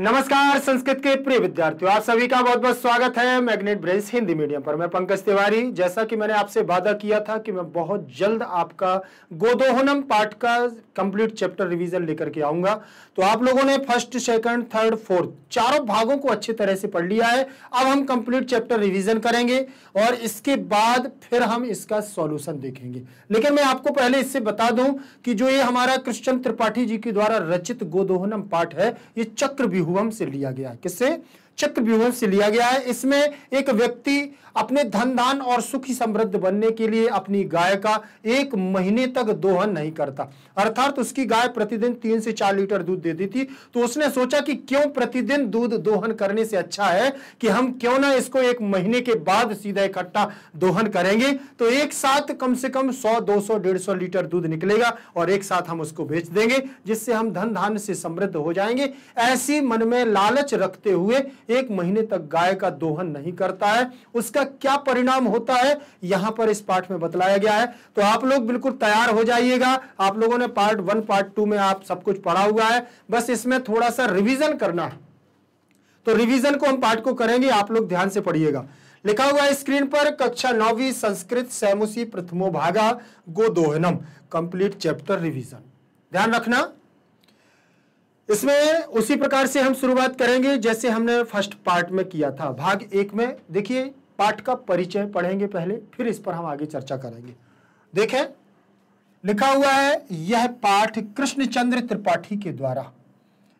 नमस्कार संस्कृत के प्रिय विद्यार्थियों आप सभी का बहुत बहुत स्वागत है मैग्नेट ब्रेस हिंदी मीडियम पर मैं पंकज तिवारी जैसा कि मैंने आपसे वादा किया था कि मैं बहुत जल्द आपका गोदोहनम पाठ का कंप्लीट चैप्टर रिवीजन लेकर के आऊंगा तो आप लोगों ने फर्स्ट सेकंड थर्ड फोर्थ चारों भागों को अच्छी तरह से पढ़ लिया है अब हम कंप्लीट चैप्टर रिविजन करेंगे और इसके बाद फिर हम इसका सोल्यूशन देखेंगे लेकिन मैं आपको पहले इससे बता दूं कि जो ये हमारा कृष्ण त्रिपाठी जी के द्वारा रचित गोदोहनम पाठ है ये चक्र ध्रुवम से लिया गया है किससे चित्रव्यूहम से लिया गया है इसमें एक व्यक्ति अपने धन धान और सुखी समृद्ध बनने के लिए अपनी गाय का एक महीने तक दोहन नहीं करता अर्थात उसकी गाय प्रतिदिन तीन से चार लीटर दूध देती थी तो उसने सोचा कि क्यों प्रतिदिन दूध दोहन करने से अच्छा है कि हम क्यों ना इसको एक महीने के बाद सीधा इकट्ठा दोहन करेंगे तो एक साथ कम से कम सौ दो सौ डेढ़ सौ लीटर दूध निकलेगा और एक साथ हम उसको बेच देंगे जिससे हम धन धान से समृद्ध हो जाएंगे ऐसी मन में लालच रखते हुए एक महीने तक गाय का दोहन नहीं करता है उसका का क्या परिणाम होता है यहां पर इस पाठ में बतलाया गया है तो आप लोग बिल्कुल तैयार हो जाइएगा आप लोगों ने पार्ट वन पार्ट टू में आप सब कुछ पढ़ा हुआ है बस इसमें थोड़ा सा रिविजन करना है तो रिविजन को हम पाठ को करेंगे आप लोग ध्यान से पढ़िएगा लिखा हुआ है स्क्रीन पर कक्षा नौवीं संस्कृत सैमुसी प्रथमो भागा गो दोहनम कंप्लीट चैप्टर रिवीजन ध्यान रखना इसमें उसी प्रकार से हम शुरुआत करेंगे जैसे हमने फर्स्ट पार्ट में किया था भाग एक में देखिए पाठ का परिचय पढ़ेंगे पहले फिर इस पर हम आगे चर्चा करेंगे देखें लिखा हुआ है यह पाठ कृष्णचंद्र त्रिपाठी के द्वारा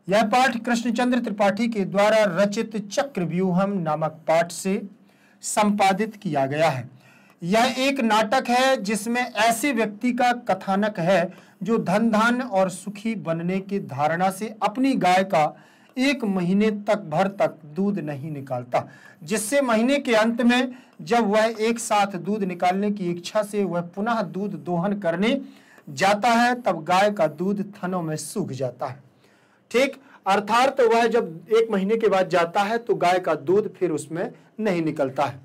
यह पाठ कृष्णचंद्र त्रिपाठी के द्वारा रचित चक्रव्यूहम नामक पाठ से संपादित किया गया है यह एक नाटक है जिसमें ऐसे व्यक्ति का कथानक है जो धन धन और सुखी बनने की धारणा से अपनी गाय का एक महीने तक भर तक दूध नहीं निकालता जिससे महीने के अंत में जब वह एक साथ दूध निकालने की इच्छा से वह पुनः दूध दोहन करने जाता है तब गाय का दूध थनों में सूख जाता है ठीक अर्थात तो वह जब एक महीने के बाद जाता है तो गाय का दूध फिर उसमें नहीं निकलता है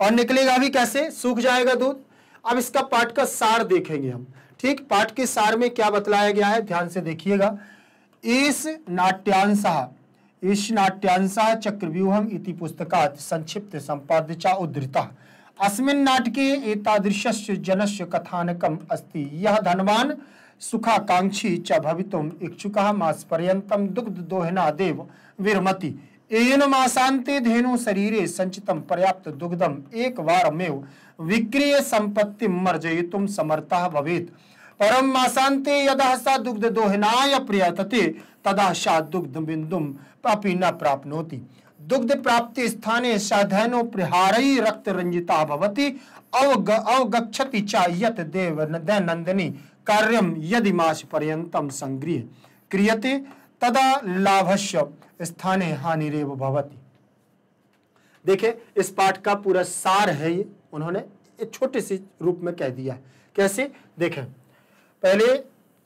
और निकलेगा भी कैसे सूख जाएगा दूध अब इसका पाठ का सार देखेंगे हम ठीक पाठ के सार में क्या बतलाया गया है ध्यान से देखिएगा इस नाट्यांशः इस नाट्यांशः चक्रव्यूहम इति पुस्तकात् संक्षिप्त संपादचा उद्धृतः अस्मिन् नाटके एतादृशस्य जनस्य कथानकम् अस्ति यः धनवान् सुखाकांक्षी च भवितुम् इच्छुकः मासपर्यन्तं दुग्धदोहनादेव विरमति येन मासान्ते धेनु शरीरे सञ्चितं पर्याप्तदुग्धम् एकवारमेव विक्रिय सम्पत्तिं मर्जयितुं समर्थः भवेत् परम आशांति यदा सा दुग्ध दोहनाय प्रयतते तदा सा दुग्ध बिंदुम अपि न प्राप्त दुग्ध प्राप्ति स्थाने साधनो प्रहारयी रक्त रंजिता भवती अवग अवगछति च देव नंदिनी कार्यम यदि मास पर्यंतम संग्रह क्रियते तदा लाभस्य स्थाने हानिरेव भवति देखे इस पाठ का पूरा सार है ये उन्होंने एक छोटे से रूप में कह दिया कैसे देखें पहले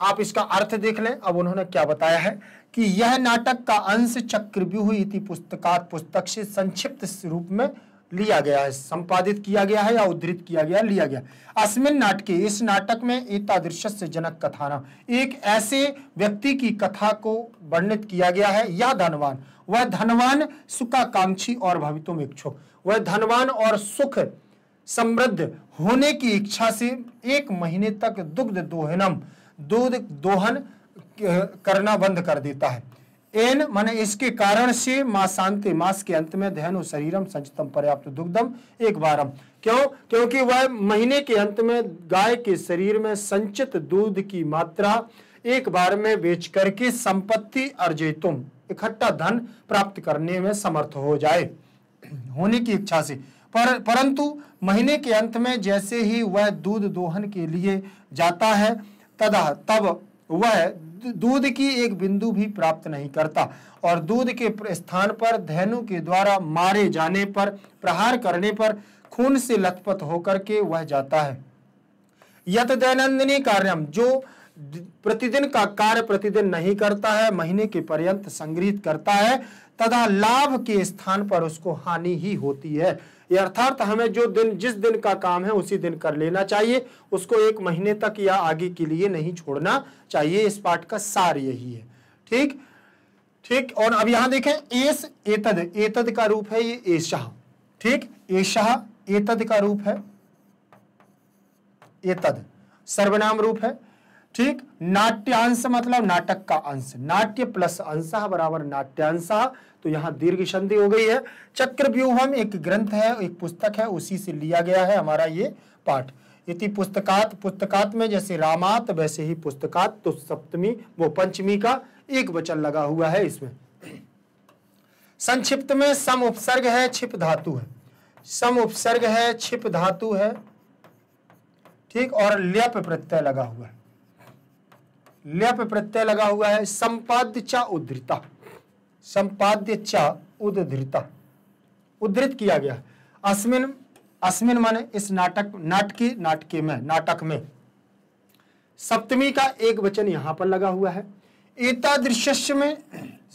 आप इसका अर्थ देख लें अब उन्होंने क्या बताया है कि यह नाटक का अंश चक्रव्यूह इति पुस्तकार पुस्तक से संक्षिप्त रूप में लिया गया है संपादित किया गया है या उद्धृत किया गया लिया गया अस्मिन नाटके इस नाटक में एतादृश से जनक कथाना एक ऐसे व्यक्ति की कथा को वर्णित किया गया है या धनवान वह धनवान सुखाकांक्षी और भवितुम इच्छुक वह धनवान और सुख समृद्ध होने की इच्छा से एक महीने तक दुग्ध दोहनम दूध दोहन करना बंद कर देता है एन माने इसके कारण से मां शांति मास के अंत में दहन शरीरम संचितम पर्याप्त दुग्धम एक बारम क्यों क्योंकि वह महीने के अंत में गाय के शरीर में संचित दूध की मात्रा एक बार में बेच करके संपत्ति अर्जितुम इकट्ठा धन प्राप्त करने में समर्थ हो जाए होने की इच्छा से पर परंतु महीने के अंत में जैसे ही वह दूध दोहन के लिए जाता है तदा तब वह दूध की एक बिंदु भी प्राप्त नहीं करता और दूध के स्थान पर धैनु के द्वारा मारे जाने पर प्रहार करने पर खून से लथपथ होकर के वह जाता है यत दैनंदिनी कार्यम जो प्रतिदिन का कार्य प्रतिदिन नहीं करता है महीने के पर्यंत संग्रहित करता है तथा लाभ के स्थान पर उसको हानि ही होती है ये अर्थात हमें जो दिन जिस दिन का काम है उसी दिन कर लेना चाहिए उसको एक महीने तक या आगे के लिए नहीं छोड़ना चाहिए इस पाठ का सार यही है ठीक ठीक और अब यहां देखें एस एतद एतद का रूप है ये एशाह ठीक एशाह एतद का रूप है एतद सर्वनाम रूप है ठीक नाट्यांश मतलब नाटक का अंश नाट्य प्लस अंश बराबर नाट्यांश तो यहाँ दीर्घ संधि हो गई है चक्र व्यूहम एक ग्रंथ है एक पुस्तक है उसी से लिया गया है हमारा ये पाठ यदि पुस्तकात पुस्तकात में जैसे रामात वैसे ही पुस्तकात तो सप्तमी वो पंचमी का एक वचन लगा हुआ है इसमें संक्षिप्त में सम उपसर्ग है छिप धातु है सम उपसर्ग है छिप धातु है ठीक और ल्यप प्रत्यय लगा हुआ है ल्यप प्रत्यय लगा हुआ है संपाद्य चा उद्रिता संपाद्य चा उदृता उद्धृत किया गया अस्मिन अस्मिन माने इस नाटक नाटकी नाटकी में नाटक में सप्तमी का एक वचन यहां पर लगा हुआ है एतादृश्य में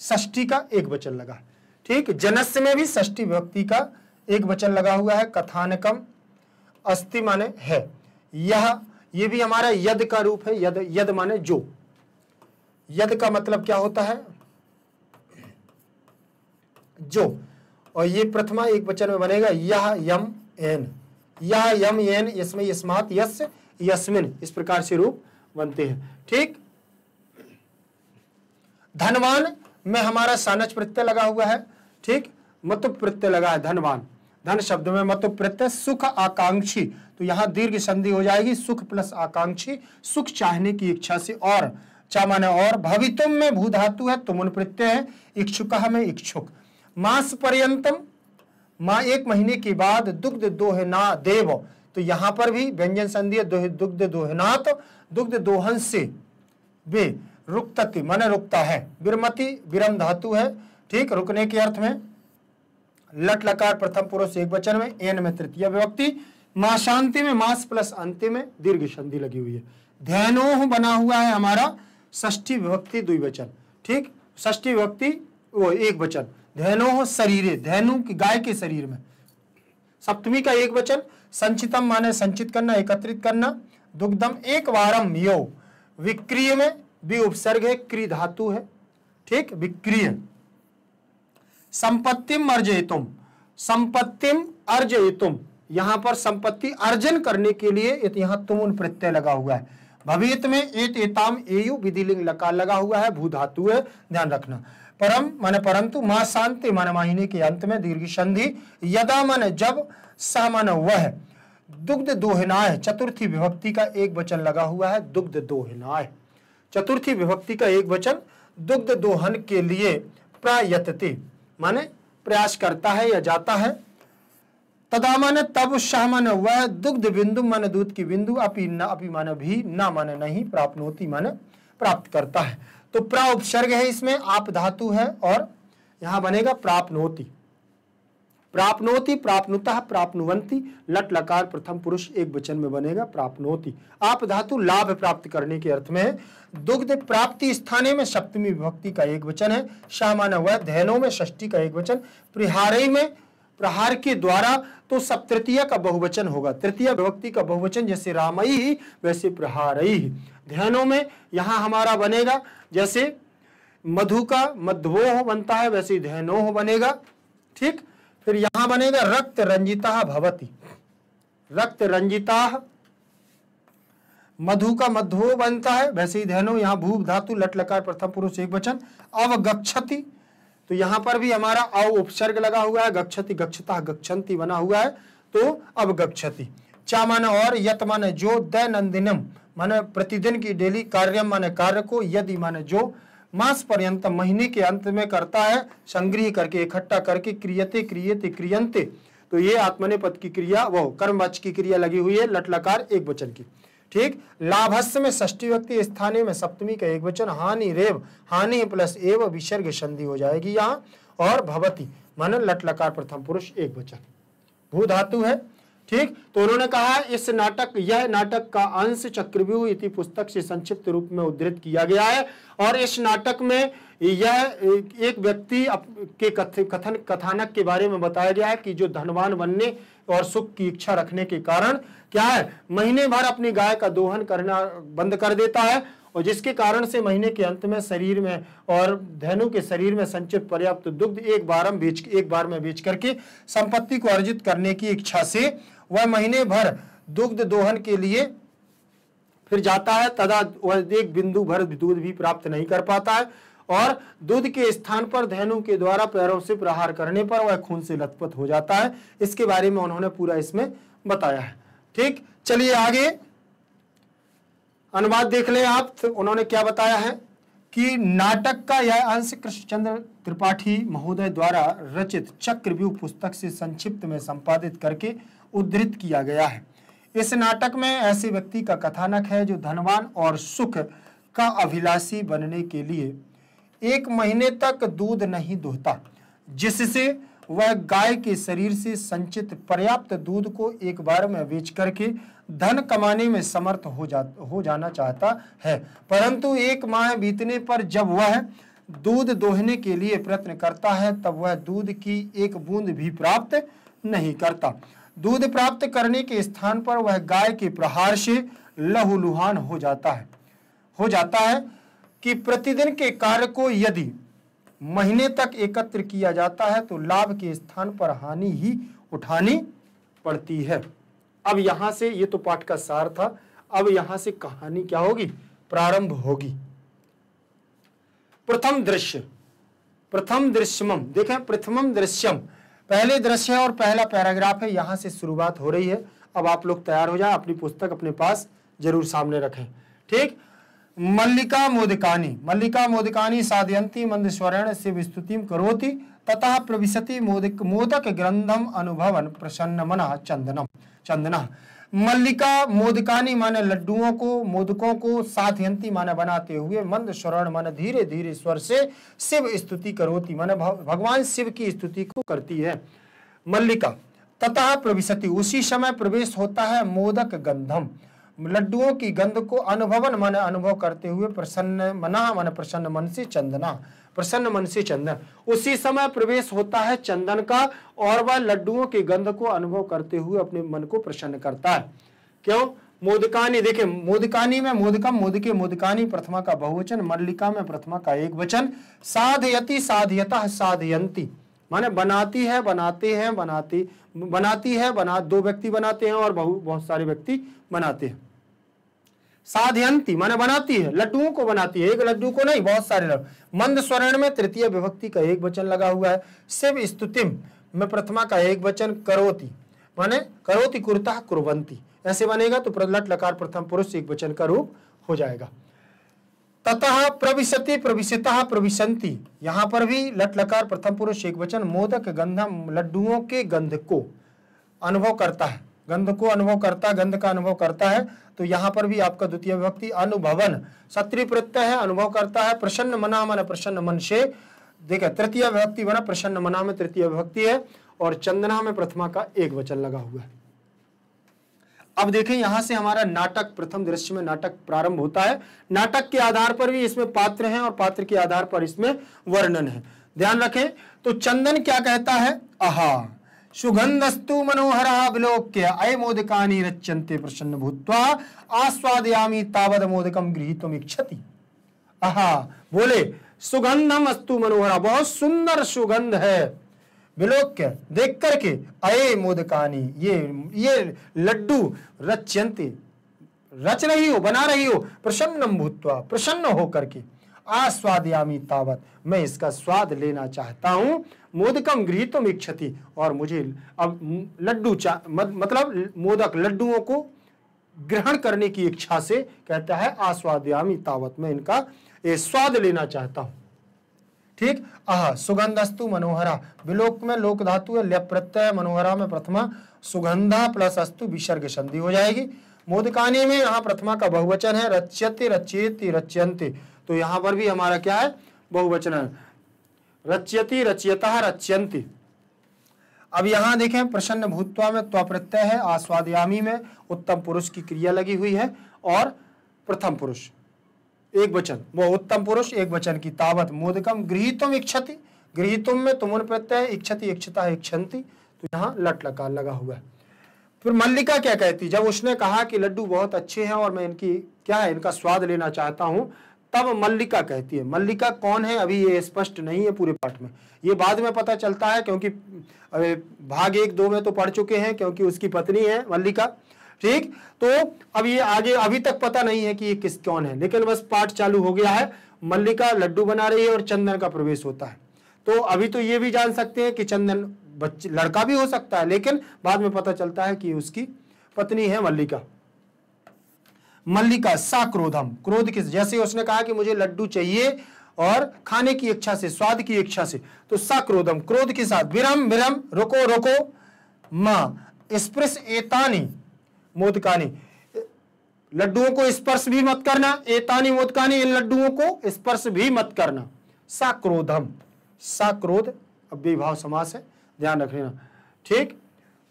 षष्ठी का एक वचन लगा ठीक जनस्य में भी षष्ठी विभक्ति का एक वचन लगा हुआ है कथानकम अस्थि माने है यह ये भी हमारा यद का रूप है यद यद माने जो यद का मतलब क्या होता है जो और ये प्रथमा एक वचन में बनेगा यह यम एन यह यम एन इसमें यस्मात यस यस्मिन इस प्रकार से रूप बनते हैं ठीक धनवान में हमारा सानच प्रत्यय लगा हुआ है ठीक मत प्रत्यय लगा है धनवान धन शब्द में मत प्रत्यय सुख आकांक्षी तो यहां दीर्घ संधि हो जाएगी सुख प्लस आकांक्षी सुख चाहने की इच्छा से और चा माने और भवितुम में भूधातु है तुमुन प्रत्यय है इच्छुक में इच्छुक मास पर्यंतम माँ एक महीने के बाद दुग्ध दोहना देव तो यहाँ पर भी व्यंजन संधि दुग्ध दोहनात दुग्ध दोहन से वे रुक्तति मन रुकता है विरमति विरम धातु है ठीक रुकने के अर्थ में लट लकार प्रथम पुरुष एक वचन में एन में तृतीय विभक्ति मास शांति में मास प्लस अंत में दीर्घ संधि लगी हुई है ध्यानोह बना हुआ है हमारा ष्ठी विभक्ति द्विवचन ठीक ष्ठी विभक्ति वो एक वचन धैनो हो शरीर धैनु गाय के शरीर में सप्तमी का एक वचन संचितम माने संचित करना एकत्रित करना दुग्धम एक वारम यो विक्रिय में भी उपसर्ग है क्री धातु है ठीक विक्रिय संपत्ति अर्ज संपत्तिम संपत्ति अर्ज अर्जयतुम यहां पर संपत्ति अर्जन करने के लिए यहां तुम उन प्रत्यय लगा हुआ है भवित में एत एताम एयु विधिलिंग लकार लगा हुआ है भू धातु है ध्यान रखना परम मन परंतु मां शांति मन महीने के अंत में दीर्घ संधि यदा मन जब सामन वह दुग्ध दोहनाय चतुर्थी विभक्ति का एक वचन लगा हुआ है दुग्ध दोहनाय चतुर्थी विभक्ति का एक वचन दुग्ध दोहन के लिए प्रायतते माने प्रयास करता है या जाता है तदा माने तब शाह वह दुग्ध बिंदु मन दूध की बिंदु अपी न अपी मन भी न मन नहीं प्राप्त होती मन प्राप्त करता है तो प्रा उपसर्ग है इसमें आप धातु है और यहां बनेगा प्राप्नोति प्राप्नोति प्राप्नुत प्राप्नुवंती लट लकार प्रथम पुरुष एक वचन में बनेगा प्राप्नोति आप धातु लाभ प्राप्त करने के अर्थ में है दुग्ध प्राप्ति स्थाने में सप्तमी विभक्ति का एक वचन है सामान्य वह धैनों में षष्टी का एक वचन प्रिहारे में प्रहार के द्वारा तो सब तृतीय का बहुवचन होगा तृतीय विभक्ति का बहुवचन जैसे रामई ही वैसे प्रहारई ध्यानों में यहाँ हमारा बनेगा जैसे मधु का मध्वोह बनता है वैसे ध्यानोह बनेगा ठीक फिर यहाँ बनेगा रक्त रंजिता भवती रक्त रंजिता मधु का मध्वो बनता है वैसे ही धैनो यहां भूप धातु लटलकार प्रथम पुरुष एक वचन अवगछती तो यहाँ पर भी हमारा औ उपसर्ग लगा हुआ है गक्षति गक्षता गक्षंती बना हुआ है तो अब गक्षति चा माने और यत माने जो दैनंदिनम माने प्रतिदिन की डेली कार्य माने कार्य को यदि माने जो मास पर्यंत महीने के अंत में करता है संग्रह करके इकट्ठा करके क्रियते क्रियते क्रियंते तो ये आत्मने पद की क्रिया वो कर्मवाच की क्रिया लगी हुई है लटलाकार एक वचन की ठीक लाभस्य में षष्टी व्यक्ति स्थानीय में सप्तमी का एक वचन हानि रेव हानि प्लस एव विसर्ग संधि हो जाएगी यहाँ और भवती मन लटलकार प्रथम पुरुष एक वचन भू धातु है ठीक तो उन्होंने कहा इस नाटक यह नाटक का अंश चक्रव्यूह इति पुस्तक से संक्षिप्त रूप में उद्धृत किया गया है और इस नाटक में यह एक व्यक्ति के कथन कथानक के बारे में बताया गया है कि जो धनवान बनने और सुख की इच्छा रखने के कारण क्या है महीने भर अपनी गाय का दोहन करना बंद कर देता है और जिसके कारण से महीने के अंत में शरीर में और धनु के शरीर में संचित पर्याप्त दुग्ध एक बार बेच एक बार में बेच करके संपत्ति को अर्जित करने की इच्छा से वह महीने भर दुग्ध दोहन के लिए फिर जाता है तदा वह एक बिंदु भर दूध भी प्राप्त नहीं कर पाता है और दूध के स्थान पर धैनु के द्वारा पैरों से प्रहार करने पर वह खून से लथपथ हो जाता है इसके बारे में उन्होंने पूरा इसमें बताया है ठीक चलिए आगे अनुवाद देख ले आप तो उन्होंने क्या बताया है कि नाटक का यह अंश कृष्णचंद्र त्रिपाठी महोदय द्वारा रचित चक्रव्यूह पुस्तक से संक्षिप्त में संपादित करके उद्धृत किया गया है इस नाटक में ऐसे व्यक्ति का कथानक है जो धनवान और सुख का अभिलाषी बनने के लिए एक महीने तक दूध नहीं दुहता जिससे वह गाय के शरीर से संचित पर्याप्त दूध को एक बार में बेच करके धन कमाने में समर्थ हो जा हो जाना चाहता है परंतु एक माह बीतने पर जब वह दूध दोहने के लिए प्रयत्न करता है तब वह दूध की एक बूंद भी प्राप्त नहीं करता दूध प्राप्त करने के स्थान पर वह गाय के प्रहार से लहूलुहान हो जाता है हो जाता है कि प्रतिदिन के कार्य को यदि महीने तक एकत्र किया जाता है तो लाभ के स्थान पर हानि ही उठानी पड़ती है अब यहां से ये तो पाठ का सार था अब यहां से कहानी क्या होगी प्रारंभ होगी प्रथम दृश्य प्रथम दृश्यम देखें प्रथम दृश्यम पहले दृश्य और पहला पैराग्राफ है यहां से शुरुआत हो रही है अब आप लोग तैयार हो जाए अपनी पुस्तक अपने पास जरूर सामने रखें ठीक मल्लिका मोदिकानी मल्लिका मोदिकानी साधयंती मंदस्वरेण शिव स्तुति करोति तथा प्रविशति मोदिक मोदक ग्रंथम अनुभवन प्रसन्न मना चंदनम चंदना मल्लिका मोदकानी माने लड्डुओं को मोदकों को साधयंती माने बनाते हुए मंद स्वरण माने धीरे धीरे स्वर से शिव स्तुति करोती माने भगवान शिव की स्तुति को करती है मल्लिका तथा प्रविशति उसी समय प्रवेश होता है मोदक गंधम लड्डुओं की गंध को अनुभवन मन अनुभव करते हुए प्रसन्न मना मन प्रसन्न मन से चंदना प्रसन्न मन से चंदन उसी समय प्रवेश होता है चंदन का और वह लड्डुओं की गंध को अनुभव करते हुए अपने मन को प्रसन्न करता है क्यों मोदकानी देखे मोदकानी में मोदकम मोदके मोदकानी प्रथमा का बहुवचन मल्लिका में प्रथमा का एक वचन साधयति साधयता साधयंती माने बनाती है बनाते हैं बनाती बनाती है बना दो व्यक्ति बनाते हैं और बहु बहुत सारे व्यक्ति बनाते हैं साधयंती माने बनाती है लड्डुओं को बनाती है एक लड्डू को नहीं बहुत सारे मंद स्वर्ण में तृतीय विभक्ति का एक वचन लगा हुआ है शिव स्तुतिम में प्रथमा का एक वचन करोती माने करोती कुरता कुरवंती ऐसे बनेगा तो लट लकार प्रथम पुरुष एक वचन का रूप हो जाएगा ततः प्रविशति प्रविशिता प्रविशंति यहाँ पर भी लट लकार प्रथम पुरुष एक वचन मोदक गंधम लड्डुओं के गंध को अनुभव करता है गंध को अनुभव करता गंध का अनुभव करता है तो यहाँ पर भी आपका द्वितीय विभक्ति अनुभवन सत्री प्रत्यय है अनुभव करता है प्रसन्न मना मन प्रसन्न मन से देखिए तृतीय विभक्ति बना प्रसन्न मना में तृतीय विभक्ति है और चंदना में प्रथमा का एक वचन लगा हुआ है अब देखें यहां से हमारा नाटक प्रथम दृश्य में नाटक प्रारंभ होता है नाटक के आधार पर भी इसमें पात्र हैं और पात्र के आधार पर इसमें वर्णन है ध्यान रखें तो चंदन क्या कहता है आहा सुगंधस्तु मनोहरा अवलोक्य अय मोदकानि प्रसन्न भूत आस्वादयामी तावद मोदक गृहितुम इच्छति आहा बोले सुगंधम अस्तु मनोहरा बहुत सुंदर सुगंध है विलोक्य देख करके अये मोदकानी ये ये लड्डू रच्यंते रच रही हो बना रही हो प्रसन्नम भूत प्रसन्न होकर के आस्वादयामी तावत मैं इसका स्वाद लेना चाहता हूँ मोदकम गृहितुम इच्छति और मुझे अब लड्डू चा मतलब मोदक लड्डुओं को ग्रहण करने की इच्छा से कहता है आस्वादयामी तावत मैं इनका ये स्वाद लेना चाहता हूँ ठीक आह सुगंधस्तु मनोहरा विलोक में लोक धातु है लेप प्रत्यय मनोहरा में प्रथमा सुगंधा प्लस अस्तु विसर्ग संधि हो जाएगी मोदकानी में यहाँ प्रथमा का बहुवचन है रच्यते रचेति रच्यंते तो यहां पर भी हमारा क्या है बहुवचन रच्यति रचयता रचयंती अब यहां देखें प्रसन्न भूतवा में त्वप्रत्यय है आस्वादयामी में उत्तम पुरुष की क्रिया लगी हुई है और प्रथम पुरुष एक वचन वो उत्तम पुरुष एक वचन की तावत मोदकम गृहितुम इच्छति गृहितुम में तुमन प्रत्यय इच्छति इच्छता इच्छन्ति तो यहाँ लट लकार लगा हुआ है फिर मल्लिका क्या कहती जब उसने कहा कि लड्डू बहुत अच्छे हैं और मैं इनकी क्या है इनका स्वाद लेना चाहता हूँ तब मल्लिका कहती है मल्लिका कौन है अभी ये स्पष्ट नहीं है पूरे पाठ में ये बाद में पता चलता है क्योंकि भाग एक दो में तो पढ़ चुके हैं क्योंकि उसकी पत्नी है मल्लिका ठीक तो अब ये आगे अभी तक पता नहीं है कि ये किस कौन है लेकिन बस पाठ चालू हो गया है मल्लिका लड्डू बना रही है और चंदन का प्रवेश होता है तो अभी तो ये भी जान सकते हैं कि चंदन बच्चे लड़का भी हो सकता है लेकिन बाद में पता चलता है कि उसकी पत्नी है मल्लिका मल्लिका सा क्रोधम क्रोध किस जैसे उसने कहा कि मुझे लड्डू चाहिए और खाने की इच्छा से स्वाद की इच्छा से तो सा क्रोधम क्रोध के साथ विरम विरम रुको रुको मां स्पर्श एतानी मोदकानी लड्डुओं को स्पर्श भी मत करना एतानी मोदकानी इन लड्डुओं को स्पर्श भी मत करना सा क्रोधम सा क्रोध अब विभाव समास है ध्यान रख लेना ठीक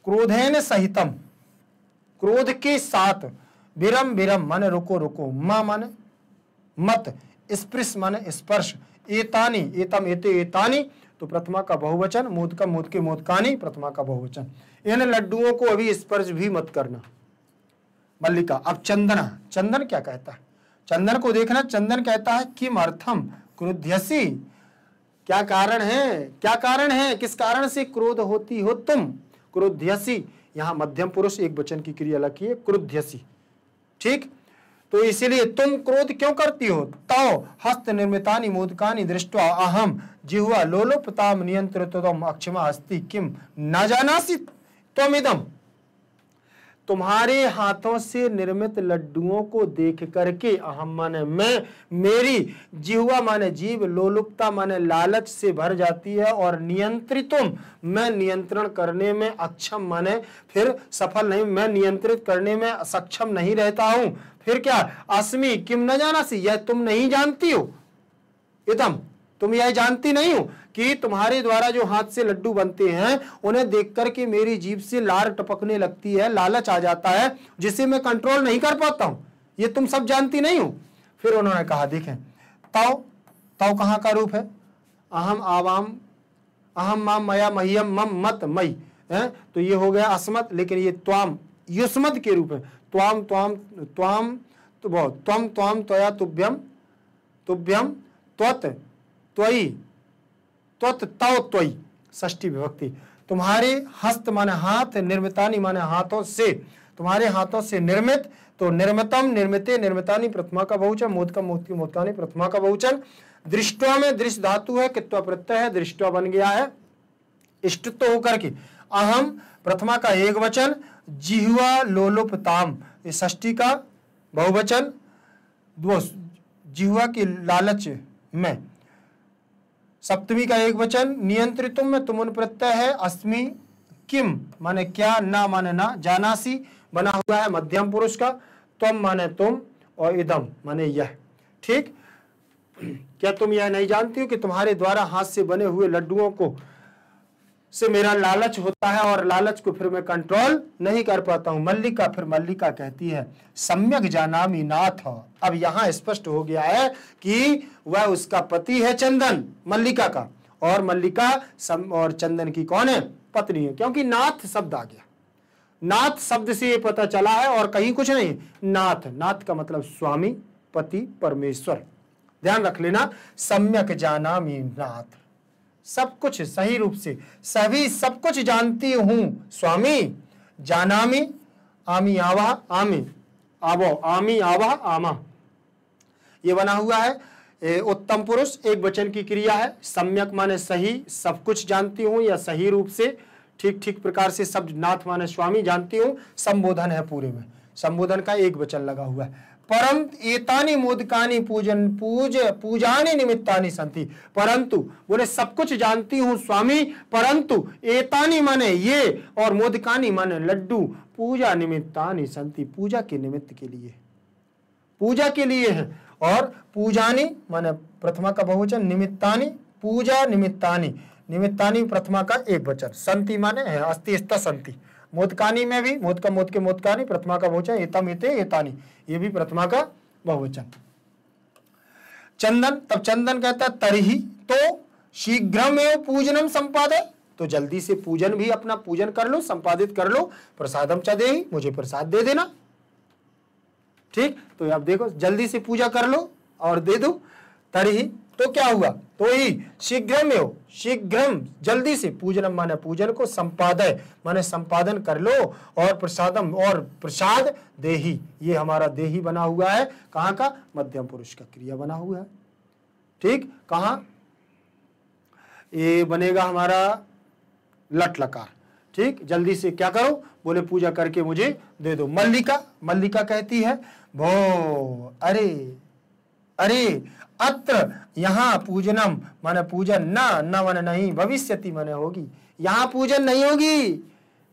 क्रोधेन सहितम क्रोध के साथ विरम विरम माने रुको रुको मा माने मत स्पृश माने स्पर्श एतानी एतम एते एतानी तो प्रथमा का बहुवचन मोद का मोद के मोदकानी प्रथमा का बहुवचन इन लड्डुओं को अभी स्पर्श भी मत करना मल्लिका अब चंदना चंदन क्या कहता है चंदन को देखना चंदन कहता है किम अर्थम क्रुध्यसी क्या कारण है क्या कारण है किस कारण से क्रोध होती हो तुम क्रुध्यसी यहाँ मध्यम पुरुष एक वचन की क्रिया लगी है क्रुध्यसी ठीक तो इसीलिए तुम क्रोध क्यों करती हो तो हस्त निर्मिता मोदकानि दृष्टवा अहम जिह्वा लोलोपताम नियंत्रितम अक्षमा हस्ती किम न जानासी इदम तुम्हारे हाथों से निर्मित लड्डुओं को देख करके अहम माने मैं मेरी जिहुआ माने जीव लोलुपता माने लालच से भर जाती है और नियंत्रितुम मैं नियंत्रण करने में अक्षम माने फिर सफल नहीं मैं नियंत्रित करने में सक्षम नहीं रहता हूं फिर क्या अस्मि किम न जाना सी यह तुम नहीं जानती हो इतम तुम यह जानती नहीं हो कि तुम्हारे द्वारा जो हाथ से लड्डू बनते हैं उन्हें देख करके मेरी जीभ से लार टपकने लगती है लालच आ जाता है जिसे मैं कंट्रोल नहीं कर पाता हूं ये तुम सब जानती नहीं हो फिर उन्होंने कहा देखें तव तव कहाँ का रूप है अहम आवाम अहम माम मया मह्यम मम मत मई है तो ये हो गया असमत लेकिन ये त्वाम युष्मत के रूप है त्वाम त्वाम त्वाम तो त्वम त्वाम त्वया तुभ्यम तुभ्यम त्वत त्वयी त्वत तव त्वयी ष्टी विभक्ति तुम्हारे हस्त माने हाथ निर्मितानी माने हाथों से तुम्हारे हाथों से निर्मित तो निर्मितम निर्मिते निर्मितानी प्रथमा का बहुचन मोदकम मोदकी मोदकानी प्रथमा का बहुचन दृष्टवा में दृश्य धातु है कित्वा प्रत्यय है दृष्टवा बन गया है इष्ट तो होकर के अहम प्रथमा का एक वचन जिहवा लोलोपताम ये ष्टी का बहुवचन जिहुआ की लालच में सप्तमी का एक वचन नियंत्रित में तुमुन प्रत्यय है अस्मी किम माने क्या ना माने ना जानासी बना हुआ है मध्यम पुरुष का तुम माने तुम और इदम माने यह ठीक क्या तुम यह नहीं जानती हो कि तुम्हारे द्वारा हाथ से बने हुए लड्डुओं को से मेरा लालच होता है और लालच को फिर मैं कंट्रोल नहीं कर पाता हूँ मल्लिका फिर मल्लिका कहती है सम्यक जानामी नाथ अब यहाँ स्पष्ट हो गया है कि वह उसका पति है चंदन मल्लिका का और मल्लिका सम और चंदन की कौन है पत्नी है क्योंकि नाथ शब्द आ गया नाथ शब्द से ये पता चला है और कहीं कुछ नहीं नाथ नाथ का मतलब स्वामी पति परमेश्वर ध्यान रख लेना सम्यक जानामी नाथ सब कुछ सही रूप से सभी सब कुछ जानती हूँ स्वामी जानामी आमी आवा आमी आवो आमी आवा आमा ये बना हुआ है उत्तम पुरुष एक वचन की क्रिया है सम्यक माने सही सब कुछ जानती हूँ या सही रूप से ठीक ठीक प्रकार से सब नाथ माने स्वामी जानती हूँ संबोधन है पूरे में संबोधन का एक वचन लगा हुआ है परम एतानी मोदकानी पूजन पूज पूजाने निमित्तानी संति परंतु बोले सब कुछ जानती हूँ स्वामी परंतु एतानी माने ये और मोदकानी माने लड्डू पूजा निमित्तानी संति पूजा के निमित्त के लिए पूजा के लिए है और पूजानी माने प्रथमा का बहुवचन निमित्ता पूजा निमित्ता निमित्ता प्रथमा का एक वचन संति माने अस्थि संति मोतकानी में भी मोद का मोद के मोतकानी प्रथमा का बहुवचन एतम एते एतानी ये भी प्रथमा का बहुवचन चंदन तब चंदन कहता है तरही तो शीघ्रम एवं पूजनम संपादन तो जल्दी से पूजन भी अपना पूजन कर लो संपादित कर लो प्रसादम चा दे मुझे प्रसाद दे देना ठीक तो अब देखो जल्दी से पूजा कर लो और दे दो तरही तो क्या हुआ तो ही शीघ्रम शीघ्रम जल्दी से पूजनम माने पूजन को संपादय माने संपादन कर लो और प्रसादम और प्रसाद देही ये हमारा देही बना हुआ है कहाँ का मध्यम पुरुष का क्रिया बना हुआ है ठीक कहा ये बनेगा हमारा लट लकार ठीक जल्दी से क्या करो बोले पूजा करके मुझे दे दो मल्लिका मल्लिका कहती है भो अरे अरे अत्र यहाँ पूजनम माने पूजन न न माने नहीं भविष्यति माने होगी यहाँ पूजन नहीं होगी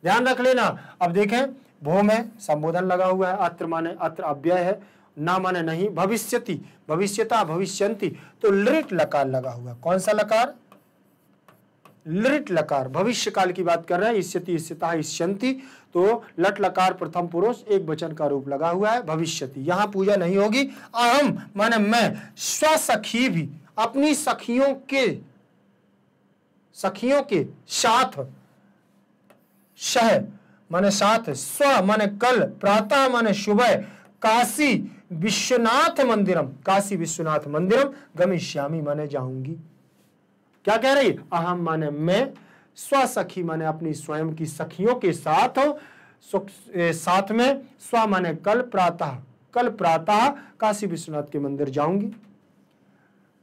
ध्यान रख लेना अब देखें भूम है संबोधन लगा हुआ है अत्र माने अत्र अव्यय है न माने नहीं भविष्यति भविष्यता भविष्यंति तो लिट लकार लगा हुआ है कौन सा लकार लिट लकार भविष्य काल की बात कर रहे हैं इस्यति इस्यता इष्यंति तो लट लकार प्रथम पुरुष एक वचन का रूप लगा हुआ है भविष्य यहाँ पूजा नहीं होगी अहम माने मैं स्वसखी भी अपनी सखियों के सखियों के साथ शह माने साथ स्व माने कल प्रातः माने सुबह काशी विश्वनाथ मंदिरम काशी विश्वनाथ मंदिरम गमिष्यामी माने जाऊंगी क्या कह रही अहम माने मैं स्वसखी माने अपनी स्वयं की सखियों के साथ साथ में स्व माने कल प्रातः कल प्रातः काशी विश्वनाथ के मंदिर जाऊंगी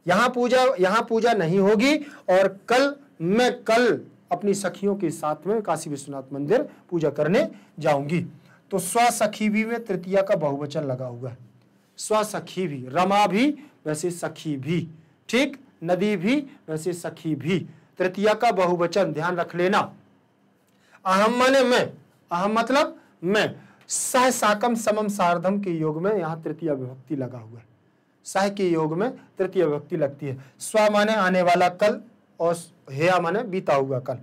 यहां पूजा यहां पूजा नहीं होगी और कल मैं कल अपनी सखियों के साथ में काशी विश्वनाथ मंदिर पूजा करने जाऊंगी तो स्वसखी भी में तृतीया का बहुवचन लगा हुआ है स्वसखी भी रमा भी वैसे सखी भी ठीक नदी भी वैसे सखी भी तृतीया का बहुवचन ध्यान रख लेना अहम माने मैं अहम मतलब मैं सह साकम समम सार्धम के योग में यहां तृतीय विभक्ति लगा हुआ है सह के योग में तृतीय विभक्ति लगती है स्व माने आने वाला कल और हेया माने बीता हुआ कल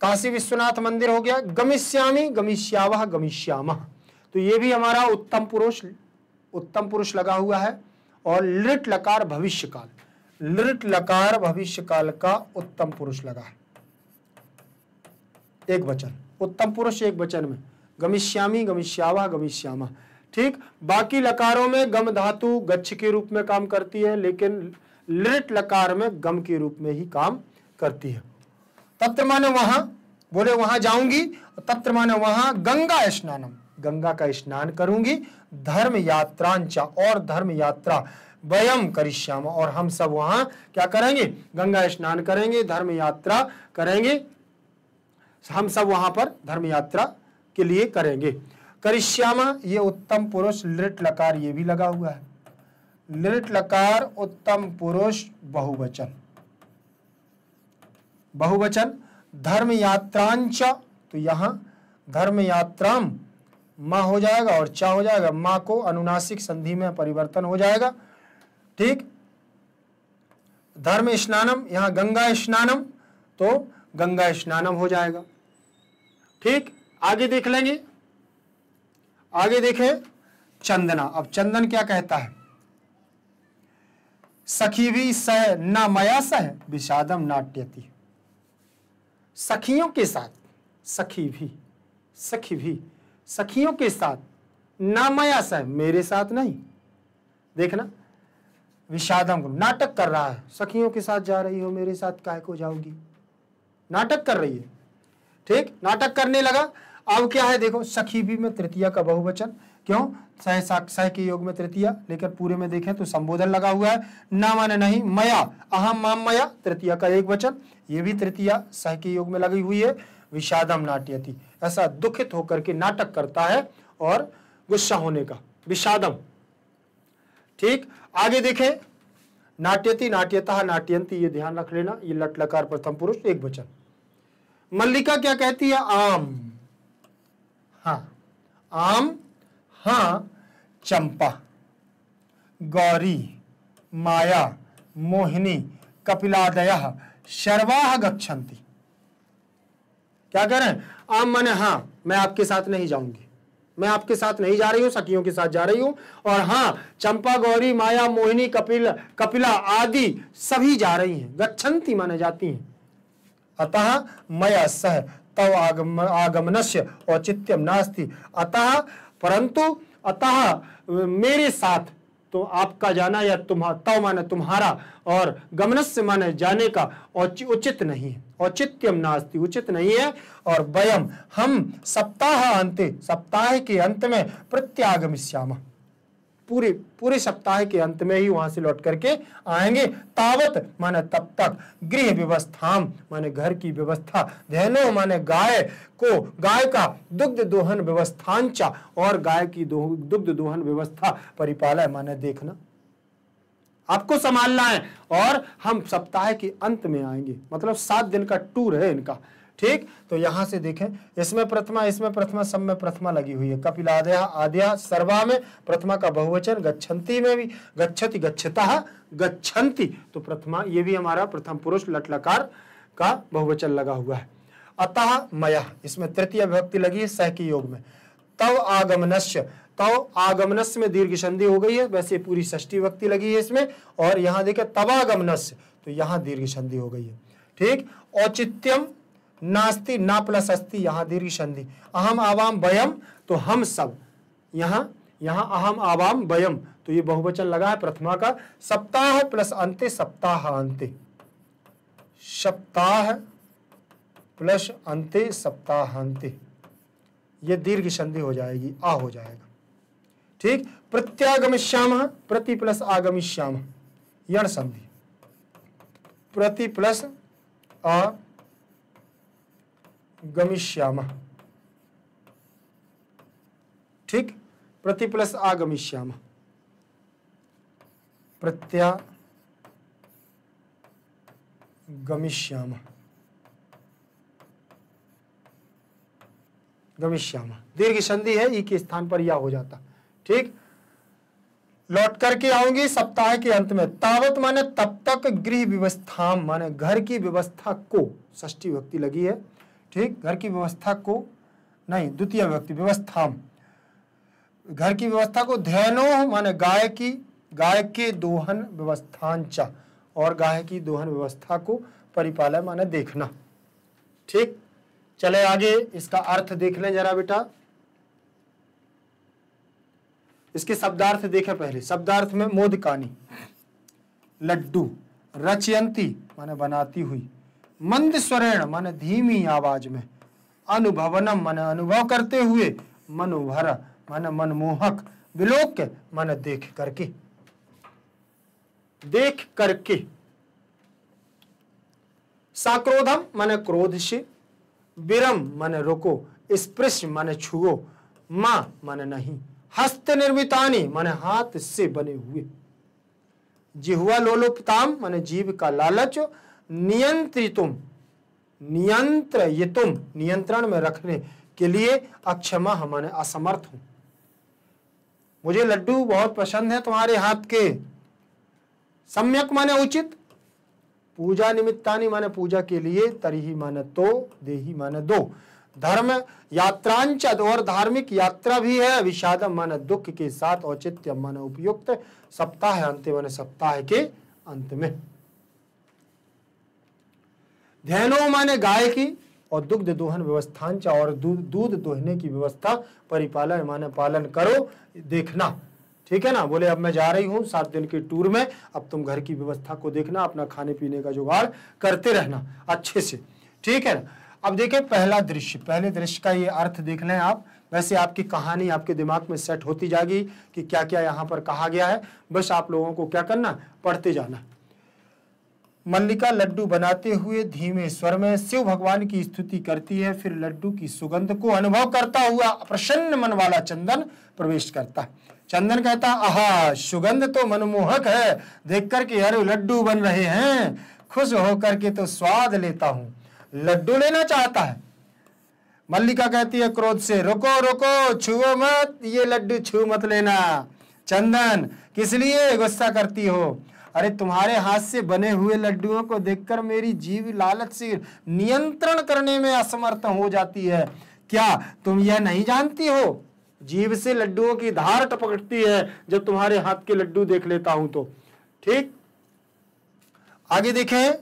काशी विश्वनाथ मंदिर हो गया गमिष्यामी गमिष्यावह गमिष्याम तो ये भी हमारा उत्तम पुरुष उत्तम पुरुष लगा हुआ है और लिट लकार भविष्य काल लृट लकार भविष्य काल का उत्तम पुरुष लगा एक वचन उत्तम पुरुष एक वचन में गमिष्यामी गमिष्यावा गमिष्यामा ठीक बाकी लकारों में गम धातु गच्छ के रूप में काम करती है लेकिन लिट लकार में गम के रूप में ही काम करती है तत्र माने वहां बोले वहां जाऊंगी तत्र माने वहां गंगा स्नानम गंगा का स्नान करूंगी धर्म यात्रांचा और धर्म यात्रा वयम करिश्याम और हम सब वहां क्या करेंगे गंगा स्नान करेंगे धर्म यात्रा करेंगे हम सब वहां पर धर्म यात्रा के लिए करेंगे करिश्यामा ये उत्तम पुरुष लिट लकार ये भी लगा हुआ है लिट लकार उत्तम पुरुष बहुवचन बहुवचन धर्म यात्रांच तो यहां धर्म यात्राम माँ हो जाएगा और चा हो जाएगा माँ को अनुनासिक संधि में परिवर्तन हो जाएगा ठीक धर्म स्नानम यहां गंगा स्नानम तो गंगा स्नानम हो जाएगा ठीक आगे देख लेंगे आगे देखें चंदना अब चंदन क्या कहता है सखी भी सह न मया सह विषादम नाट्यति सखियों के साथ सखी भी सखी भी सखियों के साथ ना मया सह मेरे साथ नहीं देखना विषादम नाटक कर रहा है सखियों के साथ जा रही हो मेरे साथ काय को जाओगी नाटक कर रही है ठीक नाटक करने लगा अब क्या है देखो सखी भी में तृतीया का बहुवचन क्यों सह सह के योग में तृतीया लेकर पूरे में देखें तो संबोधन लगा हुआ है ना माने नहीं मया अहम माम मया तृतीया का एक वचन ये भी तृतीया सह के योग में लगी हुई है विषादम नाट्यति ऐसा दुखित होकर के नाटक करता है और गुस्सा होने का विषादम ठीक आगे देखें नाट्यती नाट्यता नाट्यंती ये ध्यान रख लेना ये लट लकार प्रथम पुरुष एक बचन मल्लिका क्या कहती है आम हा आम हा चंपा गौरी माया मोहिनी कपिलादय शर्वाह गच्छन्ति क्या कह रहे हैं आम मन हां मैं आपके साथ नहीं जाऊंगी मैं आपके साथ नहीं जा रही हूँ सखियों के साथ जा रही हूँ और हाँ चंपा गौरी माया मोहिनी कपिल कपिला आदि सभी जा रही हैं गच्छन्ति माने जाती हैं अतः मया सह तव आगम आगमनस्य औचित्यम नास्ति अतः परंतु अतः मेरे साथ तो आपका जाना या तुम्हारा तव माने तुम्हारा और गमनस्य से माने जाने का उचित नहीं है औचित्यम नास्ति उचित नहीं है और वयम हम सप्ताह अंत सप्ताह के अंत में प्रत्यागमिष्यामा पूरे पूरे सप्ताह के अंत में ही वहां से लौट करके आएंगे तावत माने तब तक गृह व्यवस्था माने घर की व्यवस्था धैनो माने गाय को गाय का दुग्ध दोहन व्यवस्थांचा और गाय की दुग्ध दोहन व्यवस्था परिपालय माने देखना आपको संभालना है और हम सप्ताह के अंत में आएंगे मतलब सात दिन का टूर है इनका ठीक तो यहां से देखें इसमें प्रथमा इसमें प्रथमा सब में प्रथमा लगी हुई है कपिलादया आद्या सर्वा में प्रथमा का बहुवचन गच्छन्ति में भी गच्छति गच्छता गच्छन्ति तो प्रथमा ये भी हमारा प्रथम पुरुष लटलकार का बहुवचन लगा हुआ है अतः मया इसमें तृतीय विभक्ति लगी है सह के योग में तव आगमनस्य तव आगमनस्य में दीर्घ संधि हो गई है वैसे पूरी षष्ठी विभक्ति लगी है इसमें और यहां देखे तवागमनस्य तो यहां दीर्घ संधि हो गई है ठीक औचित्यम नास्ति ना प्लस अस्ति यहाँ दीर्घ संधि अहम आवाम वयम तो हम सब यहाँ यहाँ अहम आवाम वयम तो ये बहुवचन लगा है प्रथमा का सप्ताह प्लस अंत्य सप्ताह अंत्य सप्ताह प्लस अंत्य सप्ताहांत्य ये दीर्घ संधि हो जाएगी आ हो जाएगा ठीक प्रत्यागमिष्याम प्रति प्लस आगमिष्याम यण संधि प्रति प्लस आ गमिष्याम ठीक प्रति प्लस आगमिष्याम प्रत्या गमिष्याम गमिष्याम दीर्घ संधि है ई के स्थान पर यह हो जाता ठीक लौट करके आऊंगी सप्ताह के अंत में तावत माने तब तक गृह व्यवस्था माने घर की व्यवस्था को ष्टी व्यक्ति लगी है ठीक घर की व्यवस्था को नहीं द्वितीय व्यक्ति व्यवस्था घर की व्यवस्था को ध्यानो माने गाय की गाय के दोहन व्यवस्था और गाय की दोहन व्यवस्था को परिपालन माने देखना ठीक चले आगे इसका अर्थ देख लें जरा बेटा इसके शब्दार्थ देखें पहले शब्दार्थ में मोदकानी लड्डू रचयंती माने बनाती हुई मंद स्वरेण मन धीमी आवाज में अनुभवनम मन अनुभव करते हुए मनोभर मन मनमोहक विलोक मन देख करके देख करके साक्रोधम मन क्रोध से विरम मन रोको स्पृश मन छुओ मा मन नहीं हस्त निर्मितानी मन हाथ से बने हुए जिहुआ लोलोपताम मन जीव का लालच नियंत्रितुम नियंत्र ये तुम नियंत्रण में रखने के लिए अक्षमा हमारे असमर्थ हूं मुझे लड्डू बहुत पसंद है तुम्हारे हाथ के सम्यक माने उचित पूजा निमित्ता माने पूजा के लिए तरी माने तो देही माने दो धर्म यात्रांचद और धार्मिक यात्रा भी है विषादम माने दुख के साथ औचित्य माने उपयुक्त सप्ताह अंत माने सप्ताह के अंत में ध्यानो माने गाय की और दुग्ध दोहन व्यवस्थान चा और दूध दोहने की व्यवस्था परिपालन माने पालन करो देखना ठीक है ना बोले अब मैं जा रही हूँ सात दिन के टूर में अब तुम घर की व्यवस्था को देखना अपना खाने पीने का जुगाड़ करते रहना अच्छे से ठीक है ना अब देखे पहला दृश्य पहले दृश्य का ये अर्थ देख लें आप वैसे आपकी कहानी आपके दिमाग में सेट होती जाएगी कि क्या क्या यहाँ पर कहा गया है बस आप लोगों को क्या करना पढ़ते जाना मल्लिका लड्डू बनाते हुए धीमे स्वर में शिव भगवान की स्तुति करती है फिर लड्डू की सुगंध को अनुभव करता हुआ प्रसन्न मन वाला चंदन प्रवेश करता है चंदन कहता आहा सुगंध तो मनमोहक है देख कर के अरे लड्डू बन रहे हैं खुश होकर के तो स्वाद लेता हूँ लड्डू लेना चाहता है मल्लिका कहती है क्रोध से रुको रुको छुओ मत ये लड्डू छू मत लेना चंदन किस लिए गुस्सा करती हो अरे तुम्हारे हाथ से बने हुए लड्डुओं को देखकर मेरी जीव लालच से नियंत्रण करने में असमर्थ हो जाती है क्या तुम यह नहीं जानती हो जीव से लड्डुओं की धार टपकती है जब तुम्हारे हाथ के लड्डू देख लेता हूं तो ठीक आगे देखें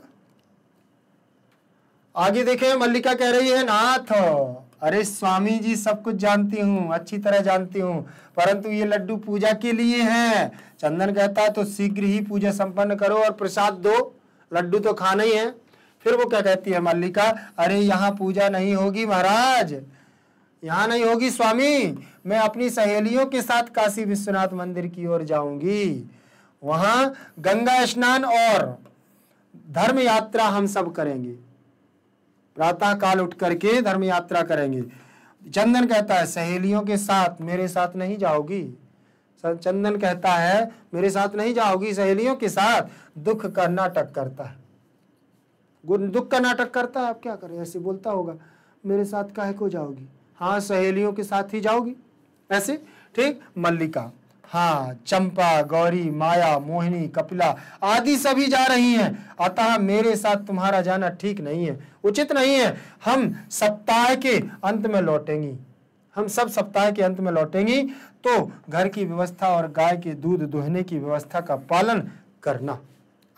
आगे देखें मल्लिका कह रही है नाथ अरे स्वामी जी सब कुछ जानती हूँ अच्छी तरह जानती हूँ परंतु ये लड्डू पूजा के लिए हैं चंदन कहता है तो शीघ्र ही पूजा संपन्न करो और प्रसाद दो लड्डू तो खाना ही है फिर वो क्या कहती है मल्लिका अरे यहाँ पूजा नहीं होगी महाराज यहाँ नहीं होगी स्वामी मैं अपनी सहेलियों के साथ काशी विश्वनाथ मंदिर की ओर जाऊंगी वहां गंगा स्नान और धर्म यात्रा हम सब करेंगे प्रातः काल उठ करके धर्म यात्रा करेंगे चंदन कहता है सहेलियों के साथ मेरे साथ नहीं जाओगी चंदन कहता है मेरे साथ नहीं जाओगी सहेलियों के साथ दुख का नाटक करता है दुख का नाटक करता है आप क्या करें ऐसे बोलता होगा मेरे साथ काहे को जाओगी हाँ सहेलियों के साथ ही जाओगी ऐसे ठीक मल्लिका हाँ चंपा गौरी माया मोहिनी कपिला आदि सभी जा रही हैं अतः मेरे साथ तुम्हारा जाना ठीक नहीं है उचित नहीं है हम सप्ताह के अंत में लौटेंगी हम सब सप्ताह के अंत में लौटेंगी तो घर की व्यवस्था और गाय के दूध दुहने की व्यवस्था का पालन करना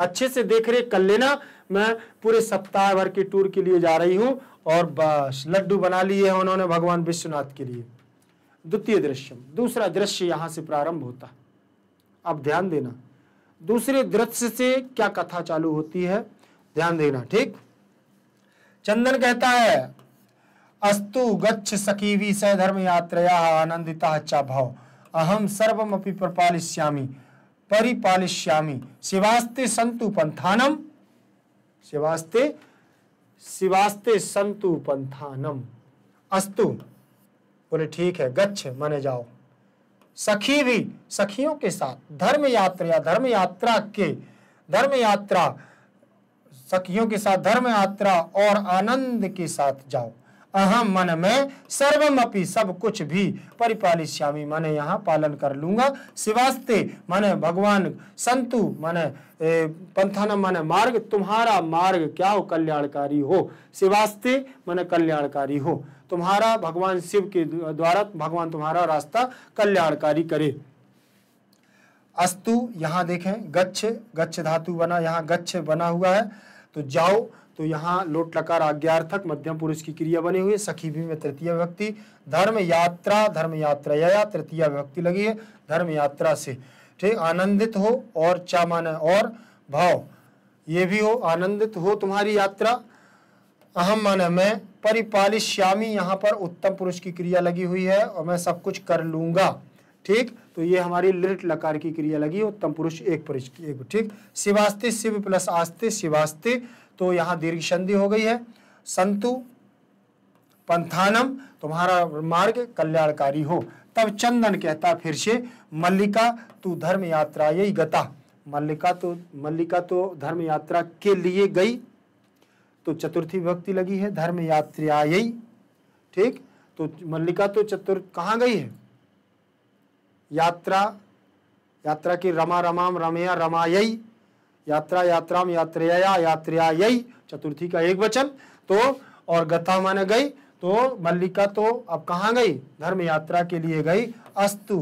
अच्छे से देख रेख कर लेना मैं पूरे सप्ताह भर के टूर के लिए जा रही हूँ और बस लड्डू बना लिए उन्होंने भगवान विश्वनाथ के लिए द्वितीय दृश्यम दूसरा दृश्य यहां से प्रारंभ होता है अब ध्यान देना दूसरे दृश्य से क्या कथा चालू होती है ध्यान देना ठीक चंदन कहता है अस्तु गच्छ सकीवी सधर्म यात्रया आनंदिता चा भाव अहम सर्वमपि प्रपालिष्यामी परिपालिष्यामी शिवास्ते संतु पंथानम शिवास्ते शिवास्ते संतु पंथानम अस्तु बोले ठीक है गच्छ माने जाओ सखी भी सखियों के साथ धर्म यात्रा या धर्म यात्रा के धर्म यात्रा सखियों के साथ धर्म यात्रा और आनंद के साथ जाओ अहम मन में सर्वमपि सब कुछ भी परिपाली श्यामी मैंने यहाँ पालन कर लूंगा शिवास्ते मैंने भगवान संतु मैंने पंथानम मैंने मार्ग तुम्हारा मार्ग क्या हो कल्याणकारी हो शिवास्ते मैंने कल्याणकारी हो तुम्हारा भगवान शिव के द्वारा भगवान तुम्हारा रास्ता कल्याणकारी करे अस्तु यहाँ देखें गच्छ गच्छ धातु बना यहाँ गच्छ बना हुआ है तो जाओ तो यहाँ लोट लकार आज्ञार्थक मध्यम पुरुष की क्रिया बनी हुई है सखी भी में तृतीय व्यक्ति धर्म यात्रा धर्म यात्रा या तृतीय व्यक्ति लगी है धर्म यात्रा से ठीक आनंदित हो और चा माने और भाव ये भी हो आनंदित हो तुम्हारी यात्रा अहम मन में परिपालिश्यामी यहाँ पर उत्तम पुरुष की क्रिया लगी हुई है और मैं सब कुछ कर लूंगा ठीक तो ये हमारी लिट लकार की क्रिया लगी उत्तम पुरुष एक पुरुष की एक ठीक शिवास्ते शिव प्लस आस्ते शिवास्ते तो यहाँ दीर्घ संधि हो गई है संतु पंथानम तुम्हारा मार्ग कल्याणकारी हो तब चंदन कहता फिर से मल्लिका तू धर्म यात्रा यही गता मल्लिका तो मल्लिका तो धर्म यात्रा के लिए गई तो चतुर्थी विभक्ति लगी है धर्म यात्रियायी ठीक तो मल्लिका तो चतुर्थ कहाँ गई है यात्रा यात्रा की रमा रमाम रमया रमायी यात्रा यात्राम यात्रया यात्रयायी चतुर्थी का एक वचन तो और गथा माने गई तो मल्लिका तो अब कहाँ गई धर्म यात्रा के लिए गई अस्तु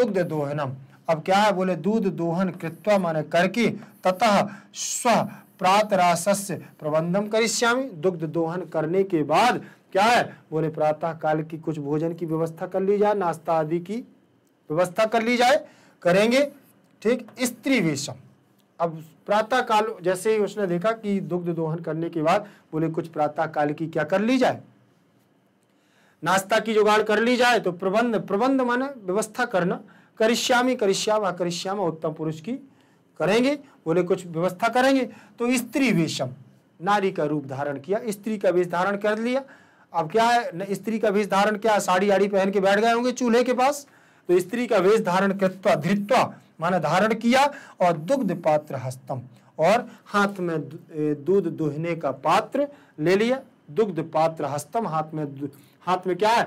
दुग्ध दोहनम अब क्या है बोले दूध दोहन कृत्वा माने करके ततः स्व प्रातराशस्य प्रबंधम करिष्यामी दुग्ध दोहन करने के बाद क्या है बोले प्रातः काल की कुछ भोजन की व्यवस्था कर ली जाए नाश्ता आदि की व्यवस्था कर ली जाए करेंगे ठीक स्त्री वेशम अब प्रातः काल जैसे ही उसने देखा कि दुग्ध दोहन करने के बाद बोले कुछ प्रातः काल की क्या कर ली जाए नाश्ता की जुगाड़ कर ली जाए तो प्रबंध प्रबंध माने व्यवस्था करना करिश्यामी करिश्यामा करिश्यामा उत्तम पुरुष की करेंगे बोले कुछ व्यवस्था करेंगे तो स्त्री वेशम नारी का रूप धारण किया स्त्री का वेश धारण कर लिया अब क्या है स्त्री का वेश धारण क्या साड़ी आड़ी पहन के बैठ गए होंगे चूल्हे के पास तो स्त्री का वेश धारण कृत्वा धृत्वा माना धारण किया और दुग्ध पात्र हस्तम और हाथ में दूध दुहने का पात्र ले लिया दुग्ध पात्र हस्तम हाथ में हाथ में क्या है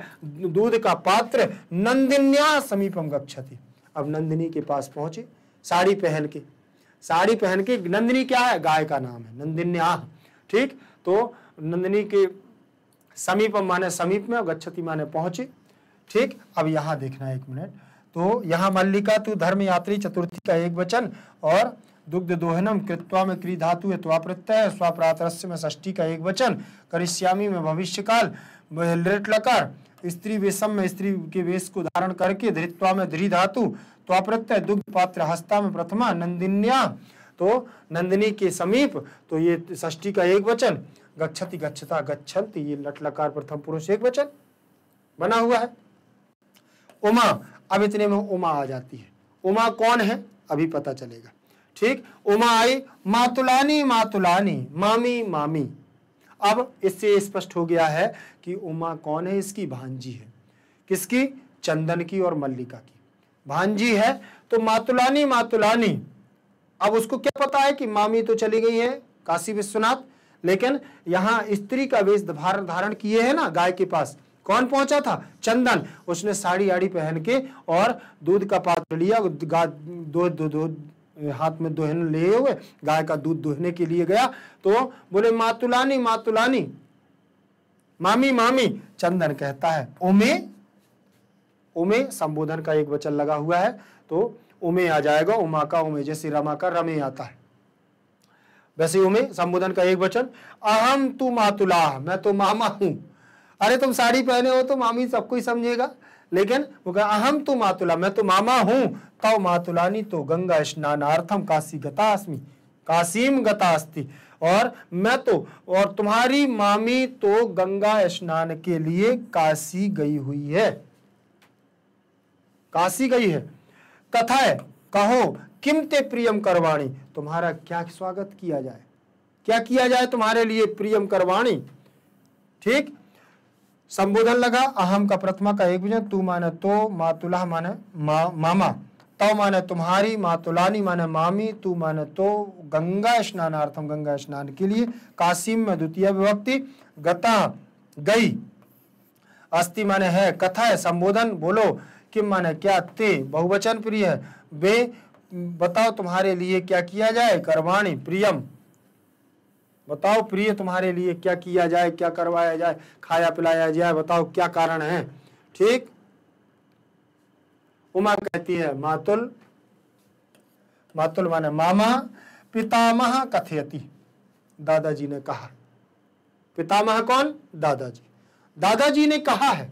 दूध का पात्र नंदिन्या समीपम गच्छति अब नंदिनी के पास पहुंचे साड़ी पहन के साड़ी पहन के नंदिनी क्या है गाय का नाम है नंदिन्या ठीक तो नंदिनी के समीप माने समीप में गच्छती माने पहुंचे ठीक अब यहाँ देखना एक मिनट तो यहाँ मल्लिका तु धर्म यात्री चतुर्थी का एक वचन और दुग्ध दोहनम कृत्वा में क्री धातु है प्रत्यय स्वाप्रातरस्य में षष्टी का एक वचन करिष्यामी में भविष्य काल लकार स्त्री वेशम में स्त्री के वेश को धारण करके धृत्वा में धृ धातु तो अप्रत्यय दुग्ध पात्र हस्ता में प्रथमा नंदिन्या तो नंदिनी के समीप तो ये ष्टी का एक वचन गच्छति गच्छता गच्छन्ति ये लटलकार प्रथम पुरुष एक वचन बना हुआ है उमा अब इतने में उमा आ जाती है उमा कौन है अभी पता चलेगा ठीक उमा आई मातुलानी मातुलानी मामी मामी अब इससे स्पष्ट हो गया है कि उमा कौन है इसकी भांजी है किसकी चंदन की और मल्लिका की भांजी है तो मातुलानी मातुलानी अब उसको क्या पता है कि मामी तो चली गई है काशी विश्वनाथ लेकिन यहाँ स्त्री का वेश धारण किए है ना गाय के पास कौन पहुंचा था चंदन उसने साड़ी आड़ी पहन के और दूध का पात्र लिया दूध दूध हाथ में दोहन लिए हुए गाय का दूध दुहने के लिए गया तो बोले मातुलानी मातुलानी मामी मामी चंदन कहता है ओमे उमे संबोधन का एक वचन लगा हुआ है तो उमे आ जाएगा उमा का उमे जैसे रमा का रमे आता है वैसे उमे संबोधन का एक वचन अहम तू मातुला मैं तो मामा हूं अरे तुम साड़ी पहने हो तो मामी सबको ही समझेगा लेकिन वो कहा अहम तो मातुला मैं तो मामा हूँ तव मातुलानी तो गंगा स्नानार्थम काशी गतास्मी कासीम गतास्ती और मैं तो और तुम्हारी मामी तो गंगा स्नान के लिए काशी गई हुई है काशी गई है कथा है कहो किम ते प्रियम करवाणी तुम्हारा क्या स्वागत किया जाए क्या किया जाए तुम्हारे लिए प्रियम करवाणी ठीक संबोधन लगा अहम का प्रथमा का एक वचन तू माने तो मातुला माने मा, मामा तो माने तुम्हारी मातुलानी माने मामी तू माने तो गंगा स्नानार्थम गंगा स्नान के लिए कासिम में द्वितीय विभक्ति गता गई अस्थि माने है कथा है संबोधन बोलो कि माने क्या ते बहुवचन प्रिय है वे बताओ तुम्हारे लिए क्या किया जाए करवाणी प्रियम बताओ प्रिय तुम्हारे लिए क्या किया जाए क्या करवाया जाए खाया पिलाया जाए बताओ क्या कारण है ठीक उमा कहती है मातुल मातुल माने मामा पितामह कथयति दादाजी ने कहा पितामह कौन दादाजी दादाजी ने कहा है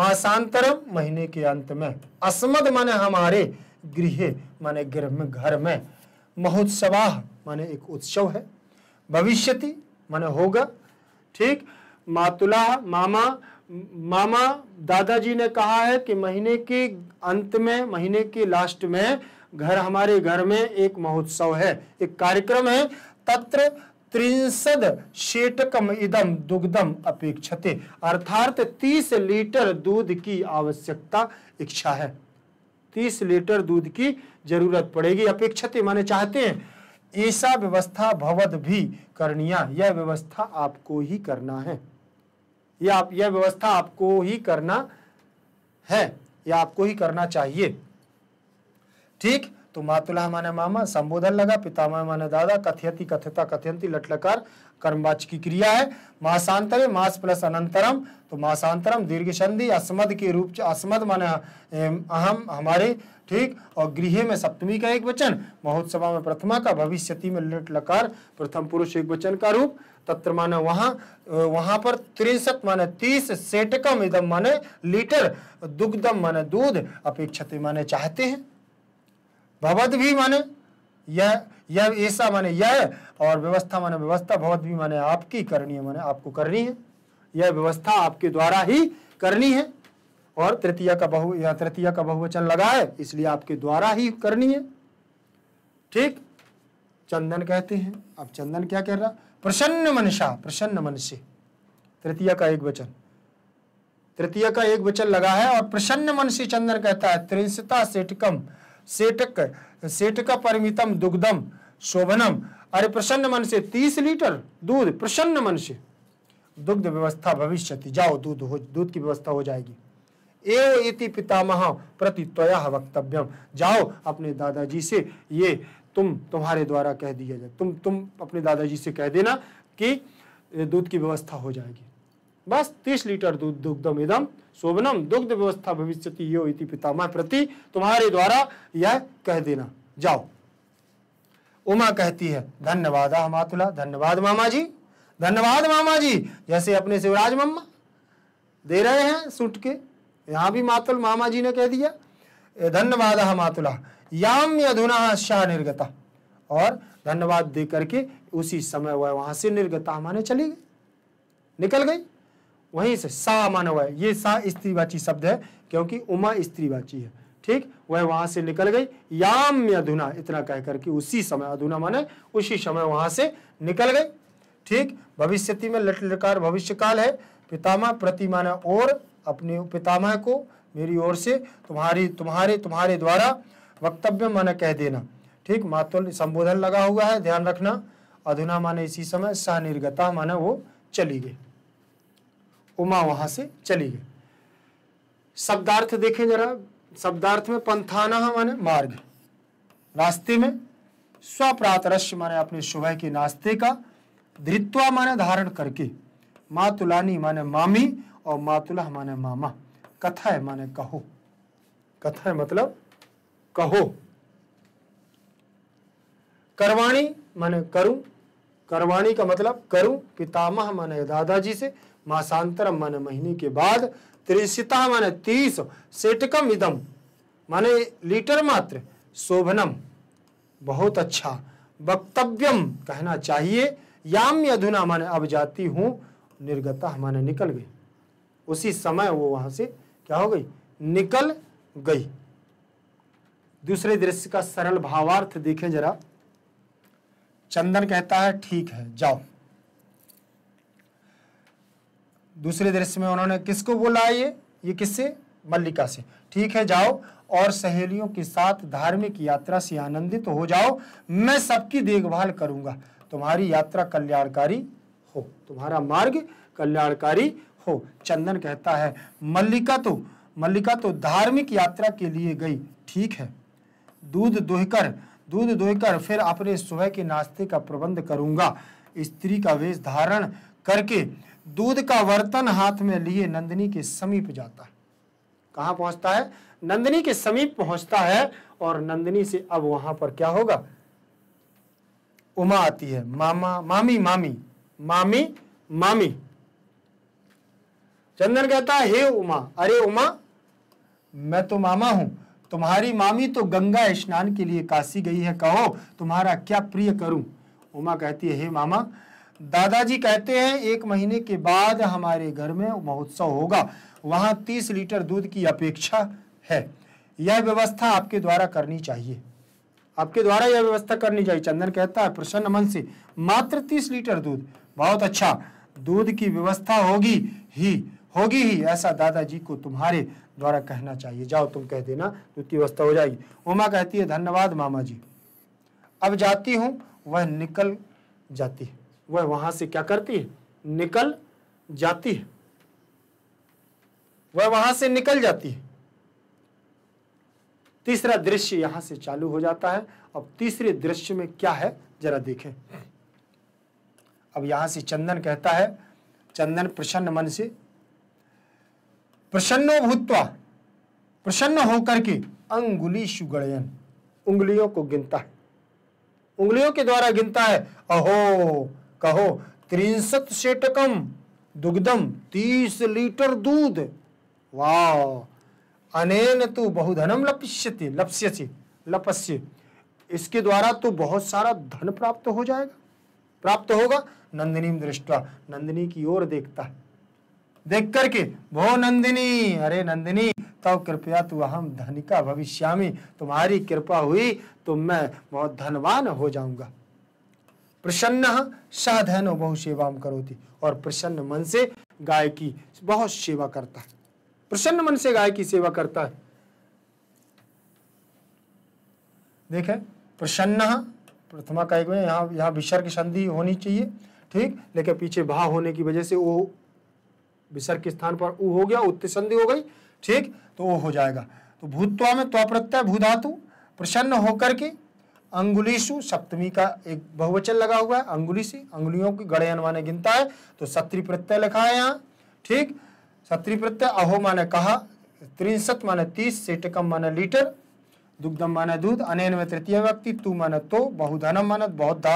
मासांतरम महीने के अंत में असमद माने हमारे गृह माने गृह में घर में महोत्सवाह माने एक उत्सव है भविष्यति माने होगा ठीक मातुला मामा मामा दादाजी ने कहा है कि महीने के अंत में महीने के लास्ट में घर हमारे घर में एक महोत्सव है एक कार्यक्रम है तत्र त्रिशद शेटकम इदम दुग्धम अपेक्षते अर्थात तीस लीटर दूध की आवश्यकता इच्छा है तीस लीटर दूध की जरूरत पड़ेगी अपेक्षते माने चाहते हैं ऐसा व्यवस्था भवद भी करनिया यह व्यवस्था आपको ही करना है यह आप यह व्यवस्था आपको ही करना है या आपको ही करना चाहिए ठीक तो मातुला माने मामा संबोधन लगा पितामह माने दादा कथियति कथ्यता कथयंती लटलकार कर्मवाच की क्रिया है मासांतरे मास प्लस अनंतरम तो मासांतरम दीर्घ संधि अस्मद के रूप अस्मद माने अहम हमारे ठीक और गृह में सप्तमी का एक वचन महोत्सव में प्रथमा का भविष्य में लट लकार प्रथम पुरुष एक वचन का रूप तत्र माने वहां वहां पर त्रिशत माने तीस सेटकम इदम माने लीटर दुग्धम माने दूध अपेक्षते माने चाहते हैं भवद भी माने यह यह ऐसा माने यह और व्यवस्था माने व्यवस्था भवद भी माने आपकी करनी है माने आपको करनी है यह व्यवस्था आपके द्वारा ही करनी है और तृतीय का बहु या तृतीय का बहुवचन लगा है इसलिए आपके द्वारा ही करनी है ठीक चंदन कहते हैं अब चंदन क्या कह रहा प्रसन्न मनसा प्रसन्न मन से तृतीय का एक वचन तृतीय का एक वचन लगा है और प्रसन्न मन से चंदन कहता है त्रिंसता सेठकम सेठक सेटक परमितम दुग्धम शोभनम अरे प्रसन्न मन से तीस लीटर दूध प्रसन्न मन से दुग्ध व्यवस्था भविष्य जाओ दूध हो दूध की व्यवस्था हो जाएगी एव इति पितामह प्रति त्वया वक्तव्यम जाओ अपने दादाजी से ये तुम तुम्हारे द्वारा कह दिया जाए तुम तुम अपने दादाजी से कह देना कि दूध की व्यवस्था हो जाएगी बस तीस लीटर दूध दुग्धम इदम शोभनम दुग्ध व्यवस्था भविष्य यो इति पितामह प्रति तुम्हारे द्वारा यह कह देना जाओ उमा कहती है धन्यवाद मातुला धन्यवाद मामा जी धन्यवाद मामा जी जैसे अपने शिवराज मम्मा दे रहे हैं सूट के यहाँ भी मातुल मामा जी ने कह दिया धन्यवाद मातुला याम अधुना शाह निर्गता और धन्यवाद दे करके उसी समय वह वहां से निर्गता माने चली गई निकल गई वहीं से सा मान वह ये सा स्त्रीवाची शब्द है क्योंकि उमा स्त्रीवाची है ठीक वह वहां से निकल गई याम अधुना इतना कह करके उसी समय अधुना माने उसी समय वहां से निकल गई ठीक भविष्यति में लट लकार भविष्यकाल है पितामह प्रतिमाना और अपने पितामह को मेरी ओर से तुम्हारी तुम्हारे तुम्हारे द्वारा वक्तव्य माने कह देना ठीक मातुल संबोधन लगा हुआ है ध्यान रखना अधुना माने इसी समय सह निर्गता माने वो चली गई उमा वहां से चली गई शब्दार्थ देखें जरा शब्दार्थ में पंथाना माने मार्ग रास्ते में स्वप्रात रश्य माने अपने सुबह के नाश्ते का धृत्वा माने धारण करके मातुलानी माने मामी और मातुलह माने मामा कथा है माने कहो कथा है मतलब कहो करवाणी माने करूं करवाणी का मतलब करूं पितामह माने दादाजी से मासांतरम माने महीने के बाद त्रिशिता माने तीस सेटकम इदम माने लीटर मात्र शोभनम बहुत अच्छा वक्तव्यम कहना चाहिए याम्य अधुना माने अब जाती हूँ निर्गता माने निकल गई उसी समय वो वहां से क्या हो गई निकल गई दूसरे दृश्य का सरल भावार्थ देखें जरा चंदन कहता है ठीक है जाओ दूसरे दृश्य में उन्होंने किसको बोला ये ये किससे मल्लिका से ठीक है जाओ और सहेलियों के साथ धार्मिक यात्रा से आनंदित तो हो जाओ मैं सबकी देखभाल करूंगा तुम्हारी यात्रा कल्याणकारी हो तुम्हारा मार्ग कल्याणकारी को चंदन कहता है मल्लिका तो मल्लिका तो धार्मिक यात्रा के लिए गई ठीक है दूध दोहकर दूध दोहकर फिर अपने सुबह के नाश्ते का प्रबंध करूंगा स्त्री का वेश धारण करके दूध का वर्तन हाथ में लिए नंदिनी के समीप जाता है पहुंचता है नंदिनी के समीप पहुंचता है और नंदिनी से अब वहां पर क्या होगा उमा आती है मामा मामी मामी मामी मामी चंदन कहता है हे उमा अरे उमा मैं तो मामा हूं तुम्हारी मामी तो गंगा स्नान के लिए काशी गई है कहो तुम्हारा क्या प्रिय करूं उमा कहती है हे मामा दादाजी कहते हैं एक महीने के बाद हमारे घर में महोत्सव होगा वहां तीस लीटर दूध की अपेक्षा है यह व्यवस्था आपके द्वारा करनी चाहिए आपके द्वारा यह व्यवस्था करनी चाहिए चंदन कहता है प्रसन्न मन से मात्र तीस लीटर दूध बहुत अच्छा दूध की व्यवस्था होगी ही होगी ही ऐसा दादाजी को तुम्हारे द्वारा कहना चाहिए जाओ तुम कह देना द्वितीय अवस्था हो जाएगी उमा कहती है धन्यवाद मामा जी अब जाती हूँ वह निकल जाती है वह वहां से क्या करती है निकल जाती है वह वहां से निकल जाती है तीसरा दृश्य यहां से चालू हो जाता है अब तीसरे दृश्य में क्या है जरा देखें अब यहां से चंदन कहता है चंदन प्रसन्न मन से प्रसन्नो भूतवा प्रसन्न होकर के अंगुली सुगड़यन उंगलियों को गिनता है उंगलियों के द्वारा गिनता है अहो कहो त्रिशत सेटकम दुग्धम तीस लीटर दूध वाह अनेन तू बहुधनम लप्यति लप्यसि लपस्य इसके द्वारा तो बहुत सारा धन प्राप्त हो जाएगा प्राप्त होगा नंदिनी दृष्टा नंदिनी की ओर देखता है देख करके भो नंदिनी अरे नंदिनी तो कृपया तू हम धनिका भविष्यामी तुम्हारी कृपा हुई तो मैं बहुत धनवान हो जाऊंगा प्रसन्न साधनो बहु सेवाम करोती और प्रसन्न मन से गाय की बहुत सेवा करता है प्रसन्न मन से गाय की सेवा करता है देखे प्रसन्न प्रथमा का एक यहाँ यहाँ विसर्ग संधि होनी चाहिए ठीक लेकिन पीछे भाव होने की वजह से वो विसर्ग के स्थान पर उ हो गया संधि हो गई ठीक तो वो हो जाएगा तो भूतवा में त्वा प्रत्यय भूधातु प्रसन्न होकर के अंगुलीशु सप्तमी का एक बहुवचन लगा हुआ है अंगुलीसी अंगुलियों की गड़े अनवाने गिनता है तो सत्री प्रत्यय लिखा है यहाँ ठीक सत्री प्रत्यय अहो माने कहा त्रिशत माने तीस सेटकम माने लीटर दुग्धम माने दूध अनेन में तृतीय व्यक्ति तू माने तो बहुधनम माने बहुत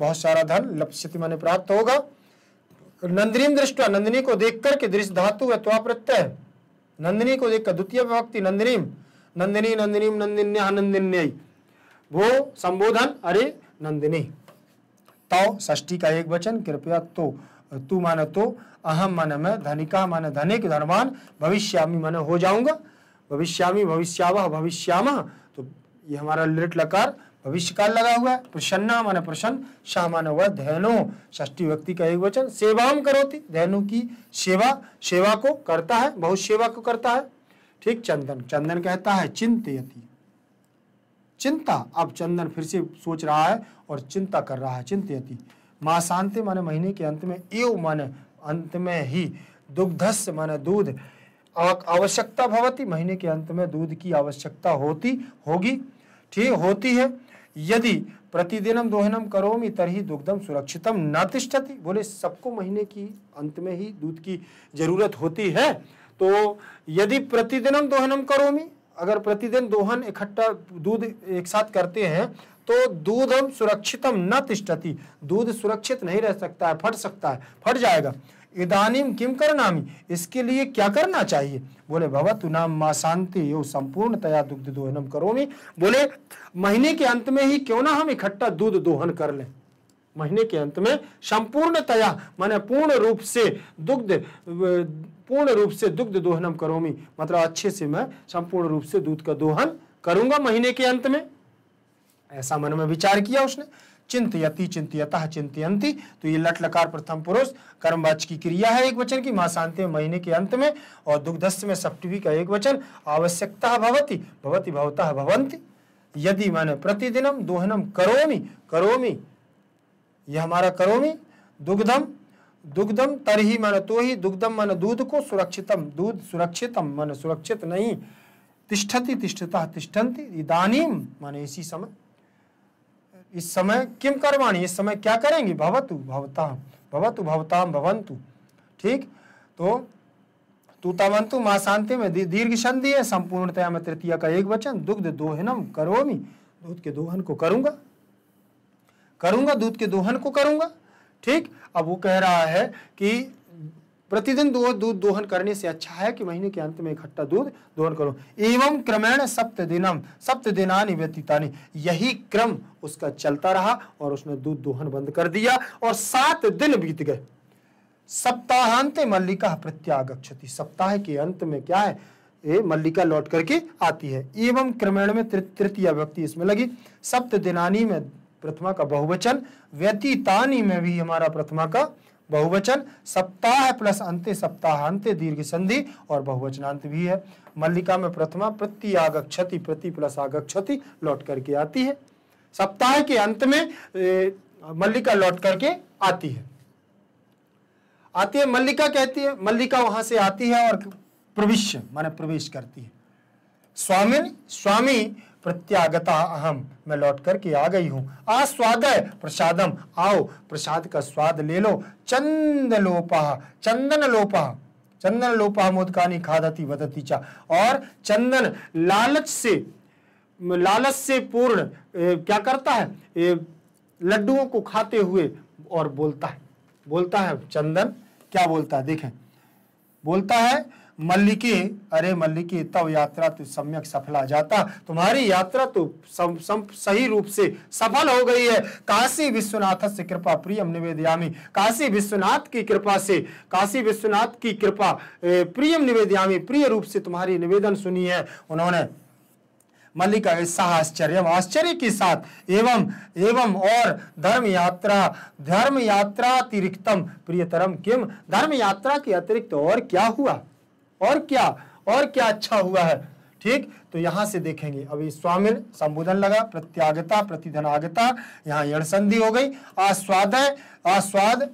बहुत सारा धन लपस्यति माने प्राप्त होगा नंदिनी दृष्टवा नंदिनी को देख करके दृश्य धातु है तो त्वा प्रत्यय नंदिनी को देखकर द्वितीय विभक्ति नंदिनी नंदिनी नंदिनी नंदिन्य नंदिन्य वो संबोधन अरे नंदिनी तो ष्टी का एक वचन कृपया तो तू मान तो अहम मन में धनिका मन धनिक धनवान भविष्यामी मन हो जाऊंगा भविष्यामी भविष्यावह भविष्यामा तो ये हमारा लिट लकार भविष्य काल लगा हुआ है प्रसन्ना मान प्रसन्न शाह माने धैनो ष्टी व्यक्ति का एक वचन सेवाम करोती धैनु की सेवा सेवा को करता है बहुत सेवा को करता है ठीक चंदन चंदन कहता है चिंतयति चिंता अब चंदन फिर से सोच रहा है और चिंता कर रहा है चिंतयति माँ शांति माने महीने के अंत में एव माने अंत में ही दुग्धस्य माने दूध आवश्यकता भवती महीने के अंत में दूध की आवश्यकता होती होगी ठीक होती है यदि प्रतिदिनम दोहनम करोमी तरही दुग्धम सुरक्षितम न तिष्ठती बोले सबको महीने की अंत में ही दूध की जरूरत होती है तो यदि प्रतिदिनम दोहनम करोमी अगर प्रतिदिन दोहन इकट्ठा दूध एक साथ करते हैं तो दूधम सुरक्षितम न तिष्ठती दूध सुरक्षित नहीं रह सकता है फट सकता है फट जाएगा इदानीम किम करना इसके लिए क्या करना चाहिए बोले तू नाम माँ शांति यो तया दुग्ध दोहनम करोमी बोले महीने के अंत में ही क्यों ना हम इकट्ठा दूध दोहन कर लें महीने के अंत में संपूर्णतया माने पूर्ण रूप से दुग्ध पूर्ण रूप से दुग्ध दोहनम करोमी मतलब अच्छे से मैं संपूर्ण रूप से दूध का दोहन करूंगा महीने के अंत में ऐसा मन में विचार किया उसने चिंतयति चिंतयत चिंतयंती तो ये लट लकार प्रथम पुरुष कर्मवाच की क्रिया है एक वचन की मासांत महीने के अंत में और दुग्धस्य में सप्तमी का एक वचन आवश्यकता भवती भवती भवतः भवंती यदि मन प्रतिदिनम दोहनम करोमी करोमी यह हमारा करोमी दुग्धम दुग्धम तरही मन तो ही दुग्धम मन दूध को सुरक्षितम दूध सुरक्षितम मन सुरक्षित नहीं तिष्ठति तिष्ठता तिष्ठन्ति इदानीम माने इसी समय इस समय किम करवाणी इस समय क्या करेंगे भवतु भवताम भवतु भवताम भवंतु ठीक तो तूतावंतु माँ शांति में दीर्घ संधि है संपूर्णतया में तृतीय का एक वचन दुग्ध दोहनम करोमी दूध के दोहन को करूंगा करूंगा दूध के दोहन को करूंगा ठीक अब वो कह रहा है कि प्रतिदिन दो दूध दोहन करने से अच्छा है कि महीने के अंत में इकट्ठा दूध दोहन करो एवं क्रमेण सप्त दिनम सप्त दिनानि व्यतीतानि यही क्रम उसका चलता रहा और उसने दूध दोहन बंद कर दिया और सात दिन बीत गए सप्ताहांत मल्लिका प्रत्यागछति सप्ताह के अंत में क्या है ए मल्लिका लौट करके आती है एवं क्रमेण में तृतीय व्यक्ति इसमें लगी सप्त दिनानी में प्रथमा का बहुवचन व्यतीतानी में भी हमारा प्रथमा का बहुवचन सप्ताह प्लस अंत्य सप्ताह अंत्य दीर्घ संधि और बहुवचनांत भी है मल्लिका में प्रथमा प्रति क्षति प्रति प्लस क्षति लौट करके आती है सप्ताह के अंत में मल्लिका लौट करके आती है आती है मल्लिका कहती है मल्लिका वहां से आती है और प्रविश्य माने प्रवेश करती है स्वामी स्वामी प्रत्यागता अहम मैं लौट करके आ गई हूँ आस्वादय प्रसादम आओ प्रसाद का स्वाद ले लो चंद लोपा चंदन लोपा चंदन लोपा मोदकानी खादती वदती चा और चंदन लालच से लालच से पूर्ण क्या करता है लड्डुओं को खाते हुए और बोलता है बोलता है चंदन क्या बोलता है देखें बोलता है मल्लिके अरे मल्लिके तब यात्रा तो सम्यक सफला जाता तुम्हारी यात्रा तो सम, सम, सही रूप से सफल हो गई है काशी विश्वनाथ से कृपा प्रियम निवेदयामी काशी विश्वनाथ की कृपा से काशी विश्वनाथ की कृपा प्रियम निवेदयामी प्रिय रूप से तुम्हारी निवेदन सुनी है उन्होंने मल्लिका ऐसा आश्चर्य आश्चर्य के साथ एवं एवं और धर्म यात्रा धर्म यात्रा अतिरिक्तम प्रियतरम किम धर्म यात्रा के अतिरिक्त और क्या हुआ और क्या और क्या अच्छा हुआ है ठीक तो यहां से देखेंगे अभी स्वामिर संबोधन लगा प्रत्यागता प्रतिधनागता यहाँ यण संधि हो गई आस्वादय आस्वाद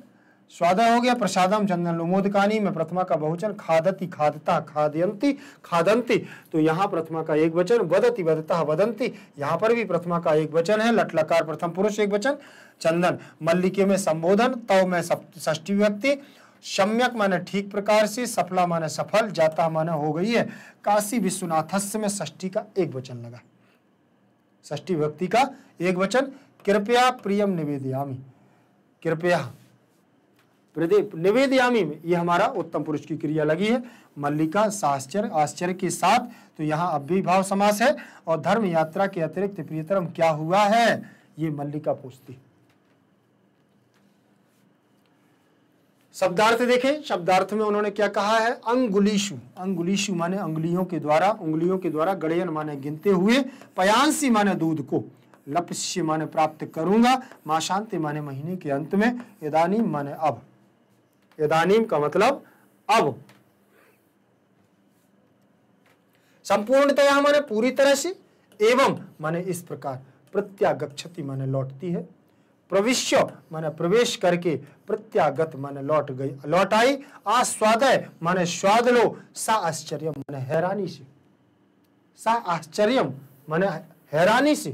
स्वादय हो गया प्रसादम चंदन लोमोदकानी में प्रथमा का बहुचन खादति खादता खादयंती खादंती तो यहाँ प्रथमा का एक वचन वदति वदता वदंती यहाँ पर भी प्रथमा का एक वचन है लटलकार प्रथम पुरुष एक वचन चंदन मल्लिके में संबोधन तव में सप्त ष्टी व्यक्ति सम्यक माने ठीक प्रकार से सफला माने सफल जाता माने हो गई है काशी विश्वनाथस्य में ष्ठी का एक वचन लगा ष्ठी व्यक्ति का एक वचन कृपया प्रियम निवेदयामी कृपया प्रदीप निवेदयामी में ये हमारा उत्तम पुरुष की क्रिया लगी है मल्लिका साश्चर्य आश्चर्य के साथ तो यहाँ अब भी भाव समास है और धर्म यात्रा के अतिरिक्त प्रियतरम क्या हुआ है ये मल्लिका पूछती है शब्दार्थ देखें शब्दार्थ में उन्होंने क्या कहा है अंगुलीशु अंगुलीशु माने अंगुलियों के द्वारा उंगलियों के द्वारा गणयन माने गिनते हुए पयांसी माने दूध को लपस्य माने प्राप्त करूंगा मां शांति माने महीने के अंत में यदानीम माने अब यदानीम का मतलब अब संपूर्णतया माने पूरी तरह से एवं माने इस प्रकार प्रत्यागक्षति माने लौटती है प्रविश्य माने प्रवेश करके प्रत्यागत माने लौट गई लौट आई आस्वादय माने स्वाद लो सा आश्चर्य माने हैरानी से सा आश्चर्य माने हैरानी से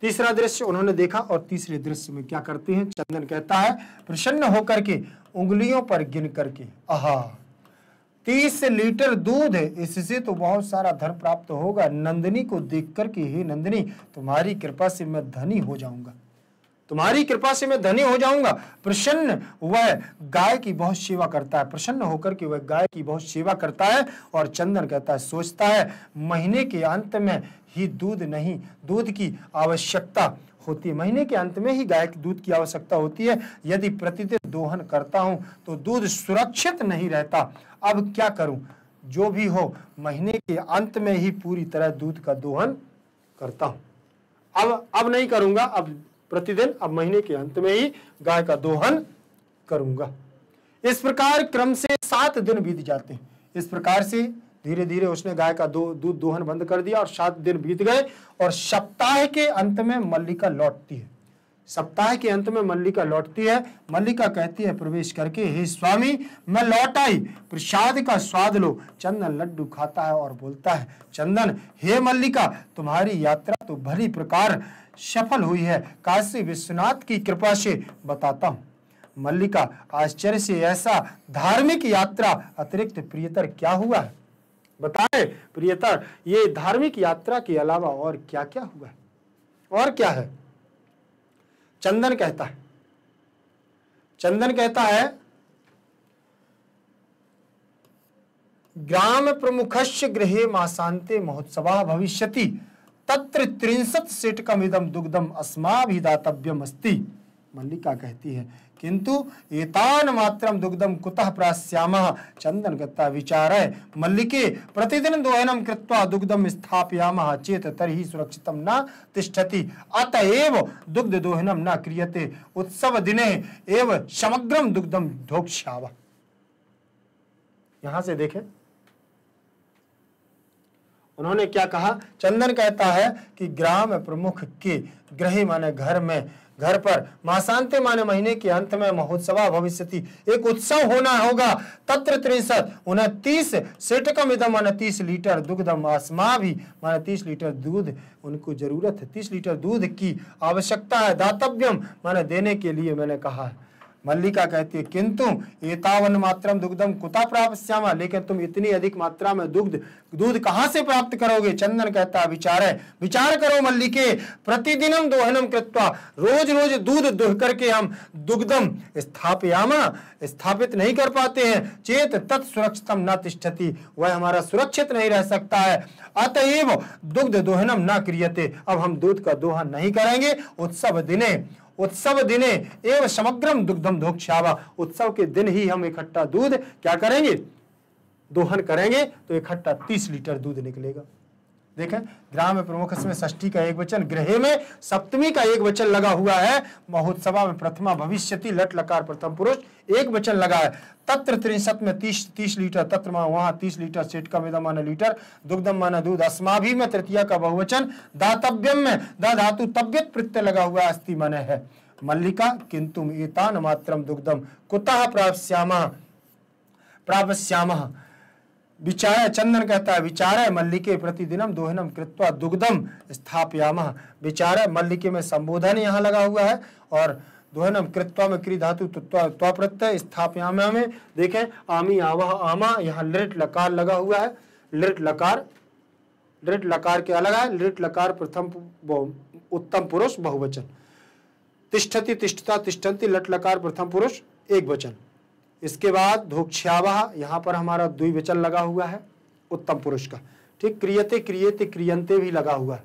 तीसरा दृश्य उन्होंने देखा और तीसरे दृश्य में क्या करते हैं चंदन कहता है प्रसन्न होकर के उंगलियों पर गिन करके आहा तीस लीटर दूध इससे तो बहुत सारा धन प्राप्त होगा नंदनी को देख कर के ही नंदिनी तुम्हारी कृपा से मैं धनी हो जाऊंगा तुम्हारी कृपा से मैं धनी हो जाऊंगा प्रसन्न वह गाय की बहुत सेवा करता है प्रसन्न होकर के वह गाय की बहुत सेवा करता है और चंदन कहता है सोचता है महीने के अंत में ही दूध नहीं दूध की आवश्यकता होती है महीने के अंत में ही गाय के दूध की आवश्यकता होती है यदि प्रतिदिन दोहन करता हूं तो दूध सुरक्षित नहीं रहता अब क्या करूं जो भी हो महीने के अंत में ही पूरी तरह दूध का दोहन करता हूं अब अब नहीं करूंगा अब प्रतिदिन अब महीने के अंत में ही गाय का दोहन करूंगा इस प्रकार क्रम से सात दिन बीत जाते हैं इस प्रकार से धीरे धीरे उसने गाय का दूध दोहन बंद कर दिया और सात दिन बीत गए और सप्ताह के अंत में मल्लिका लौटती है सप्ताह के अंत में मल्लिका लौटती है मल्लिका कहती है प्रवेश करके हे स्वामी मैं लौट आई प्रसाद का स्वाद लो चंदन लड्डू खाता है और बोलता है चंदन हे मल्लिका तुम्हारी यात्रा तो भरी प्रकार सफल हुई है काशी विश्वनाथ की कृपा से बताता हूँ मल्लिका आश्चर्य से ऐसा धार्मिक यात्रा अतिरिक्त प्रियतर क्या हुआ है बताएं प्रियता ये धार्मिक यात्रा के अलावा और क्या क्या हुआ है और क्या है चंदन कहता है चंदन कहता है ग्राम से गृह मासांते महोत्सव भविष्य तत्र कम इदम दुग्धम अस्मा भी दातव्यम अस्ती मल्लिका कहती है किंतु एतान मात्र दुग्धम कुतः प्रायाम चंदन गत्ता विचार है मल्लिके प्रतिदिन दोहनम कृत्वा दुग्धम स्थापयाम चेत तरी सुरक्षित न तिष्ठति अतएव दुग्ध दोहनम न क्रियते उत्सव दिने एव समग्रम दुग्धम धोक्षाव यहां से देखें उन्होंने क्या कहा चंदन कहता है कि ग्राम प्रमुख के ग्रही माने घर में घर पर मासांते माने महीने के अंत में महोत्सव भविष्य एक उत्सव होना होगा तत्र त्रिशत उनतीस सेटकम माने तीस लीटर दुग्धम आसमा भी माने तीस लीटर दूध उनको जरूरत है तीस लीटर दूध की आवश्यकता है दातव्यम माने देने के लिए मैंने कहा है मल्लिका कहती है किंतु एतावन मात्रम दुग्धम कुता प्राप्त श्यामा लेकिन तुम इतनी अधिक मात्रा में दुग्ध दूध कहाँ से प्राप्त करोगे चंदन कहता है विचार है विचार करो मल्लिके प्रतिदिनम दोहनम कृत्वा रोज रोज दूध दुह करके हम दुग्धम स्थापयामा स्थापित नहीं कर पाते हैं चेत तत् सुरक्षित न तिष्ठती वह हमारा सुरक्षित नहीं रह सकता है अतएव दुग्ध दोहनम न क्रियते अब हम दूध का दोहन नहीं करेंगे उत्सव दिने उत्सव दिने एवं समग्रम दुग्धम धोक्षावा उत्सव के दिन ही हम इकट्ठा दूध क्या करेंगे दोहन करेंगे तो इकट्ठा तीस लीटर दूध निकलेगा देखें ग्राम में प्रमुख में षष्ठी का एक वचन ग्रहे में सप्तमी का एक वचन लगा हुआ है महोत्सव में प्रथमा भविष्य लट लकार प्रथम पुरुष एक वचन लगा है तत्र त्रिशत में तीस तीस लीटर तत्र वहां तीस लीटर का मेदा माना लीटर दुग्धम माना दूध अस्माभि में तृतीया का बहुवचन दातव्यम में दा धातु तब्यत प्रत्यय लगा हुआ अस्थि मन है मल्लिका किंतु एतान मात्रम दुग्धम कुतः प्राप्त श्यामा प्राप्त श्यामा विचार चंदन कहता है विचार मल्लिके प्रतिदिनम दोहनम कृत्वा दुग्धम स्थापयाम विचार मल्लिके में संबोधन यहाँ लगा हुआ है और दोहनम कृत्वा में क्री धातु प्रत्यय स्थापयाम में देखें आमी आवा आमा यहाँ लिट लकार लगा हुआ है लिट लकार लिट लकार क्या लगा है लिट लकार प्रथम उत्तम पुरुष बहुवचन तिष्ठति तिष्ठता तिष्ठन्ति लट लकार प्रथम पुरुष एक वचन इसके बाद धोक्षावह यहाँ पर हमारा द्विवचन लगा हुआ है उत्तम पुरुष का ठीक क्रियते क्रियते क्रियंते भी लगा हुआ है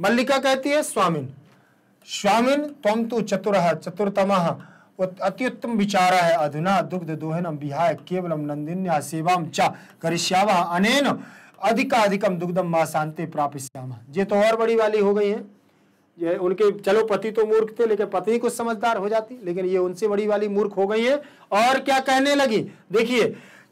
मल्लिका कहती है स्वामिन स्वामिन तम तु चतुर चतुर्तम अत्युत्तम विचार है अधुना दुग्ध दोहनम विहाय केवलम नंदिन्या सेवाम चा करिष्यावह अनेन अधिकाधिकम दुग्धम शांति प्राप्त ये तो और बड़ी वाली हो गई है ये उनके चलो पति तो मूर्ख थे लेकिन पत्नी कुछ समझदार हो जाती लेकिन ये उनसे बड़ी वाली मूर्ख हो गई है और क्या कहने लगी देखिए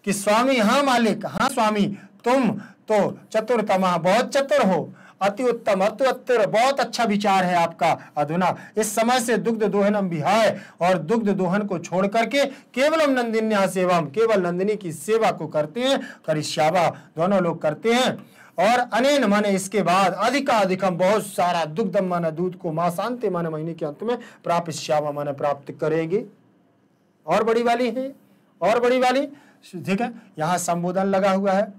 कि स्वामी हाँ मालिक हाँ स्वामी तुम तो चतुरतमा बहुत चतुर हो अति उत्तम अति उत्तर बहुत अच्छा विचार है आपका अधुना इस समय से दुग्ध दोहनम विहाय और दुग्ध दोहन को छोड़ करके केवल हम नंदिन्या सेवा केवल नंदिनी की सेवा को करते हैं करिश्यावा दोनों लोग करते हैं और अनेन माने इसके बाद अधिकाधिकम बहुत सारा दुग्धम माने दूध को मासांते माने महीने के अंत में प्राप्त श्यामा माने प्राप्त करेगी और बड़ी वाली है और बड़ी वाली ठीक है यहाँ संबोधन लगा हुआ है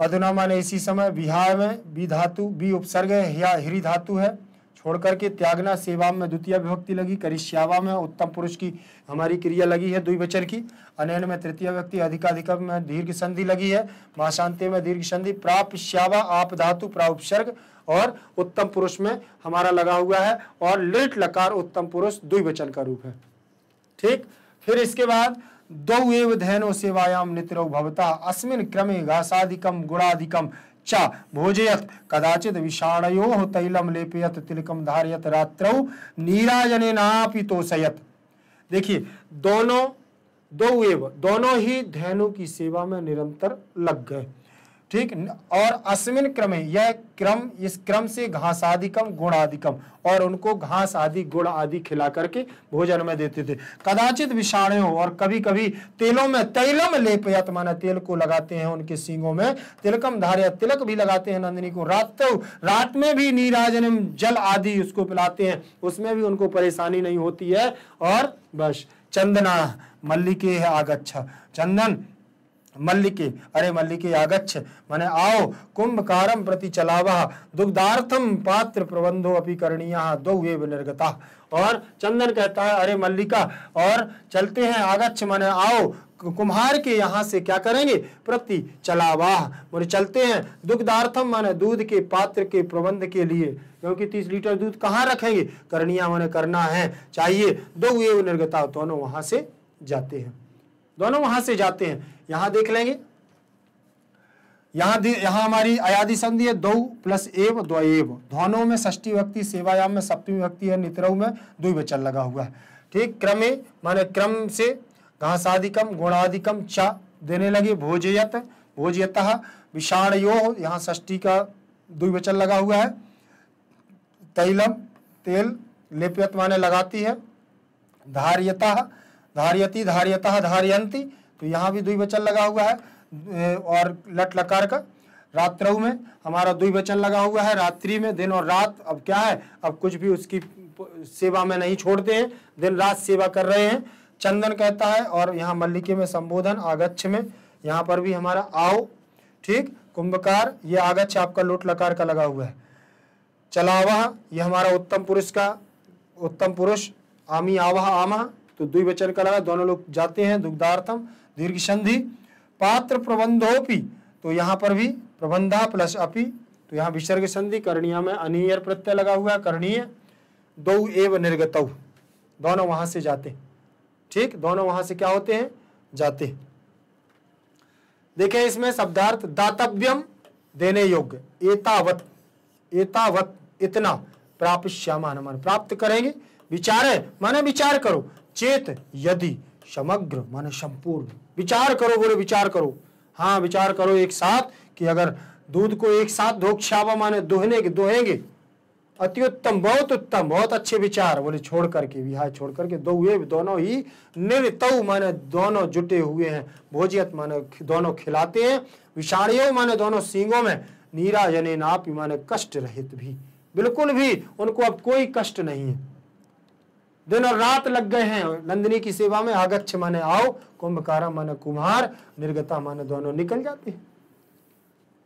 अधुना माने इसी समय बिहार में बी धातु बी उपसर्ग है या हिरी धातु है छोड़कर के त्यागना सेवा में द्वितीय विभक्ति लगी करिश्यावा में उत्तम पुरुष की हमारी क्रिया लगी है द्विवचन की अनैन में तृतीय व्यक्ति अधिकाधिक में दीर्घ संधि लगी है महाशांति में दीर्घ संधि प्राप श्यावा आप धातु प्राउपसर्ग और उत्तम पुरुष में हमारा लगा हुआ है और लेट लकार उत्तम पुरुष द्विवचन का रूप है ठीक फिर इसके बाद दो एव धैनो सेवायाम नित्रो भवता अस्मिन क्रमे घासाधिकम गुणाधिकम च भोजयत कदाचित विषाणयो तैलम लेपयत तिलकम धारियत रात्रौ नीराजने तोषयत देखिए दोनों दो एव दोनों ही धैनु की सेवा में निरंतर लग गए ठीक और अस्मिन क्रम है यह क्रम इस क्रम से घास कम गुण कम और उनको घास आदि गुण आदि खिला करके भोजन में देते थे कदाचित विषाणु और कभी कभी तेलों में तैलम लेपयत माना तेल को लगाते हैं उनके सींगों में तिलकम धार्य तिलक भी लगाते हैं नंदिनी को रात रात में भी नीराजन जल आदि उसको पिलाते हैं उसमें भी उनको परेशानी नहीं होती है और बस चंदना मल्लिके है आगच्छा चंदन मल्लिके अरे मल्लिके आगच्छ मने आओ कुंभकारम प्रति चलावा दुग्धार्थम पात्र प्रबंधो अपि करणीय दो निर्गता और चंदन कहता है अरे मल्लिका और चलते हैं आगच्छ मने आओ कुम्हार के यहाँ से क्या करेंगे प्रति चलावाह मुझे चलते हैं दुग्धार्थम माने दूध के पात्र के प्रबंध के लिए क्योंकि तीस लीटर दूध कहाँ रखेंगे करनिया माने करना है चाहिए दो ये निर्गता दोनों वहां से जाते हैं दोनों वहां से जाते हैं यहां देख लेंगे यहां यहां हमारी अयादि संधि है दो प्लस एव द्वैव ध्वनों में षष्ठी व्यक्ति सेवायाम में सप्तमी व्यक्ति है नितरऊ में द्विवचन लगा हुआ है ठीक क्रमे माने क्रम से घासाधिकम गुणाधिकम च देने लगे भोजयत भोजयत विषाणयो यहाँ ष्टी का द्विवचन लगा हुआ है तैलम तेल लेपयत माने लगाती है धार्यता धार्यती धार्यता धार्यंती तो यहाँ भी द्विवचन लगा हुआ है और लट लकार का रात्रु में हमारा द्विवचन लगा हुआ है रात्रि में दिन और रात अब क्या है अब कुछ भी उसकी सेवा में नहीं छोड़ते हैं दिन रात सेवा कर रहे हैं चंदन कहता है और यहाँ मल्लिके में संबोधन आगच्छ में यहाँ पर भी हमारा आओ ठीक कुंभकार ये आगच्छ आपका लोट लकार का लगा हुआ है चलावा ये हमारा उत्तम पुरुष का उत्तम पुरुष आमी आवा आमा तो द्विवचन का लगा दोनों लोग जाते हैं दुग्धार्थम दीर्घ संधि पात्र प्रबंधोपि तो यहाँ पर भी प्रबंधा प्लस अपि तो यहाँ विसर्ग संधि करणीय में अनियर प्रत्यय लगा हुआ है करणीय दो एव निर्गत दोनों वहां से जाते ठीक दोनों वहां से क्या होते हैं जाते देखे इसमें शब्दार्थ दातव्यम देने योग्य एतावत एतावत इतना प्राप्त श्यामान प्राप्त करेंगे विचारे माने विचार करो चेत यदि समग्र माने संपूर्ण विचार करो बोले विचार करो हाँ विचार करो एक साथ कि अगर दूध को एक साथ धोक्षावा माने दोहने के दोहेंगे अति उत्तम बहुत उत्तम बहुत अच्छे विचार बोले छोड़ करके विहार छोड़ करके दो हुए दोनों ही निर्तव माने दोनों जुटे हुए हैं भोजियत माने दोनों खिलाते हैं विषाणियों माने दोनों सींगों में नीरा जने नापी माने कष्ट रहित भी बिल्कुल भी उनको अब कोई कष्ट नहीं है दिन और रात लग गए हैं नंदिनी की सेवा में आगक्ष माने आओ कुंभकारा माने कुम्हार निर्गता माने दोनों निकल जाते हैं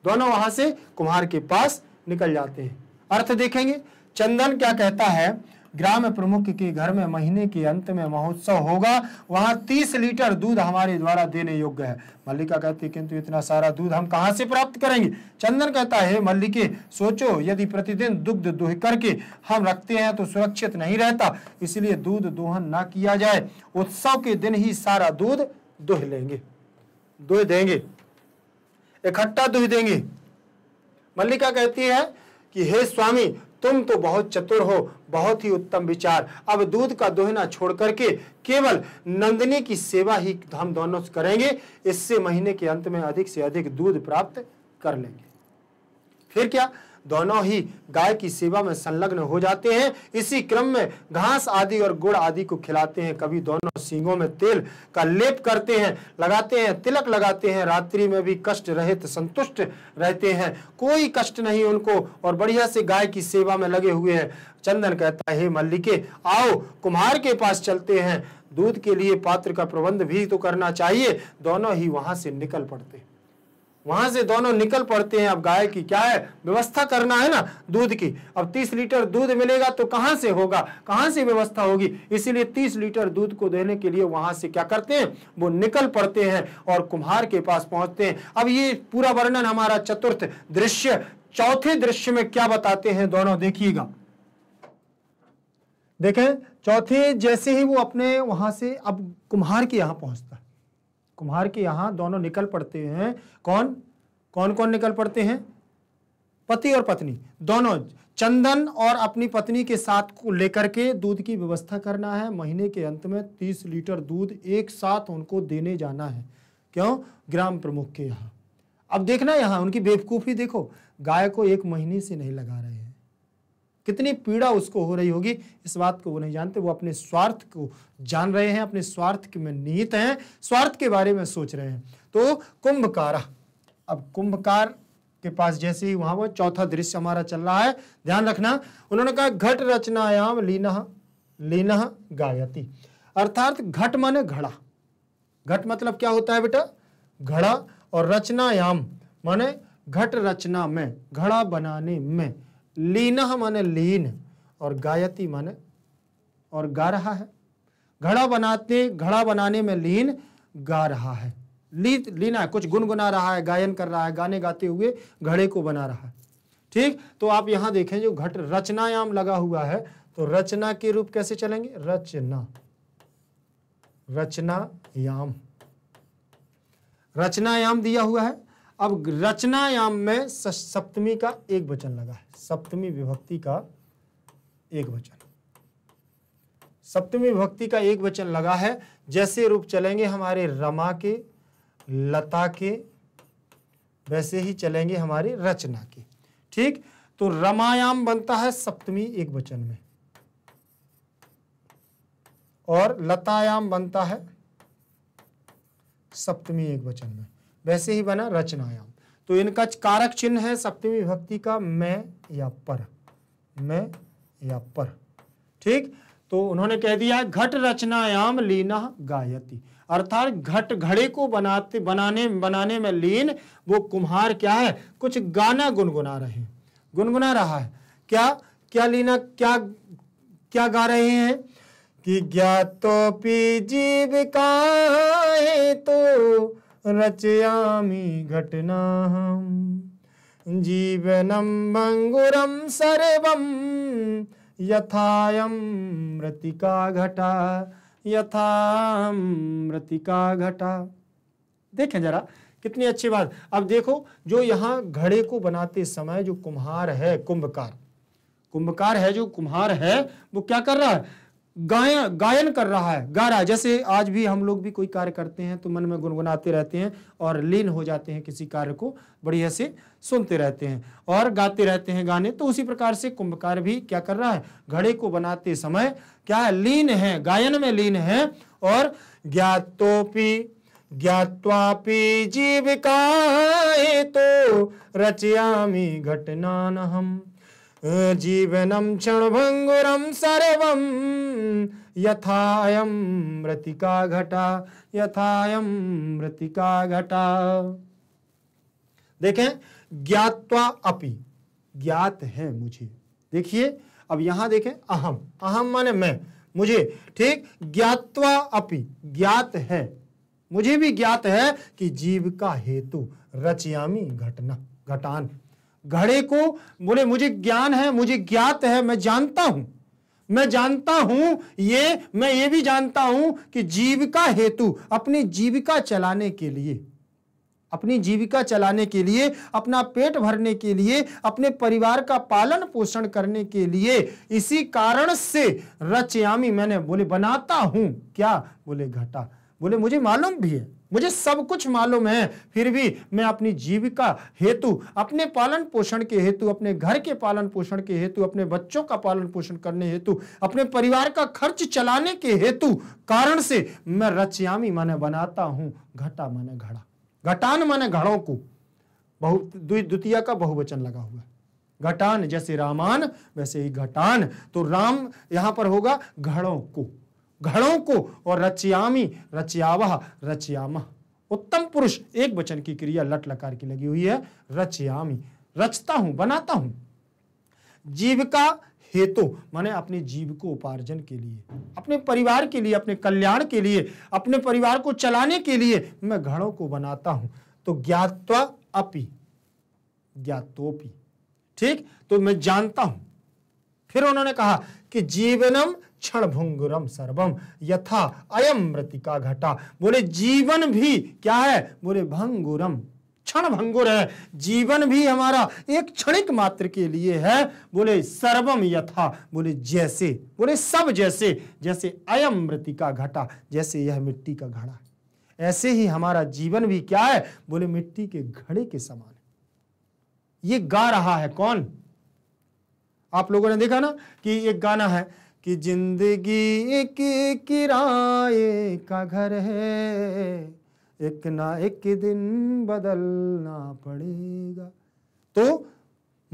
दोनों वहां से कुम्हार के पास निकल जाते हैं अर्थ देखेंगे चंदन क्या कहता है ग्राम प्रमुख के घर में महीने के अंत में महोत्सव होगा वहां तीस लीटर दूध हमारे द्वारा देने योग्य है मल्लिका कहती किंतु इतना सारा दूध हम कहाँ से प्राप्त करेंगे चंदन कहता है मल्लिके सोचो यदि प्रतिदिन दुग्ध दुह करके हम रखते हैं तो सुरक्षित नहीं रहता इसलिए दूध दोहन ना किया जाए उत्सव के दिन ही सारा दूध दुह लेंगे दुह देंगे इकट्ठा दुह देंगे मल्लिका कहती है कि हे स्वामी तुम तो बहुत चतुर हो बहुत ही उत्तम विचार अब दूध का दोहना छोड़ करके केवल नंदिनी की सेवा ही हम दोनों करेंगे इससे महीने के अंत में अधिक से अधिक दूध प्राप्त कर लेंगे फिर क्या दोनों ही गाय की सेवा में संलग्न हो जाते हैं इसी क्रम में घास आदि और गुड़ आदि को खिलाते हैं कभी दोनों सींगों में तेल का लेप करते हैं लगाते हैं तिलक लगाते हैं रात्रि में भी कष्ट रहित संतुष्ट रहते हैं कोई कष्ट नहीं उनको और बढ़िया से गाय की सेवा में लगे हुए हैं चंदन कहता है हे मल्लिके आओ कुम्हार के पास चलते हैं दूध के लिए पात्र का प्रबंध भी तो करना चाहिए दोनों ही वहां से निकल पड़ते हैं वहां से दोनों निकल पड़ते हैं अब गाय की क्या है व्यवस्था करना है ना दूध की अब तीस लीटर दूध मिलेगा तो कहां से होगा कहां से व्यवस्था होगी इसीलिए तीस लीटर दूध को देने के लिए वहां से क्या करते हैं वो निकल पड़ते हैं और कुम्हार के पास पहुंचते हैं अब ये पूरा वर्णन हमारा चतुर्थ दृश्य चौथे दृश्य में क्या बताते हैं दोनों देखिएगा देखें चौथे जैसे ही वो अपने वहां से अब कुम्हार के यहां पहुंचता कुम्हार के यहाँ दोनों निकल पड़ते हैं कौन कौन कौन निकल पड़ते हैं पति और पत्नी दोनों चंदन और अपनी पत्नी के साथ को लेकर के दूध की व्यवस्था करना है महीने के अंत में तीस लीटर दूध एक साथ उनको देने जाना है क्यों ग्राम प्रमुख के यहाँ अब देखना यहाँ उनकी बेवकूफ़ी देखो गाय को एक महीने से नहीं लगा रहे हैं कितनी पीड़ा उसको हो रही होगी इस बात को वो नहीं जानते वो अपने स्वार्थ को जान रहे हैं अपने स्वार्थ के में निहित हैं स्वार्थ के बारे में सोच रहे हैं तो कुंभकार अब कुंभकार के पास जैसे ही वहां वो चौथा दृश्य हमारा चल रहा है ध्यान रखना उन्होंने कहा घट रचनायाम लीन लीन गायती अर्थात घट मन घड़ा घट मतलब क्या होता है बेटा घड़ा और रचनायाम माने घट रचना में घड़ा बनाने में लीना माने लीन और गायती माने और गा रहा है घड़ा बनाते घड़ा बनाने में लीन गा रहा है ली लीना है कुछ गुनगुना रहा है गायन कर रहा है गाने गाते हुए घड़े को बना रहा है ठीक तो आप यहां देखें जो घट रचनायाम लगा हुआ है तो रचना के रूप कैसे चलेंगे रचना रचनायाम रचनायाम दिया हुआ है अब रचनायाम में सप्तमी का एक वचन लगा है सप्तमी विभक्ति का एक वचन सप्तमी विभक्ति का एक वचन लगा है जैसे रूप चलेंगे हमारे रमा के लता के वैसे ही चलेंगे हमारे रचना के ठीक तो रमायाम बनता है सप्तमी एक वचन में और लतायाम बनता है सप्तमी एक वचन में वैसे ही बना रचनायाम तो इनका कारक चिन्ह है सप्तमी विभक्ति का मैं या पर मैं या पर ठीक तो उन्होंने कह दिया घट रचनायाम लीना गायती अर्थात घट घड़े को बनाते बनाने बनाने में लीन वो कुम्हार क्या है कुछ गाना गुनगुना रहे हैं गुनगुना रहा है क्या क्या लीना क्या क्या गा रहे हैं कि ज्ञातोपी जीविका है तो रचयामि घटना जीवनं भङ्गुरं सर्व यथायं मृतिका घटा यथा मृतिका घटा देखें जरा कितनी अच्छी बात अब देखो जो यहाँ घड़े को बनाते समय जो कुम्हार है कुंभकार कुंभकार है जो कुम्हार है वो क्या कर रहा है गायन कर रहा है गा रहा है जैसे आज भी हम लोग भी कोई कार्य करते हैं तो मन में गुनगुनाते रहते हैं और लीन हो जाते हैं किसी कार्य को बढ़िया से सुनते रहते हैं और गाते रहते हैं गाने तो उसी प्रकार से कुंभकार भी क्या कर रहा है घड़े को बनाते समय क्या है लीन है गायन में लीन है और ज्ञातोपी ज्ञावापी जीविका तो रचयामी घटना हम जीवनं क्षणभङ्गुरं सर्वं यथायं मृतिका घटा यथा मृतिका घटा देखें ज्ञातवा अपि ज्ञात है मुझे देखिए अब यहां देखें अहम अहम माने मैं मुझे ठीक ज्ञातवा अपि ज्ञात है मुझे भी ज्ञात है कि जीव का हेतु रचयामी घटना घटान घड़े को बोले मुझे ज्ञान है मुझे ज्ञात है मैं जानता हूं मैं जानता हूं ये मैं ये भी जानता हूं कि जीविका हेतु अपनी जीविका चलाने के लिए अपनी जीविका चलाने के लिए अपना पेट भरने के लिए अपने परिवार का पालन पोषण करने के लिए इसी कारण से रचयामी मैंने बोले बनाता हूं क्या बोले घटा बोले मुझे मालूम भी है मुझे सब कुछ मालूम है फिर भी मैं अपनी जीविका हेतु अपने पालन पोषण के हेतु अपने घर के पालन पोषण के हेतु अपने बच्चों का पालन पोषण करने हेतु अपने परिवार का खर्च चलाने के हेतु कारण से मैं रचयामी माने बनाता हूं घटा माने घड़ा घटान माने घड़ों को बहु द्वितीय का बहुवचन लगा हुआ है घटान जैसे रामान वैसे ही घटान तो राम यहां पर होगा घड़ों को घड़ों को और रचयामी रचयावह रचयाम उत्तम पुरुष एक वचन की क्रिया लट लकार की लगी हुई है रचयामी रचता हूं बनाता हूं जीव का हेतु माने अपने जीव को उपार्जन के लिए अपने परिवार के लिए अपने कल्याण के लिए अपने परिवार को चलाने के लिए मैं घड़ों को बनाता हूं तो ज्ञातवा अपि ज्ञातोपि ठीक तो मैं जानता हूं फिर उन्होंने कहा कि जीवनम क्षण भुंगुरम सर्वम यथा अयम मृतिका घटा बोले जीवन भी क्या है बोले भंगुरम क्षण भंगुर है जीवन भी हमारा एक क्षणिक मात्र के लिए है बोले सर्वम यथा बोले जैसे बोले सब जैसे जैसे अयम मृतिका घटा जैसे यह मिट्टी का घड़ा ऐसे ही हमारा जीवन भी क्या है बोले मिट्टी के घड़े के समान है ये गा रहा है कौन आप लोगों ने देखा ना कि एक गाना है कि जिंदगी एक किराए का घर है एक ना एक दिन बदलना पड़ेगा तो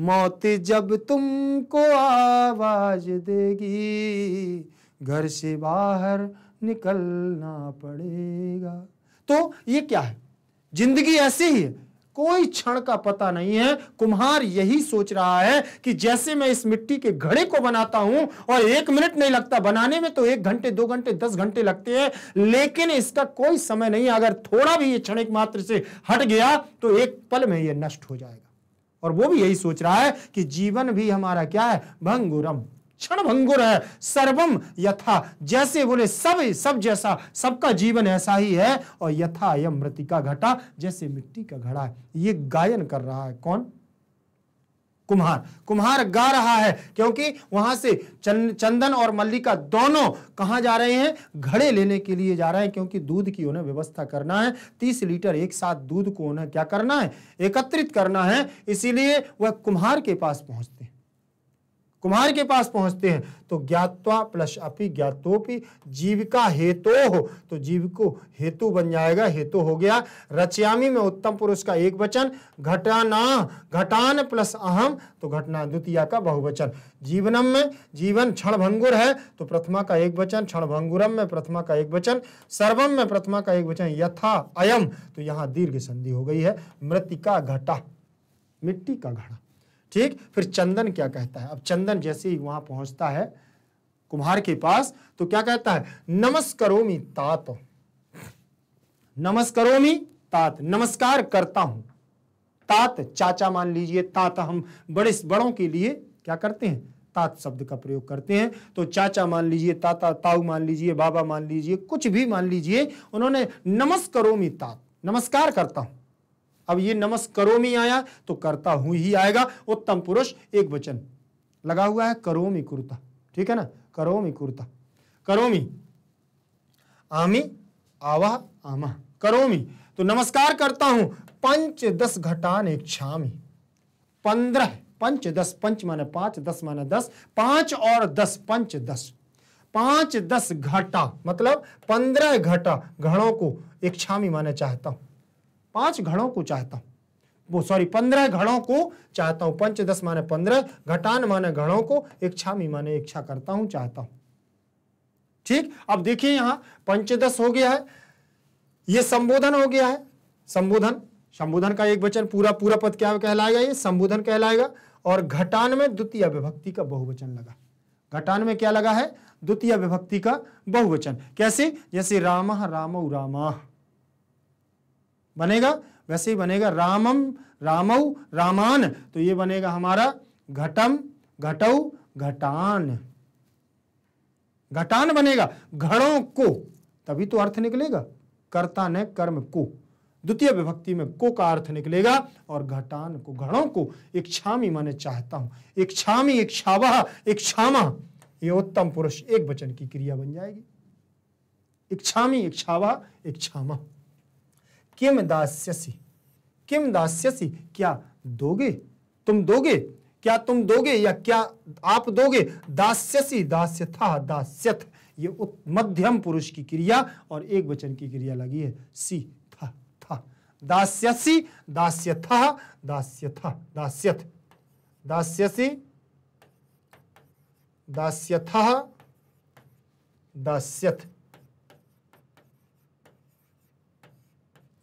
मौत जब तुमको आवाज देगी घर से बाहर निकलना पड़ेगा तो ये क्या है जिंदगी ऐसी ही है कोई क्षण का पता नहीं है कुम्हार यही सोच रहा है कि जैसे मैं इस मिट्टी के घड़े को बनाता हूं और एक मिनट नहीं लगता बनाने में तो एक घंटे दो घंटे दस घंटे लगते हैं लेकिन इसका कोई समय नहीं अगर थोड़ा भी ये क्षण मात्र से हट गया तो एक पल में यह नष्ट हो जाएगा और वो भी यही सोच रहा है कि जीवन भी हमारा क्या है भंगुरम क्षण भंगुर है सर्वम यथा जैसे बोले सब सब जैसा सबका जीवन ऐसा ही है और यथा यम मृति का घटा जैसे मिट्टी का घड़ा है ये गायन कर रहा है कौन कुम्हार कुम्हार गा रहा है क्योंकि वहां से चंदन और मल्लिका दोनों कहा जा रहे हैं घड़े लेने के लिए जा रहे हैं क्योंकि दूध की उन्हें व्यवस्था करना है तीस लीटर एक साथ दूध को उन्हें क्या करना है एकत्रित करना है इसीलिए वह कुम्हार के पास पहुंचते हैं कुम्हार के पास पहुंचते हैं तो ज्ञातवा प्लस अपि ज्ञातोपि जीविका हेतु हो तो जीविको हेतु बन जाएगा हेतु हो गया रचयामी में उत्तम पुरुष का एक वचन घटाना घटान प्लस अहम तो घटना द्वितीय का बहुवचन जीवनम में जीवन भंगुर है तो प्रथमा का एक वचन भंगुरम में प्रथमा का एक वचन सर्वम में प्रथमा का एक वचन यथा अयम तो यहाँ दीर्घ संधि हो गई है मृतिका घटा मिट्टी का घड़ा ठीक फिर चंदन क्या कहता है अब चंदन जैसे ही वहां पहुंचता है कुम्हार के पास तो क्या कहता है नमस्कारोमी तात नमस्कारोमी तात नमस्कार करता हूं तात चाचा मान लीजिए तात हम बड़े बड़ों के लिए क्या करते हैं तात शब्द का प्रयोग करते हैं तो चाचा मान लीजिए ताता ताऊ मान लीजिए बाबा मान लीजिए कुछ भी मान लीजिए उन्होंने नमस्कारोमी तात नमस्कार करता हूं अब ये नमस्करोमी आया तो करता हूं ही आएगा उत्तम पुरुष एक वचन लगा हुआ है करोमी कुर्ता ठीक है ना करोमी कुर्ता करोमी आमी आवा आमा करोमी तो नमस्कार करता हूं पंच दस घटान एक छामी पंद्रह पंच दस पंच माने पांच दस माने दस पांच और दस पंच दस पांच दस घटा मतलब पंद्रह घटा घड़ों को एक छामी माने चाहता हूं पांच घड़ों को चाहता हूं वो सॉरी पंद्रह घड़ों को चाहता हूं पंच दस माने पंद्रह घटान माने घड़ों को इच्छा मी माने इच्छा करता हूं चाहता हूं ठीक अब देखिए यहां पंचदश हो गया है ये संबोधन हो गया है संबोधन संबोधन का एक वचन पूरा पूरा पद क्या कहलाएगा ये संबोधन कहलाएगा और घटान में द्वितीय विभक्ति का बहुवचन लगा घटान में क्या लगा है द्वितीय विभक्ति का बहुवचन कैसे जैसे रामा रामौ रामा बनेगा वैसे ही बनेगा रामम रामौ रामान तो ये बनेगा हमारा घटम घटौ घटान घटान बनेगा घड़ों को तभी तो अर्थ निकलेगा कर्ता ने कर्म को द्वितीय विभक्ति में को का अर्थ निकलेगा और घटान को घड़ों को इच्छामी माने चाहता हूं इच्छामी इच्छावा इच्छामा ये उत्तम पुरुष एक वचन की क्रिया बन जाएगी इच्छामी इच्छावा इच्छामा किम दास्यसी किम दास्यसी क्या दोगे तुम दोगे क्या तुम दोगे या क्या आप दोगे दास्यसी दास्यथा दास्यथ ये मध्यम पुरुष की क्रिया और एक वचन की क्रिया लगी है सी था था दास्यसी दास्यथा दास्यथा दास्यथ दास्यसी दास्यथा दास्यथ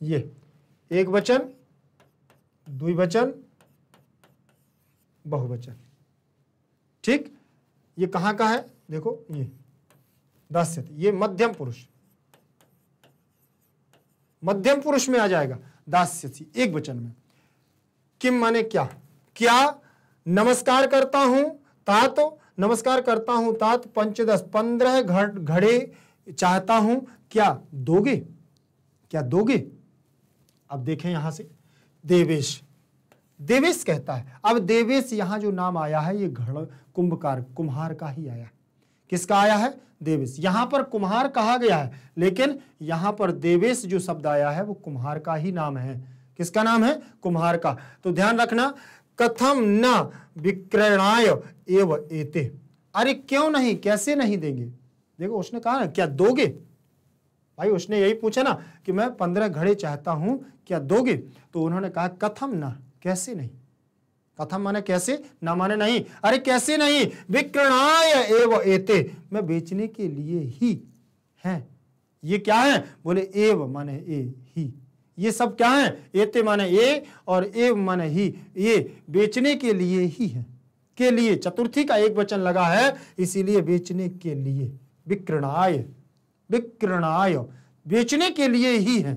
ये एक वचन द्विवचन बहुवचन ठीक ये कहाँ का है देखो ये दास्यति ये मध्यम पुरुष मध्यम पुरुष में आ जाएगा दास्यति एक वचन में किम माने क्या क्या नमस्कार करता हूं तात नमस्कार करता हूं तात पंचदश पंद्रह घड़े चाहता हूं क्या दोगे क्या दोगे अब देखें यहां से देवेश देवेश कहता है अब देवेश यहां जो नाम आया है ये घड़ कुंभकार कुम्हार का ही आया है किसका आया है देवेश यहां पर कुम्हार कहा गया है लेकिन यहां पर देवेश जो शब्द आया है वो कुम्हार का ही नाम है किसका नाम है कुम्हार का तो ध्यान रखना कथम न विक्रणाय एव एते अरे क्यों नहीं कैसे नहीं देंगे देखो उसने कहा ना क्या दोगे भाई उसने यही पूछा ना कि मैं पंद्रह घड़े चाहता हूं क्या दोगे तो उन्होंने कहा कथम ना कैसे नहीं कथम माने कैसे ना माने नहीं अरे कैसे नहीं विक्रणाय एव एते मैं बेचने के लिए ही हैं ये क्या है बोले एव माने ए ही ये सब क्या है एते माने ए और एव माने ही ये बेचने के लिए ही है के लिए चतुर्थी का एक वचन लगा है इसीलिए बेचने के लिए विक्रणाय विक्रणाय बेचने के लिए ही है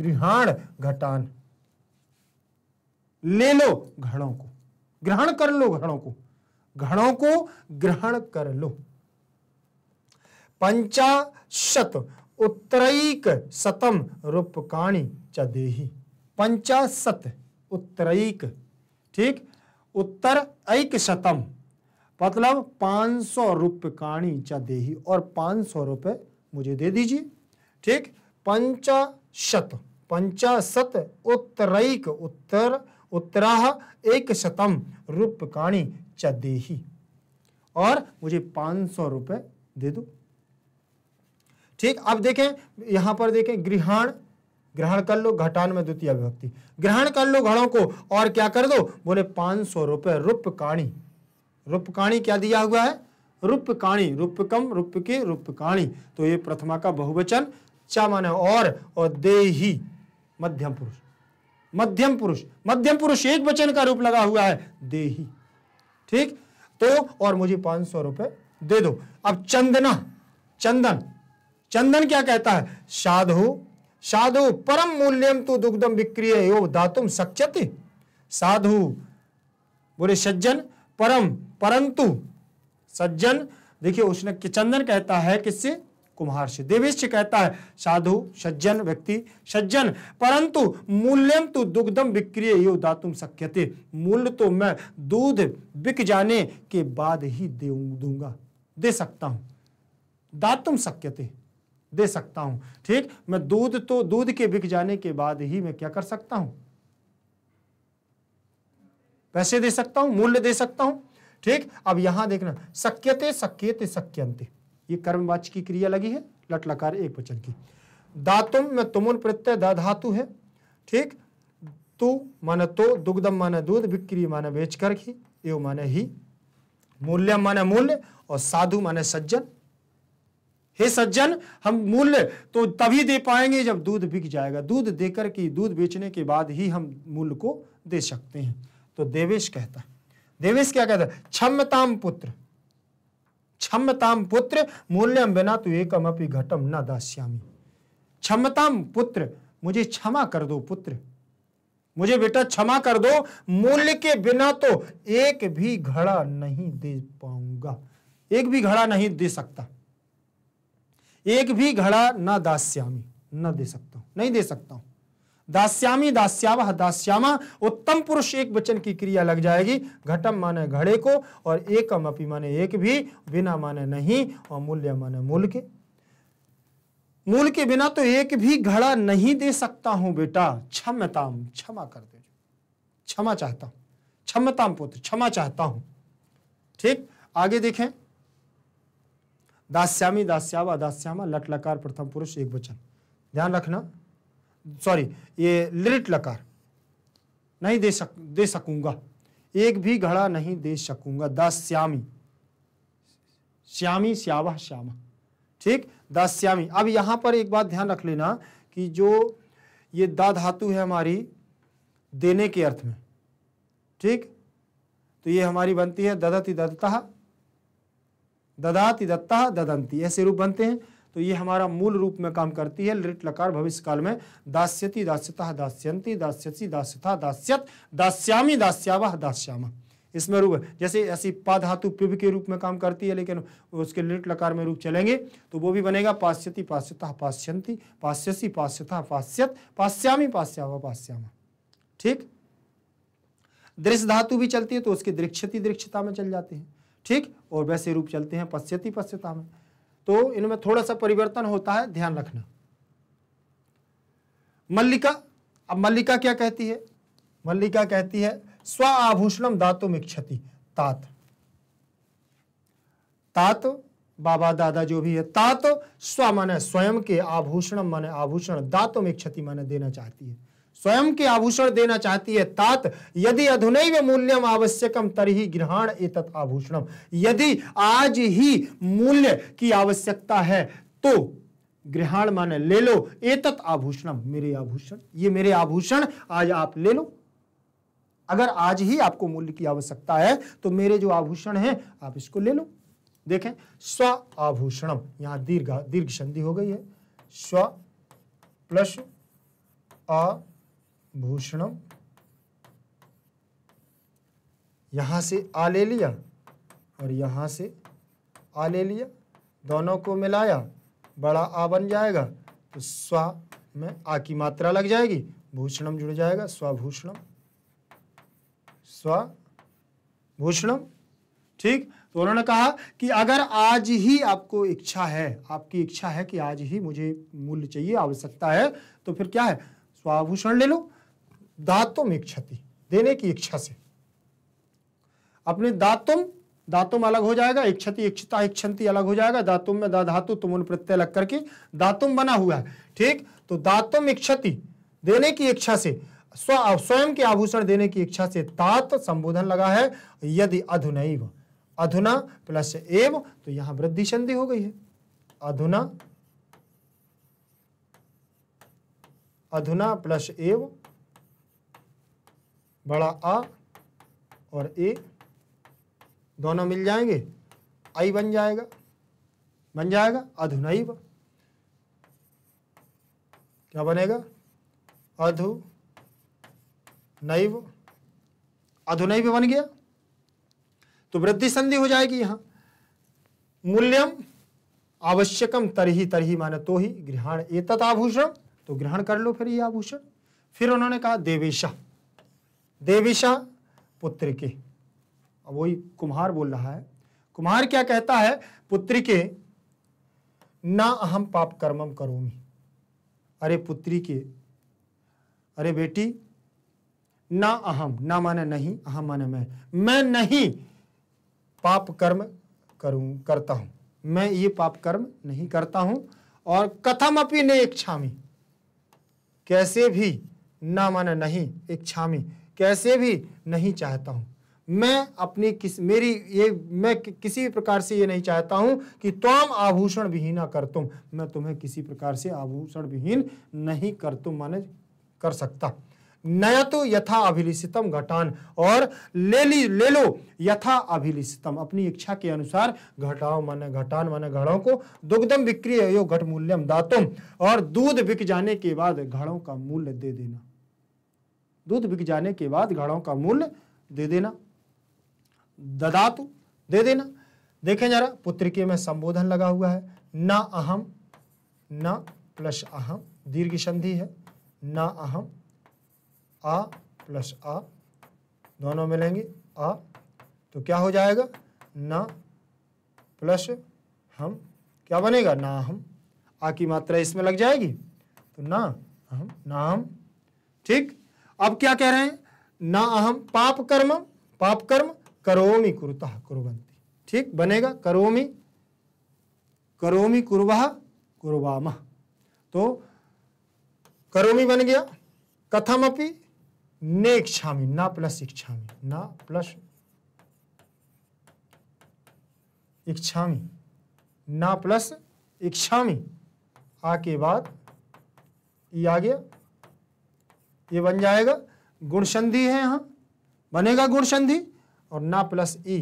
ग्रहण घटान ले लो घड़ों को ग्रहण कर लो घड़ों को घड़ों को ग्रहण कर लो पंचाशत उत्तरईक शतम रूपकाणी च देही पंचाशत उत्तरईक ठीक उत्तर ऐक शतम मतलब पांच सौ रूपकाणी च देही और पांच सौ रुपये मुझे दे दीजिए ठीक पंचाशत पंचाशत उत्तरैक उत्तर उत्तराह एक शतम रूपकाणी चदेही और मुझे पांच सौ रुपये दे दो ठीक अब देखें यहां पर देखें गृहण ग्रहण कर लो घटान में द्वितीय विभक्ति ग्रहण कर लो घड़ों को और क्या कर दो बोले पांच सौ रुपये रूपकाणी रूपकाणी क्या दिया हुआ है रूपकाणी रूपकम रूप रूपकाणी तो ये प्रथमा का बहुवचन चा माने और और देही मध्यम पुरुष मध्यम पुरुष मध्यम पुरुष एक वचन का रूप लगा हुआ है देही ठीक तो और मुझे पांच सौ रुपए दे दो अब चंदना चंदन चंदन क्या कहता है साधु साधु परम मूल्यम तो दुग्धम विक्रिय यो दातुम सक्षति साधु बोले सज्जन परम परंतु सज्जन देखिए कि चंदन कहता है किससे कुम्हार से देवेश कहता है साधु सज्जन व्यक्ति सज्जन परंतु मूल्यम तो दुग्धम विक्रिय यो दातुम शक्यते मूल्य तो मैं दूध बिक जाने के बाद ही दे दूंगा दे सकता हूं दातुम शक्यते दे सकता हूं ठीक मैं दूध तो दूध के बिक जाने के बाद ही मैं क्या कर सकता हूं पैसे दे सकता हूं मूल्य दे सकता हूं ठीक अब यहां देखना सक्यते सक्यते सक्यंते ये वाच की क्रिया लगी है लट लकार एक वचन की दातुम में तुमुन प्रत्यय द धातु है ठीक तू माने तो दुग्धम माने दूध बिक्री माने बेच कर ही एवं माने ही मूल्य माने मूल्य और साधु माने सज्जन हे सज्जन हम मूल्य तो तभी दे पाएंगे जब दूध बिक जाएगा दूध देकर कि दूध बेचने के बाद ही हम मूल्य को दे सकते हैं तो देवेश कहता है देवेश क्या कहता है क्षमताम पुत्र क्षमताम पुत्र मूल्यम बिना तो एक घटम न दास्यामी क्षमताम पुत्र मुझे क्षमा कर दो पुत्र मुझे बेटा क्षमा कर दो मूल्य के बिना तो एक भी घड़ा नहीं दे पाऊंगा एक भी घड़ा नहीं दे सकता एक भी घड़ा ना दास्यामी ना दे सकता हूं नहीं दे सकता हूं दास्यामी दास्यावह दास्यामा उत्तम पुरुष एक वचन की क्रिया लग जाएगी घटम माने घड़े को और एकम अपी माने एक भी बिना माने नहीं और मूल्य माने मूल के मूल के बिना तो एक भी घड़ा नहीं दे सकता हूं बेटा क्षमताम क्षमा कर दे क्षमा चाहता हूं क्षमताम पुत्र क्षमा चाहता हूं ठीक आगे देखें दास्यामी दास्यावा दास्यामा लटलकार प्रथम पुरुष एक वचन ध्यान रखना सॉरी ये लिरिट लकार नहीं दे सक दे सकूंगा एक भी घड़ा नहीं दे सकूंगा दास्यामी श्यामी श्यावा श्यामा ठीक दास्यामी अब यहां पर एक बात ध्यान रख लेना कि जो ये दा धातु है हमारी देने के अर्थ में ठीक तो ये हमारी बनती है ददति दत्ता ददाति दत्ता ददंती ऐसे रूप बनते हैं तो ये हमारा मूल रूप में काम करती है लिट लकार भविष्य काल में दास्यति दास्यता दास्यंती दास्यसी दास्यता दास्यत दास्यामी दास्यावह दास्याम इसमें रूप जैसे ऐसी पा धातु के रूप में काम करती है लेकिन उसके लिट लकार में रूप चलेंगे तो वो भी बनेगा पाश्यति पाश्यता पाश्यंती पाश्यसी पाश्यता पाश्यत पाश्यामी पास्यावह पाश्याम ठीक दृश्य धातु भी चलती है तो उसकी दृक्षति दृक्षता में चल जाते हैं ठीक और वैसे रूप चलते हैं पश्यति पश्यता में तो इनमें थोड़ा सा परिवर्तन होता है ध्यान रखना मल्लिका अब मल्लिका क्या कहती है मल्लिका कहती है स्व आभूषणम दातुम इच्छति तात तात बाबा दादा जो भी है तात स्व माने स्वयं के आभूषणम माने आभूषण दातुम इच्छति माने देना चाहती है स्वयं के आभूषण देना चाहती है तात यदि अधुनैव मूल्यम आवश्यकम तरही ग्रहण ए आभूषणम यदि आज ही मूल्य की आवश्यकता है तो ग्रहण माने ले लो ए आभूषणम मेरे आभूषण ये मेरे आभूषण आज आप ले लो अगर आज ही आपको मूल्य की आवश्यकता है तो मेरे जो आभूषण है आप इसको ले लो देखें स्व आभूषणम यहां दीर्घ दीर्घ संधि हो गई है स्व प्लस आ भूषणम यहाँ से आ ले लिया और यहाँ से आ ले लिया दोनों को मिलाया बड़ा आ बन जाएगा तो स्वा में आ की मात्रा लग जाएगी भूषणम जुड़ जाएगा स्व भूषणम ठीक तो उन्होंने कहा कि अगर आज ही आपको इच्छा है आपकी इच्छा है कि आज ही मुझे मूल्य चाहिए आवश्यकता है तो फिर क्या है स्वाभूषण ले लो दातुम इच्छति देने की इच्छा से अपने दातुम दातुम अलग हो जाएगा इच्छति इच्छता इच्छंती अलग हो जाएगा दातुम में दा धातु तुम उन प्रत्यय लग करके दातुम बना हुआ है ठीक तो दातुम इच्छति देने की इच्छा से स्व स्वयं के आभूषण देने की इच्छा से तात संबोधन लगा है यदि अधुनैव अधुना प्लस एव तो यहां वृद्धि संधि हो गई है अधुना अधुना प्लस एव बड़ा आ और ए दोनों मिल जाएंगे आई बन जाएगा बन जाएगा अधुनैव क्या बनेगा अधु नैव अधुनैव बन गया तो वृद्धि संधि हो जाएगी यहां मूल्यम आवश्यकम तरही तरही माने तो ही ग्रहण एतत आभूषण तो ग्रहण कर लो फिर ये आभूषण फिर उन्होंने कहा देवेशा देविशा पुत्र के अब वही कुमार बोल रहा है कुम्हार क्या कहता है पुत्री के ना अहम पाप कर्मम करोमी अरे पुत्री के अरे बेटी ना अहम ना माने नहीं अहम माने मैं मैं नहीं पाप कर्म करूं करता हूं मैं ये पाप कर्म नहीं करता हूं और कथम अपनी ने इच्छा कैसे भी ना माने नहीं इच्छा कैसे भी नहीं चाहता हूँ मैं अपनी किस मेरी ये मैं किसी भी प्रकार से ये नहीं चाहता हूँ कि तुम आभूषण विहीना कर तुम मैं तुम्हें किसी प्रकार से आभूषण विहीन नहीं कर तुम माने कर सकता नया तो यथा अभिलिषितम घटान और ले ली ले लो यथा अभिलिषितम अपनी इच्छा के अनुसार घटाओ माने घटान माने घड़ों को दुग्धम विक्रिय घट मूल्यम दातुम और दूध बिक जाने के बाद घड़ों का मूल्य दे देना दूध बिक जाने के बाद घड़ों का मूल्य दे देना ददातु दे देना देखें जरा पुत्र के में संबोधन लगा हुआ है न अहम न प्लस अहम दीर्घ संधि है न अहम आ प्लस आ दोनों मिलेंगे आ तो क्या हो जाएगा न प्लस हम क्या बनेगा ना हम आ की मात्रा इसमें लग जाएगी तो ना हम ना हम ठीक अब क्या कह रहे हैं ना अहम पाप कर्म पाप कर्म करोमी कुरुता कुरुवंती ठीक बनेगा करोमी करोमी कुरवा कुरवाम तो करोमी बन गया कथम अपी ने इच्छामी ना प्लस इच्छामी ना प्लस इच्छामी ना प्लस इच्छामी आके बाद ये आ गया ये बन जाएगा गुण संधि है यहाँ बनेगा गुण संधि और ना प्लस ई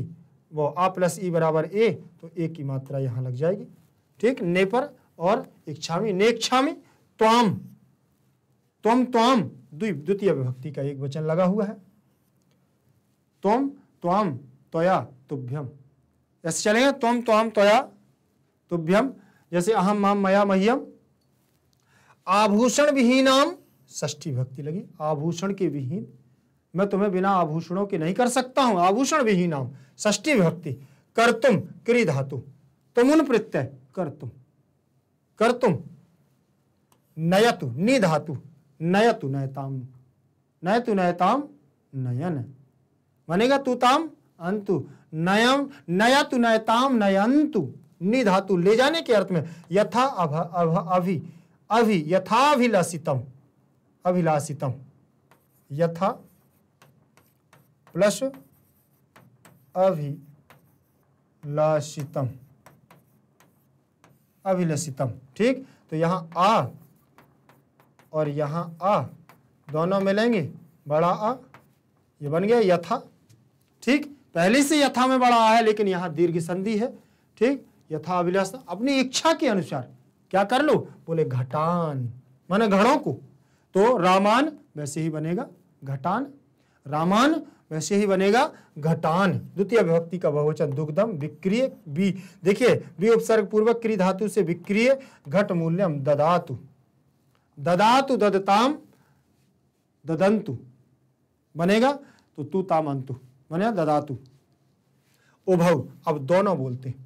वो आ प्लस ई बराबर ए तो ए की मात्रा यहाँ लग जाएगी ठीक ने पर और इच्छामी नेक्षामी त्वाम त्वम त्वाम द्वितीय विभक्ति का एक वचन लगा हुआ है त्वम त्वाम त्वया तुभ्यम ऐसे चलेंगे त्वम त्वाम त्वया तुभ्यम जैसे अहम माम मया मह्यम आभूषण विहीनाम ष्ठी भक्ति लगी आभूषण के विहीन मैं तुम्हें बिना आभूषणों के नहीं कर सकता हूं आभूषण विहीन नाम ष्ठी भक्ति कर तुम क्री धातु तुम उन प्रत्यय कर तुम कर तुम नयतु नि धातु नयतु नयताम नयतु नयताम नयन बनेगा तू ताम अंतु नयम नयतु नयताम नयंतु निधातु धातु ले जाने के अर्थ में यथा अभ, अभ, अभि अभि यथाभिलसितम अभिलाषितम यथा प्लस अभिलाषितम अभिलषितम ठीक तो यहाँ आ और यहाँ आ दोनों मिलेंगे बड़ा आ ये बन गया यथा ठीक पहले से यथा में बड़ा आ है लेकिन यहाँ दीर्घ संधि है ठीक यथा अभिलाषित अपनी इच्छा के अनुसार क्या कर लो बोले घटान माने घड़ों को तो रामान वैसे ही बनेगा घटान रामान वैसे ही बनेगा घटान द्वितीय विभक्ति का बहुवचन दुग्धम विक्रिय बी देखिए बी उपसर्ग पूर्वक क्री धातु से विक्रिय घट मूल्यम ददातु ददातु ददताम ददंतु बनेगा तो तू ताम अंतु बनेगा ददातु उभव अब दोनों बोलते हैं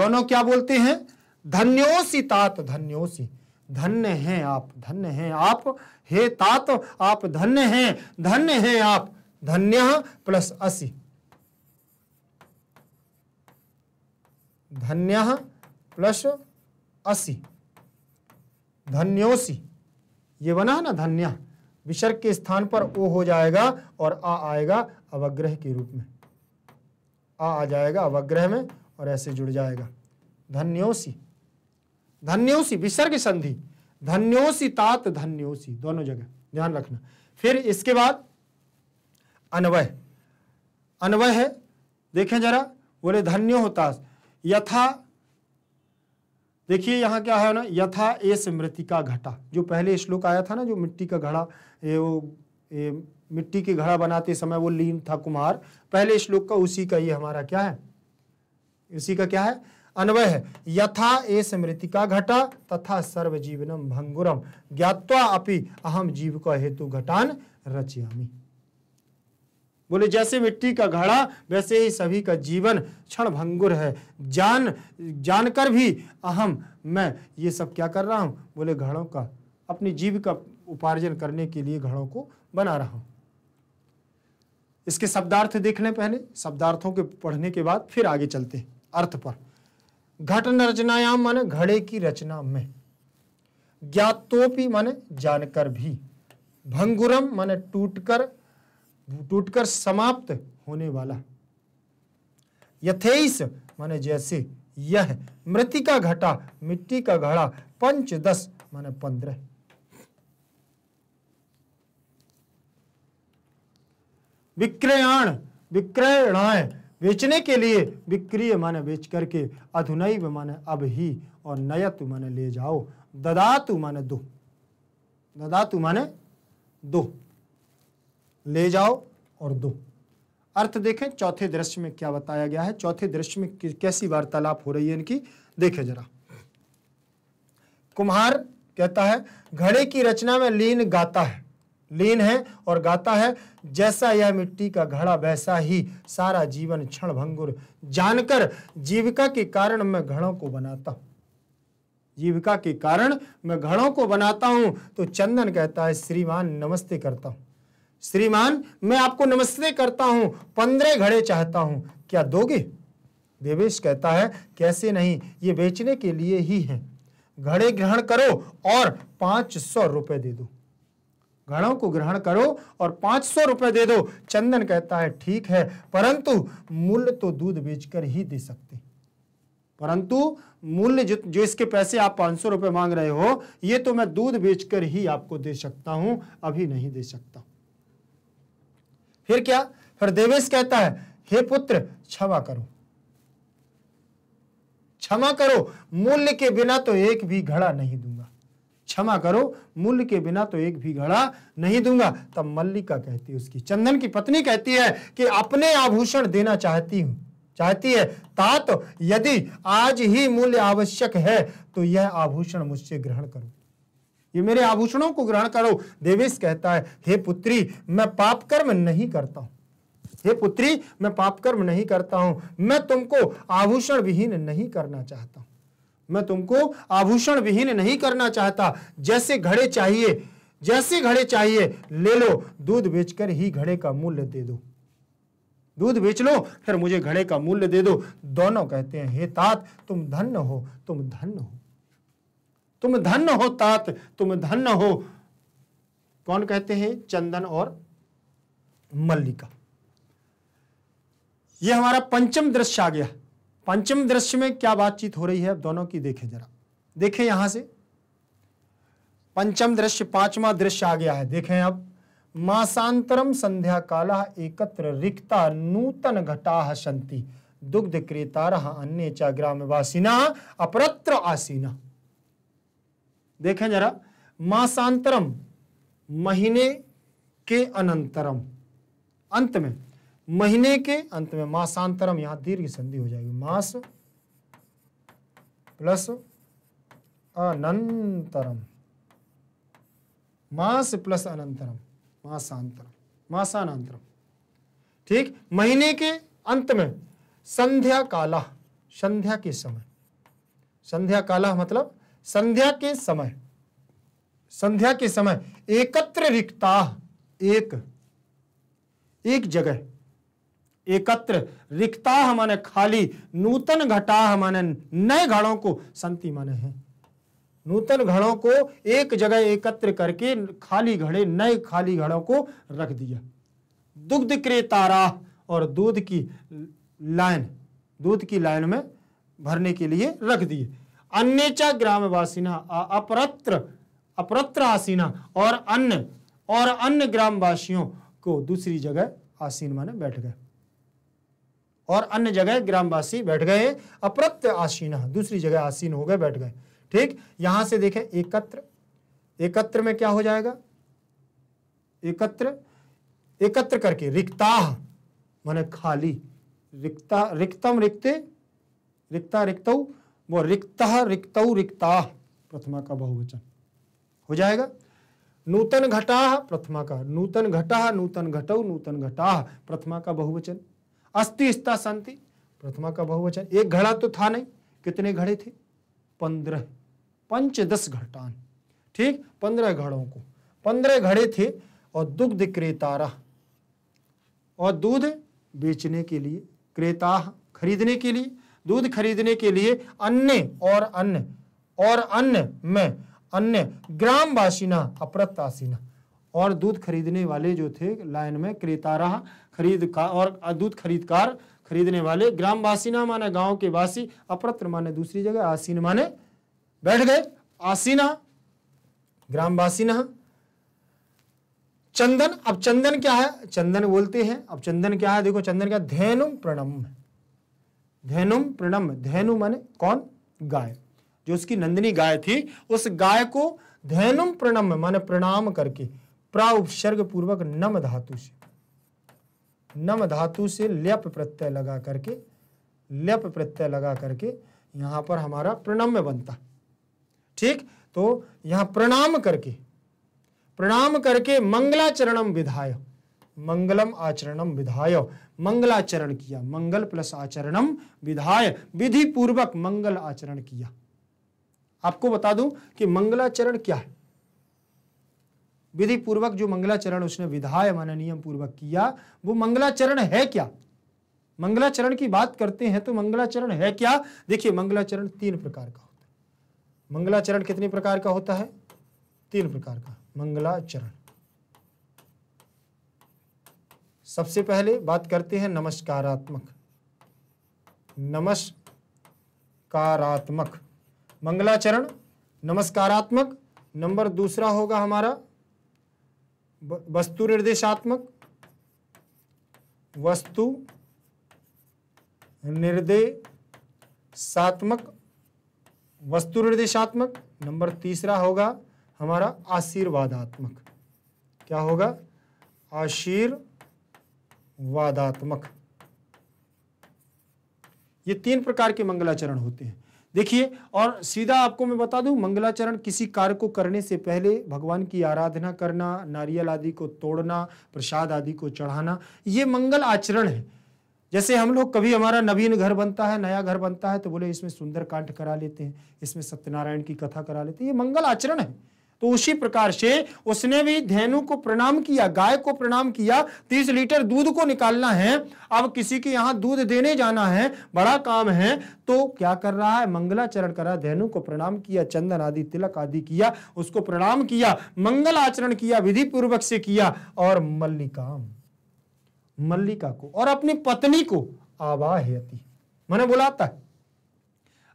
दोनों क्या बोलते हैं धन्योसी तात धन्योसी धन्य हैं आप धन्य हैं आप हे तात आप धन्य हैं धन्य हैं आप धन्य प्लस असी धन्य प्लस असी धन्योसी ये बना ना धन्य विसर्ग के स्थान पर ओ हो जाएगा और आ आएगा अवग्रह के रूप में आ आ जाएगा अवग्रह में और ऐसे जुड़ जाएगा धन्योसी धन्योसी विसर्ग संधि धन्योसी तात धन्योसी दोनों जगह ध्यान रखना फिर इसके बाद अनवय अनवय है देखें जरा बोले धन्य होता यथा देखिए यहाँ क्या है ना यथा ए स्मृति का घटा जो पहले श्लोक आया था ना जो मिट्टी का घड़ा ए वो ए, मिट्टी के घड़ा बनाते समय वो लीन था कुमार पहले श्लोक का उसी का ये हमारा क्या है उसी का क्या है अन्वय है यथा ए का घटा तथा सर्वजीवनम भंगुरम ज्ञावा अपि अहम जीव का हेतु घटान रचिया बोले जैसे मिट्टी का घड़ा वैसे ही सभी का जीवन क्षण भंगुर है जान जानकर भी अहम मैं ये सब क्या कर रहा हूँ बोले घड़ों का अपनी जीव का उपार्जन करने के लिए घड़ों को बना रहा हूँ इसके शब्दार्थ देखने पहले शब्दार्थों के पढ़ने के बाद फिर आगे चलते अर्थ पर घटन रचनायाम माने घड़े की रचना में ज्ञातोपी माने जानकर भी भंगुरम माने टूटकर टूटकर समाप्त होने वाला यथे माने जैसे यह मृतिका का घटा मिट्टी का घड़ा पंच दस माने पंद्रह विक्रयाण विक्रयणाय बेचने के लिए विक्रिय माने बेच करके अधुनैव माने अब ही और नयत माने ले जाओ ददातु माने दो ददातु माने दो ले जाओ और दो अर्थ देखें चौथे दृश्य में क्या बताया गया है चौथे दृश्य में कैसी वार्तालाप हो रही है इनकी देखें जरा कुम्हार कहता है घड़े की रचना में लीन गाता है लीन है और गाता है जैसा यह मिट्टी का घड़ा वैसा ही सारा जीवन क्षण भंगुर जानकर जीविका के कारण मैं घड़ों को बनाता हूं जीविका के कारण मैं घड़ों को बनाता हूं तो चंदन कहता है श्रीमान नमस्ते करता हूं श्रीमान मैं आपको नमस्ते करता हूं पंद्रह घड़े चाहता हूं क्या दोगे देवेश कहता है कैसे नहीं ये बेचने के लिए ही है घड़े ग्रहण करो और पांच सौ रुपए दे दो गणों को ग्रहण करो और पांच सौ रुपए दे दो चंदन कहता है ठीक है परंतु मूल्य तो दूध बेचकर ही दे सकते परंतु मूल्य जो जो इसके पैसे आप पांच सौ रुपये मांग रहे हो ये तो मैं दूध बेचकर ही आपको दे सकता हूं अभी नहीं दे सकता फिर क्या फिर देवेश कहता है हे पुत्र क्षमा करो क्षमा करो मूल्य के बिना तो एक भी घड़ा नहीं दूंगा क्षमा करो मूल्य के बिना तो एक भी घड़ा नहीं दूंगा तब मल्लिका कहती है उसकी चंदन की पत्नी कहती है कि अपने आभूषण देना चाहती हूँ चाहती है तात यदि आज ही मूल्य आवश्यक है तो यह आभूषण मुझसे ग्रहण करो ये मेरे आभूषणों को ग्रहण करो देवेश कहता है हे पुत्री मैं पाप कर्म नहीं करता हूं हे पुत्री मैं पाप कर्म नहीं करता हूं मैं तुमको आभूषण विहीन नहीं करना चाहता मैं तुमको आभूषण विहीन नहीं करना चाहता जैसे घड़े चाहिए जैसे घड़े चाहिए ले लो दूध बेचकर ही घड़े का मूल्य दे दो दूध बेच लो फिर मुझे घड़े का मूल्य दे दो दोनों कहते हैं हे तात तुम धन्य हो तुम धन्य हो तुम धन्य हो तात तुम धन्य हो कौन कहते हैं चंदन और मल्लिका यह हमारा पंचम दृश्य आ गया पंचम दृश्य में क्या बातचीत हो रही है अब दोनों की देखें जरा देखें यहां से पंचम दृश्य पांचवा दृश्य आ गया है देखें अब मासांतरम संध्या काला एकत्र रिक्ता नूतन घटा संति दुग्ध क्रेता रहा अन्य च ग्रामवासिना अपरत्र आसीना देखें जरा मासांतरम महीने के अनंतरम अंत में महीने के अंत में मासांतरम यहां दीर्घ संधि हो जाएगी मास प्लस अनंतरम मास प्लस अनंतरम मासांतरम मासानांतरम ठीक महीने के अंत में संध्या काला संध्या के समय संध्या काला मतलब संध्या के समय संध्या के समय एकत्र रिक्ता एक एक जगह एकत्र रिक्ता हमारे खाली नूतन घटा हमारे नए घड़ों को संति माने हैं नूतन घड़ों को एक जगह एकत्र करके खाली घड़े नए खाली घड़ों को रख दिया दुग्ध क्रेता राह और दूध की लाइन दूध की लाइन में भरने के लिए रख दिए अन्य चा ग्रामवासिना अपरत्र अपरत्र आसीना और अन्य और अन्य ग्रामवासियों को दूसरी जगह आसीन माने बैठ गए और अन्य जगह ग्रामवासी बैठ गए अप्रत्य आसीन दूसरी जगह आसीन हो गए बैठ गए ठीक यहां से देखें एकत्र एकत्र में क्या हो जाएगा एकत्र एकत्र करके रिक्ताह माने खाली रिक्ता रिक्तम रिक्ते रिक्ता रिक्त वो रिक्त रिक्त रिक्ताह प्रथमा का बहुवचन हो जाएगा नूतन घटाह प्रथमा का नूतन घटाह नूतन घटो नूतन घटाह प्रथमा का बहुवचन अस्थि स्था शांति प्रथमा का बहुवचन एक घड़ा तो था नहीं कितने घड़े थे पंद्रह पंच दस घटान ठीक पंद्रह घड़ों को पंद्रह घड़े थे और दुग्ध क्रेतारा और दूध बेचने के लिए क्रेता खरीदने के लिए दूध खरीदने के लिए अन्य और अन्य और अन्य में अन्य ग्राम ग्रामवासिना अप्रत्याशिना और दूध खरीदने वाले जो थे लाइन में क्रेता रहा खरीद का और दूध खरीदकार खरीदने वाले ग्रामवासी ना माने गांव के वासी अपरत्र माने दूसरी जगह आसीन माने बैठ गए आसीना ग्रामवासी ना चंदन अब चंदन क्या है चंदन बोलते हैं अब चंदन क्या है देखो चंदन क्या धैनुम प्रणम धैनुम प्रणम धैनु माने कौन गाय जो उसकी नंदिनी गाय थी उस गाय को धैनुम प्रणम माने प्रणाम करके प्रा उपसर्ग पूर्वक नम धातु से नम धातु से ल्यप प्रत्यय लगा करके ल्यप प्रत्यय लगा करके यहां पर हमारा प्रणम्य बनता ठीक तो यहां प्रणाम करके प्रणाम करके मंगलाचरणम विधाय मंगलम आचरणम विधाय मंगलाचरण किया मंगल प्लस आचरणम विधाय विधि पूर्वक मंगल आचरण किया आपको बता दूं कि मंगलाचरण क्या है विधि पूर्वक जो मंगलाचरण उसने विधाय माना नियम पूर्वक किया वो मंगलाचरण है क्या मंगलाचरण की बात करते हैं तो मंगलाचरण है क्या देखिए मंगलाचरण तीन प्रकार का होता है मंगलाचरण कितने प्रकार का होता है तीन प्रकार का मंगलाचरण सबसे पहले बात करते हैं नमस्कारात्मक नमस्कारात्मक मंगलाचरण नमस्कारात्मक नंबर दूसरा होगा हमारा वस्तु निर्देशात्मक वस्तु निर्देशात्मक वस्तु निर्देशात्मक नंबर तीसरा होगा हमारा आशीर्वादात्मक क्या होगा आशीर्वादात्मक ये तीन प्रकार के मंगलाचरण होते हैं देखिए और सीधा आपको मैं बता दूं मंगलाचरण किसी कार्य को करने से पहले भगवान की आराधना करना नारियल आदि को तोड़ना प्रसाद आदि को चढ़ाना ये मंगल आचरण है जैसे हम लोग कभी हमारा नवीन घर बनता है नया घर बनता है तो बोले इसमें सुंदर कांड करा लेते हैं इसमें सत्यनारायण की कथा करा लेते हैं ये मंगल आचरण है तो उसी प्रकार से उसने भी धेनु को प्रणाम किया गाय को प्रणाम किया तीस लीटर दूध को निकालना है अब किसी के यहां दूध देने जाना है बड़ा काम है तो क्या कर रहा है मंगलाचरण करा धेनु को प्रणाम किया चंदन आदि तिलक आदि किया उसको प्रणाम किया मंगल आचरण किया विधि पूर्वक से किया और मल्लिका मल्लिका को और अपनी पत्नी को आवाह मैंने बुलाता है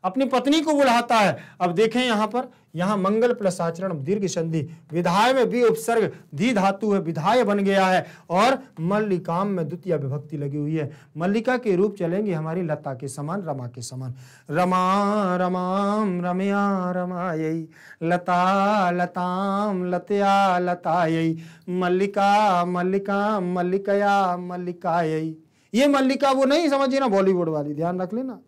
अपनी पत्नी को बुलाता है अब देखें यहां पर यहाँ मंगल प्लस आचरण दीर्घ संधि विधाय में भी उपसर्ग धी धातु है विधाय बन गया है और मल्लिकाम में द्वितीय विभक्ति लगी हुई है मल्लिका के रूप चलेंगे हमारी लता के समान रमा के समान रमा रमाम रमया रमायई लता लताम लतया लतायई मल्लिका मल्लिका मल्लिकया यई ये मल्लिका वो नहीं समझिए ना बॉलीवुड वाली ध्यान रख लेना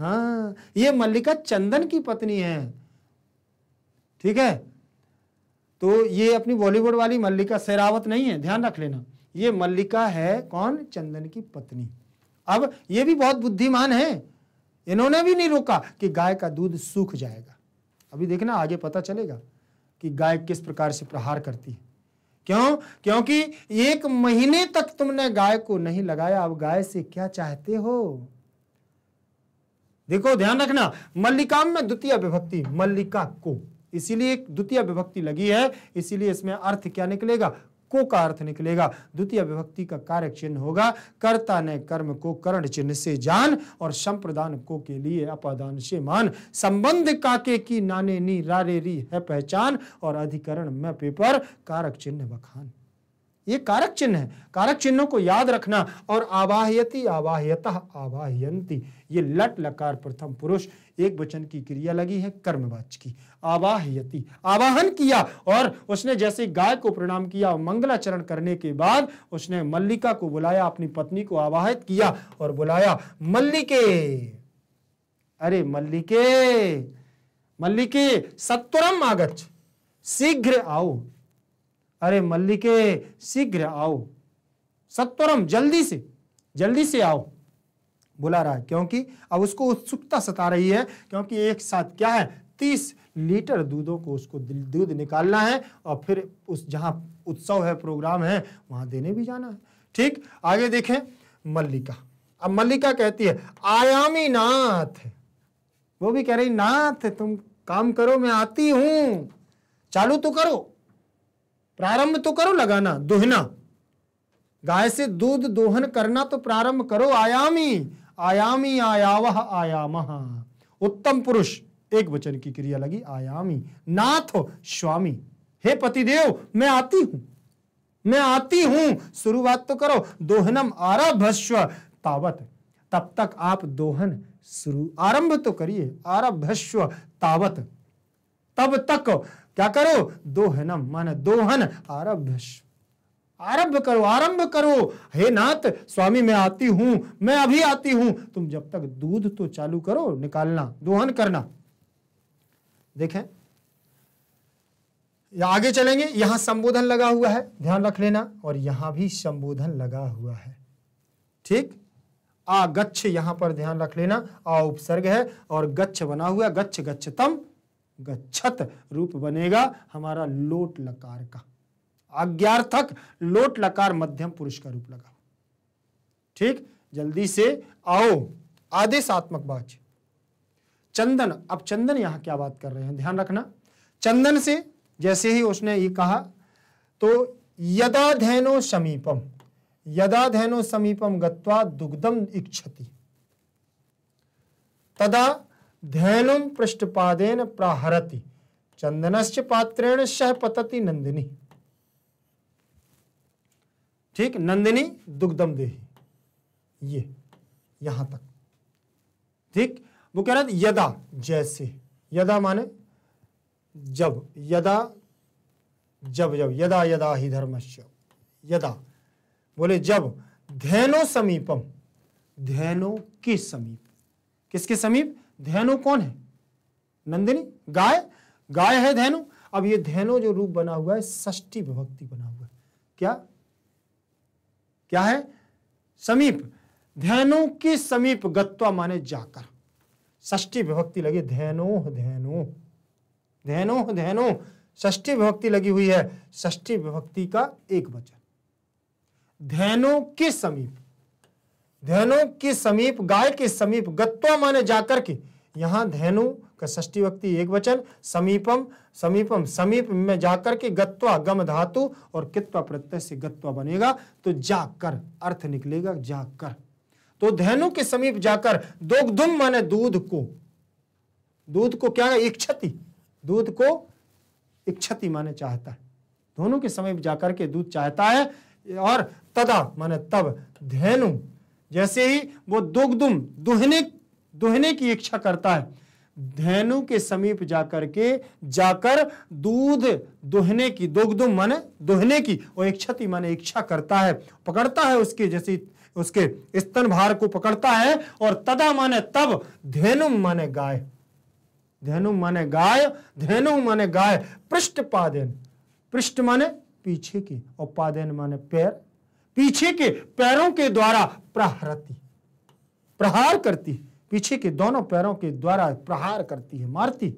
हाँ ये मल्लिका चंदन की पत्नी है ठीक है तो ये अपनी बॉलीवुड वाली मल्लिका शेरावत नहीं है ध्यान रख लेना ये मल्लिका है कौन चंदन की पत्नी अब ये भी बहुत बुद्धिमान है इन्होंने भी नहीं रोका कि गाय का दूध सूख जाएगा अभी देखना आगे पता चलेगा कि गाय किस प्रकार से प्रहार करती है क्यों क्योंकि एक महीने तक तुमने गाय को नहीं लगाया अब गाय से क्या चाहते हो देखो ध्यान रखना मल्लिका में द्वितीय विभक्ति मल्लिका को इसीलिए द्वितीय विभक्ति लगी है इसीलिए इसमें अर्थ क्या निकलेगा को का अर्थ निकलेगा द्वितीय विभक्ति का कार्य चिन्ह होगा कर्ता ने कर्म को करण चिन्ह से जान और संप्रदान को के लिए अपादान से मान संबंध काके की नाने नी रारे री है पहचान और अधिकरण में पेपर कारक चिन्ह बखान ये कारक चिन्ह है कारक चिन्हों को याद रखना और आवाहयती आवाहयत आवाहयंती ये लट लकार प्रथम पुरुष एक वचन की क्रिया लगी है कर्मवाच की आवाहयति आवाहन किया और उसने जैसे गाय को प्रणाम किया मंगलाचरण करने के बाद उसने मल्लिका को बुलाया अपनी पत्नी को आवाहित किया और बुलाया मल्लिके अरे मल्लिके मल्लिके सत्वरम आगच शीघ्र आओ अरे मल्लिके शीघ्र आओ सत्वरम जल्दी से जल्दी से आओ बुला रहा है क्योंकि अब उसको उत्सुकता सता रही है क्योंकि एक साथ क्या है तीस लीटर दूधों को उसको दूध निकालना है और फिर उस जहां उत्सव है प्रोग्राम है वहां देने भी जाना है ठीक आगे देखें मल्लिका अब मल्लिका कहती है आयामी नाथ वो भी कह रही नाथ तुम काम करो मैं आती हूं चालू तो करो प्रारंभ तो करो लगाना दुहना गाय से दूध दोहन करना तो प्रारंभ करो आयामी आयामी आयाव आयाम उत्तम पुरुष एक वचन की क्रिया लगी आयामी नाथ स्वामी हे पतिदेव मैं आती हूं मैं आती हूं शुरुआत तो करो दोहनम आरभस्व तावत तब तक आप दोहन शुरू आरंभ तो करिए आरभस्व तावत तब तक क्या करो दोहनम मान दोहन आरभस्व आरंभ करो आरंभ करो हे नाथ स्वामी मैं आती हूं मैं अभी आती हूं तुम जब तक दूध तो चालू करो निकालना दोहन करना देखें या आगे चलेंगे यहां संबोधन लगा हुआ है ध्यान रख लेना और यहां भी संबोधन लगा हुआ है ठीक आ गच्छ यहां पर ध्यान रख लेना आ उपसर्ग है और गच्छ बना हुआ गच्छ गच्छतम गच्छत रूप बनेगा हमारा लोट लकार का अज्ञार्थक लोट लकार मध्यम पुरुष का रूप लगा ठीक जल्दी से आओ आदेशात्मक बाच चंदन अब चंदन यहां क्या बात कर रहे हैं ध्यान रखना चंदन से जैसे ही उसने ये कहा तो यदा धैनो समीपम यदा धैनो समीपम गत्वा दुग्धम इच्छति तदा धैनुम पृष्ठपादेन प्राहरति चंदनस्य पात्रेण सह पतति नंदिनी ठीक नंदिनी दुग्धम देही ये यहां तक ठीक वो कह रहा था यदा जैसे यदा माने जब यदा जब जब यदा यदा ही धर्मश्य यदा बोले जब धैनो समीपम धैनो के समीप किसके समीप धैनो कौन है नंदिनी गाय गाय है धैनु अब ये धैनो जो रूप बना हुआ है ष्टी विभक्ति बना हुआ है क्या क्या है समीप ध्यानों के समीप गत्वा माने जाकर ष्टी विभक्ति लगी ध्यानोह ध्यानो ध्यानोह ध्यानो ष्टी विभक्ति लगी हुई है ष्ठी विभक्ति का एक वचन ध्यानों के समीप ध्यानों के समीप गाय के समीप गत्वा माने जाकर के यहां ध्यानु षष्टी व्यक्ति एक वचन समीपम समीपम समीप में जाकर के गत्वा गम धातु और कित्वा प्रत्यय से गत्वा बनेगा तो जाकर अर्थ निकलेगा जाकर तो धैनु के समीप जाकर दोगधुम माने दूध को दूध को क्या है इक्षति दूध को इक्षति माने चाहता है दोनों के समीप जाकर के दूध चाहता है और तदा माने तब धैनु जैसे ही वो दुग्धुम दुहने दुहने की इच्छा करता है धैनु के समीप जाकर के जाकर दूध दोहने की दुग्ध मन दोहने की और इच्छति मन इच्छा करता है पकड़ता है उसके जैसी उसके स्तन भार को पकड़ता है और तदा माने तब धेनु माने गाय धेनु माने गाय धेनु माने गाय पृष्ठ पादेन पृष्ठ माने पीछे की और पादेन माने पैर पीछे के पैरों के द्वारा प्रहरती प्रहार करती है पीछे के दोनों पैरों के द्वारा प्रहार करती है मारती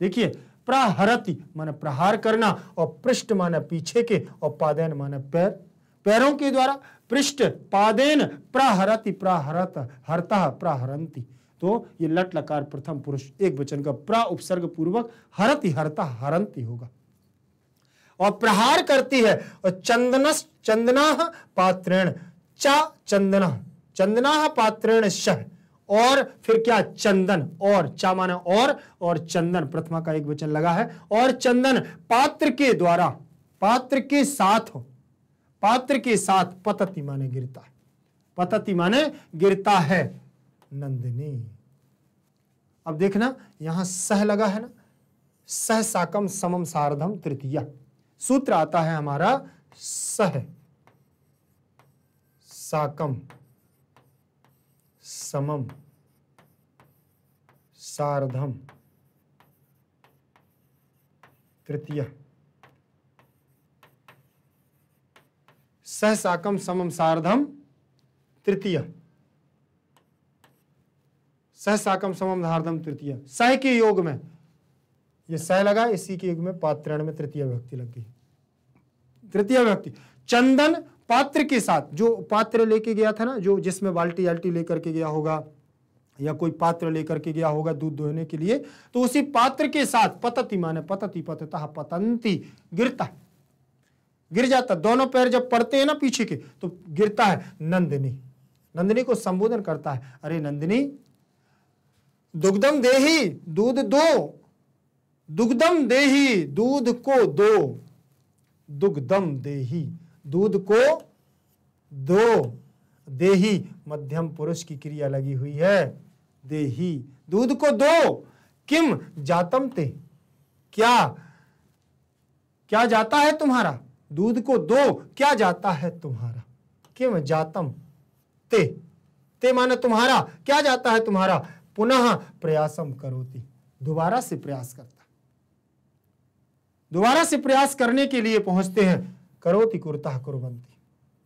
देखिए प्रहरती माने प्रहार करना और पृष्ठ माने पीछे के और पादेन माने पैर पैरों के द्वारा पृष्ठ पादेन प्रहरति प्रहरत हरता प्रहरंती तो ये लट लकार प्रथम पुरुष एक वचन का प्र उपसर्ग पूर्वक हरति हरता हरंती होगा और प्रहार करती है और चंदनस चंदना पात्रेण चा चंदना चंदना पात्रेण शह और फिर क्या चंदन और चा माने और और चंदन प्रथमा का एक वचन लगा है और चंदन पात्र के द्वारा पात्र के साथ हो पात्र के साथ पतति माने गिरता है पतति माने गिरता है नंदिनी अब देखना यहां सह लगा है ना सह साकम समम सारधम तृतीय सूत्र आता है हमारा सह साकम समम सार्धम तृतीय सहसाकम समम सार्धम तृतीय सहसाकम समम धार्धम तृतीय सह के योग में ये सह लगा इसी के योग में पात्रण में तृतीय व्यक्ति लग गई तृतीय व्यक्ति चंदन पात्र के साथ जो पात्र लेके गया था ना जो जिसमें बाल्टी आल्टी लेकर के गया होगा या कोई पात्र लेकर के गया होगा दूध दोहने के लिए तो उसी पात्र के साथ पतति माने पतति पतता पतंती गिरता गिर जाता दोनों पैर जब पड़ते हैं ना पीछे के तो गिरता है नंदिनी नंदिनी को संबोधन करता है अरे नंदिनी दुग्धम देही दूध दो दुग्धम देही दूध को दो दुग्धम देही दूध को दो देही मध्यम पुरुष की क्रिया लगी हुई है देही दूध को दो किम जातम ते क्या क्या जाता है तुम्हारा दूध को दो क्या जाता है तुम्हारा किम जातम ते ते माने तुम्हारा क्या जाता है तुम्हारा पुनः प्रयासम करोती दोबारा से प्रयास करता दोबारा से प्रयास करने के लिए पहुंचते हैं करोति कुरता कुर्वन्ति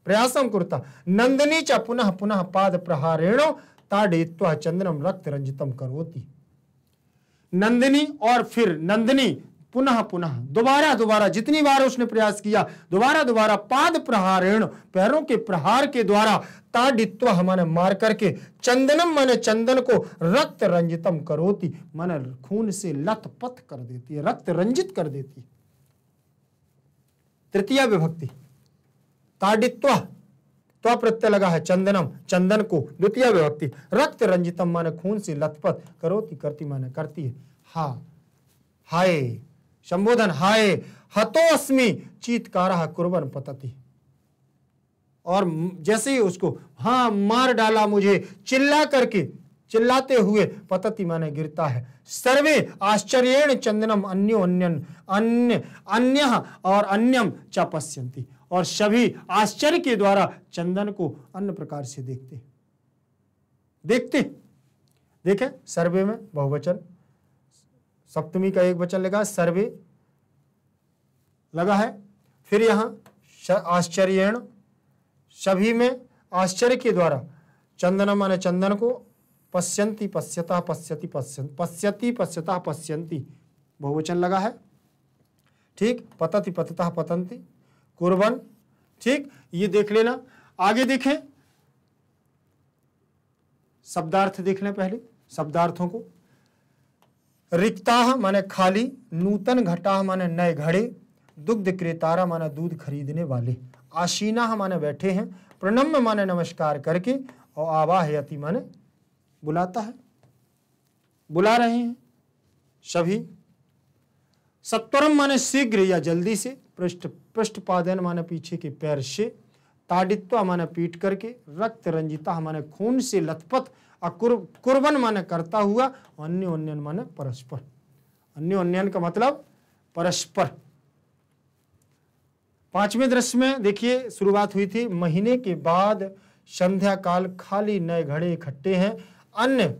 प्रयासं कुरतः नंदिनी च पुनः पुनः पाद प्रहारेण ताड़ेत्वा चंदनम रक्त रंजितम करोति नंदिनी और फिर नंदिनी पुनः पुनः दोबारा दोबारा जितनी बार उसने प्रयास किया दोबारा दोबारा पाद प्रहारेण पैरों के प्रहार के द्वारा ताडित्व हमारे मार करके चंदनम माने चंदन को रक्त रंजितम करोती माने खून से लथपथ कर देती है रक्त रंजित कर देती है तृतीय विभक्ति ताडित्व तो प्रत्यय लगा है चंदनम चंदन को द्वितीय विभक्ति रक्त रंजितम माने खून से लथपथ करोती करती माने करती है हा हाय संबोधन हाय हतोस्मी चीतकारा कुर्बन पतति और जैसे ही उसको हाँ मार डाला मुझे चिल्ला करके चिल्लाते हुए पतति माने गिरता है सर्वे आश्चर्य चंदनम अन्यो अन्य अन्य अन्य और अन्यम च और सभी आश्चर्य के द्वारा चंदन को अन्य प्रकार से देखते देखते देखे सर्वे में बहुवचन सप्तमी का एक वचन लगा सर्वे लगा है फिर यहां आश्चर्य सभी में आश्चर्य के द्वारा चंदन माने चंदन को पश्यंती पश्यतः पश्यति पश्य पश्यति पश्यतः पश्यंती बहुवचन लगा है ठीक पतति पततः पतंती कुर्बन ठीक ये देख लेना आगे देखें शब्दार्थ देख लें पहले शब्दार्थों को रिक्ता माने खाली नूतन घटा माने नए घड़े दुग्ध क्रेतारा माने दूध खरीदने वाले आशीना माने बैठे हैं प्रणम्य माने नमस्कार करके और आवाहयति माने बुलाता है बुला रहे हैं सभी सत्वरम माने शीघ्र या जल्दी से पृष्ठ पृष्ठपादन माने पीछे के पैर से ताडित्व माने पीट करके रक्त रंजिता माने खून से लथपथ कुर्बन माने करता हुआ अन्य अन्यन माने परस्पर अन्य अन्यन का मतलब परस्पर पांचवें दृश्य में देखिए शुरुआत हुई थी महीने के बाद संध्या काल खाली नए घड़े इकट्ठे हैं अन्य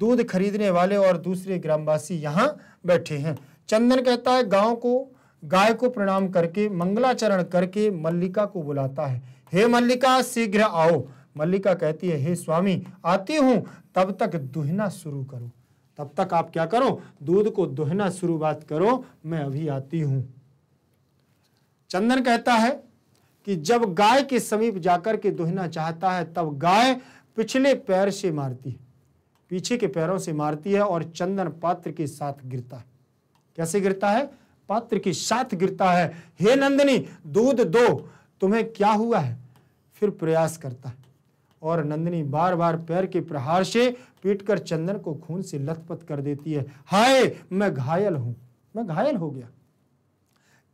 दूध खरीदने वाले और दूसरे ग्रामवासी यहाँ बैठे हैं चंदन कहता है गांव को गाय को प्रणाम करके मंगलाचरण करके मल्लिका को बुलाता है हे मल्लिका शीघ्र आओ मल्लिका कहती है हे स्वामी आती हूँ तब तक दुहना शुरू करो तब तक आप क्या करो दूध को दुहना शुरुआत करो मैं अभी आती हूँ चंदन कहता है कि जब गाय के समीप जाकर के दुहना चाहता है तब गाय पिछले पैर से मारती है पीछे के पैरों से मारती है और चंदन पात्र के साथ गिरता है कैसे गिरता है पात्र के साथ गिरता है हे नंदिनी दूध दो तुम्हें क्या हुआ है फिर प्रयास करता है और नंदिनी बार बार पैर के प्रहार से पीटकर चंदन को खून से लथपथ कर देती है हाय मैं घायल हूं मैं घायल हो गया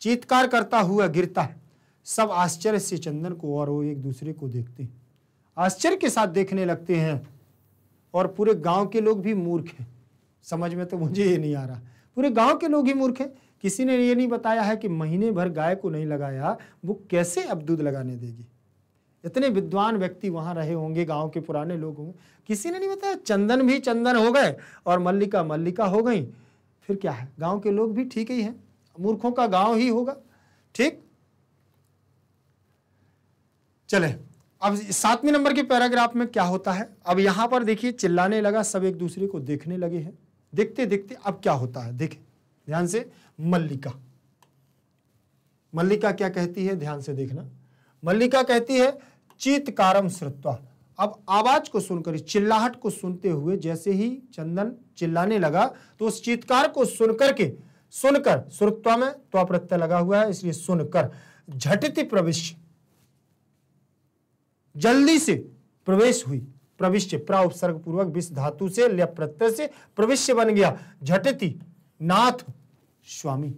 चीतकार करता हुआ गिरता है सब आश्चर्य से चंदन को और वो एक दूसरे को देखते हैं आश्चर्य के साथ देखने लगते हैं और पूरे गांव के लोग भी मूर्ख हैं समझ में तो मुझे ये नहीं आ रहा पूरे गांव के लोग ही मूर्ख हैं किसी ने ये नहीं बताया है कि महीने भर गाय को नहीं लगाया वो कैसे अब दूध लगाने देगी इतने विद्वान व्यक्ति वहाँ रहे होंगे गांव के पुराने लोग होंगे किसी ने नहीं बताया चंदन भी चंदन हो गए और मल्लिका मल्लिका हो गई फिर क्या है गाँव के लोग भी ठीक ही हैं मूर्खों का गाँव ही होगा ठीक चले अब सातवें नंबर के पैराग्राफ में क्या होता है अब यहां पर देखिए चिल्लाने लगा सब एक दूसरे को देखने लगे हैं देखते देखते अब क्या होता है देखे ध्यान से मल्लिका मल्लिका क्या कहती है ध्यान से देखना मल्लिका कहती है चीत कारम श्रुत्वा अब आवाज को सुनकर चिल्लाहट को सुनते हुए जैसे ही चंदन चिल्लाने लगा तो उस चीतकार को सुनकर के सुनकर श्रुत्वा में त्वा तो प्रत्यय लगा हुआ है इसलिए सुनकर झटती प्रविश्य जल्दी से प्रवेश हुई प्रविश्य प्रा उपसर्ग पूर्वक विष धातु से लय प्रत्यय से प्रविश्य बन गया झटती नाथ स्वामी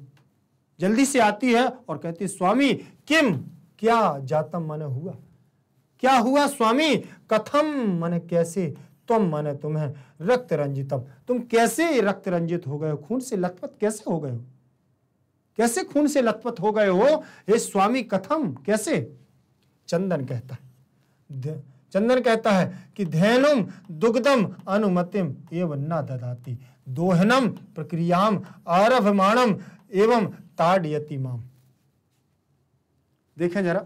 जल्दी से आती है और कहती स्वामी किम क्या जातम मन हुआ क्या हुआ स्वामी कथम मन कैसे तुम मन तुम्हें रक्त रंजितम तुम कैसे रक्त रंजित हो गए हो खून से लथपथ कैसे हो गए हो कैसे खून से लथपथ हो गए हो हे स्वामी कथम कैसे चंदन कहता है चंदन कहता है कि धैनुम दुग्धम अनुमतिम एवं न ददाती दोहनम प्रक्रियाम आरभमाणम एवं ताडयति माम देखें जरा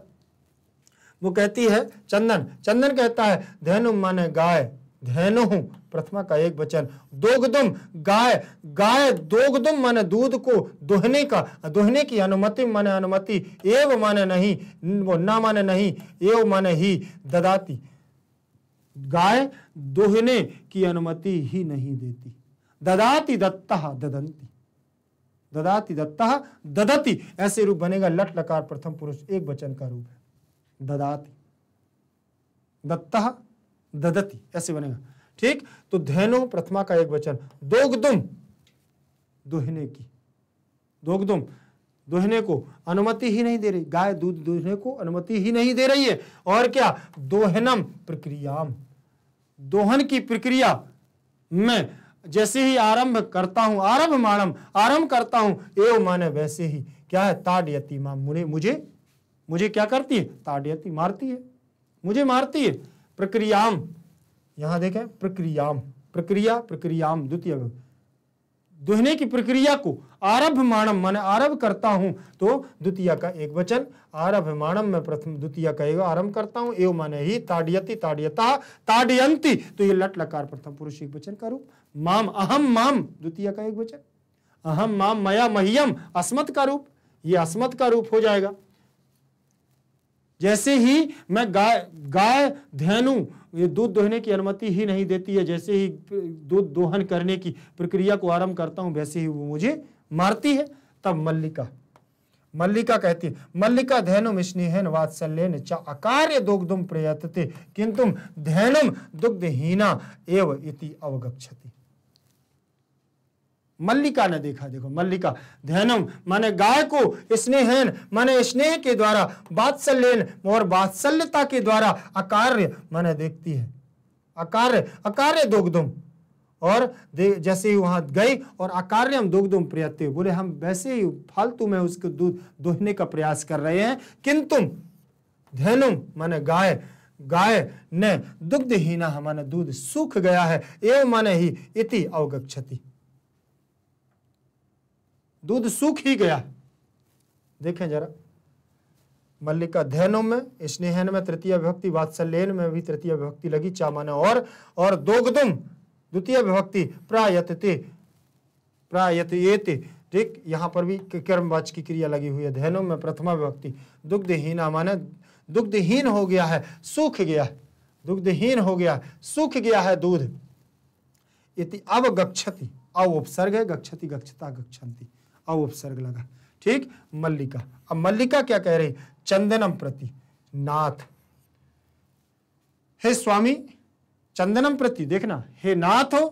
वो कहती है चंदन चंदन कहता है धैनुम माने गाय धैनु प्रथमा का एक वचन दोगदुम गाय गाय दोगदुम माने दूध को दोहने का दोहने की अनुमति माने अनुमति एव माने नहीं वो ना माने नहीं एव माने ही ददाती गाय दोहने की अनुमति ही नहीं देती ददाती दत्ता ददंती ददाती दत्ता ददती ऐसे रूप बनेगा लट लकार प्रथम पुरुष एक वचन का रूप है ददाती दत्ता ददती ऐसे बनेगा ठीक तो धैनु प्रथमा का एक वचन दोगदुम दोहने की दोगदुम दोहने को अनुमति ही नहीं दे रही गाय दूध दोहने को अनुमति ही नहीं दे रही है और क्या दोहनम प्रक्रियाम दोहन की प्रक्रिया में जैसे ही आरंभ करता हूं आरंभ मानम आरंभ करता हूं एव माने वैसे ही क्या है ताड़यती मां मुझे मुझे मुझे क्या करती है ताड़यती मारती है मुझे मारती है प्रक्रियाम यहां देखें प्रक्रियाम प्रक्रिया प्रक्रियाम द्वितीय दुहने की प्रक्रिया को आरभ माणम मैंने आरभ करता हूं तो द्वितीय का एक वचन आरभ माणम में प्रथम द्वितीय का एक आरंभ करता हूं एवं माने ही ताड़ियति ताड़ियता ताडियंती तो ये लट लकार प्रथम पुरुष एक वचन का रूप माम अहम माम द्वितीय का एक वचन अहम माम मया महियम अस्मत का रूप ये अस्मत का रूप हो जाएगा जैसे ही मैं गाय गाय धैनु ये दूध दोहने की अनुमति ही नहीं देती है जैसे ही दूध दोहन करने की प्रक्रिया को आरंभ करता हूँ वैसे ही वो मुझे मारती है तब मल्लिका मल्लिका कहती है मल्लिका धैनु स्नेहन वात्सल्यन चा अकार्य दुग्धुम प्रयतते किंतु धैनुम दुग्धहीना एव इति अवगछति मल्लिका ने देखा देखो मल्लिका ध्यानम माने गाय को स्नेहन माने स्नेह के द्वारा बात्सल्यन और बात्सल्यता के द्वारा अकार्य माने देखती है अकार्य अकार्य दोगदुम और जैसे ही वहां गई और अकार्य हम दुग्धुम प्रयत्ते बोले हम वैसे ही फालतू में उसके दूध दोहने का प्रयास कर रहे हैं किंतु धैनुम माने गाय गाय ने दुग्धहीना हमारा दूध सूख गया है एवं माने ही इति अवगछति दूध सूख ही गया देखें जरा मल्लिका अध्ययनों में स्नेहन में तृतीय विभक्ति वात्सल्यन में भी तृतीय विभक्ति लगी चामान और और दोगदुम द्वितीय विभक्ति प्रायतते प्रायतयेते ठीक यहाँ पर भी कर्मवाच की क्रिया लगी हुई है अध्ययनों में प्रथमा विभक्ति दुग्धहीन माने दुग्धहीन हो गया है सूख गया दुग्धहीन हो गया सूख गया है दूध इति अवगक्षति अव उपसर्ग है गक्षति गक्षता गक्षंती उपसर्ग लगा ठीक मल्लिका अब मल्लिका क्या कह रही चंदनम प्रति नाथ हे स्वामी चंदनम प्रति देखना हे नाथ हो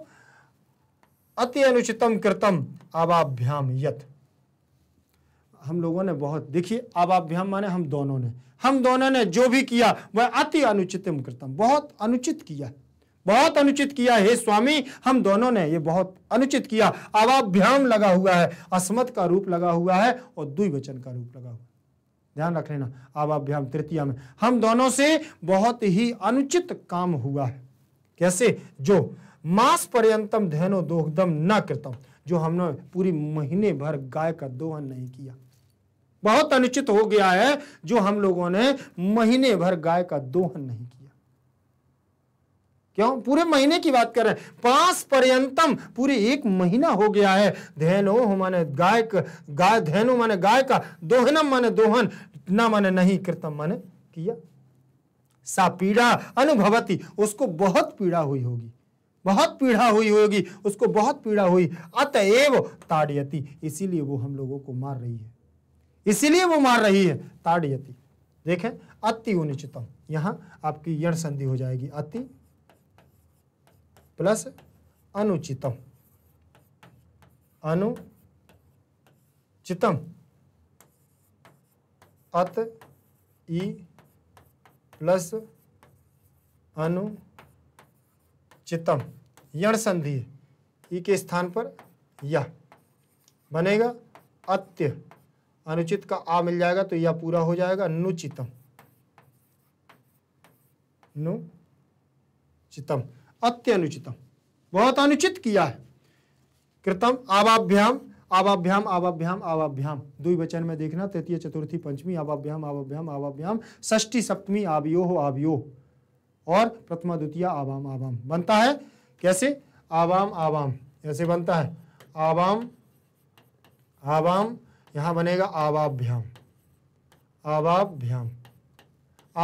अति अनुचितम कृतम आवाभ्याम यत हम लोगों ने बहुत देखिए आवाभ्याम माने हम दोनों ने हम दोनों ने जो भी किया वह अति अनुचितम कृतम बहुत अनुचित किया बहुत अनुचित किया हे स्वामी हम दोनों ने ये बहुत अनुचित किया अवाभ्याम लगा हुआ है असमत का रूप लगा हुआ है और द्विवचन का रूप लगा हुआ ध्यान रख लेना अवाभ्याम तृतीय में हम दोनों से बहुत ही अनुचित काम हुआ है कैसे जो मास पर्यंतम धैनो दोहदम न करता जो हमने पूरी महीने भर गाय का दोहन नहीं किया बहुत अनुचित हो गया है जो हम लोगों ने महीने भर गाय का दोहन नहीं किया क्यों पूरे महीने की बात कर रहे हैं पांच पर्यंतम पूरे एक महीना हो गया है धैनो माने गाय गाय धैनो माने गाय का दोहनम माने दोहन ना माने नहीं कृतम माने किया सा पीड़ा अनुभवती उसको बहुत पीड़ा हुई होगी बहुत पीड़ा हुई होगी उसको बहुत पीड़ा हुई अतएव ताड़यती इसीलिए वो हम लोगों को मार रही है इसीलिए वो मार रही है ताड़यती देखें अति उनिचितम यहां आपकी यण संधि हो जाएगी अति प्लस अनुचितम अनुचितम अत ई प्लस अनुचितम यण संधि ई के स्थान पर यह बनेगा अत्य अनुचित का आ मिल जाएगा तो यह पूरा हो जाएगा नु चितम। अत्यनुचितम बहुत अनुचित किया है कृतम आवाभ्याम आवाभ्याम आवाभ्याम आवाभ्याम वचन में देखना तृतीय चतुर्थी पंचमी आवाभ्याम आवाभ्याम आवाभ्याम ष्ठी सप्तमी आवियोह आवियोह और प्रथमा द्वितीय आवाम आवाम बनता है कैसे आवाम आवाम ऐसे बनता है आवाम आवाम यहां बनेगा आवाभ्याम आवाभ्याम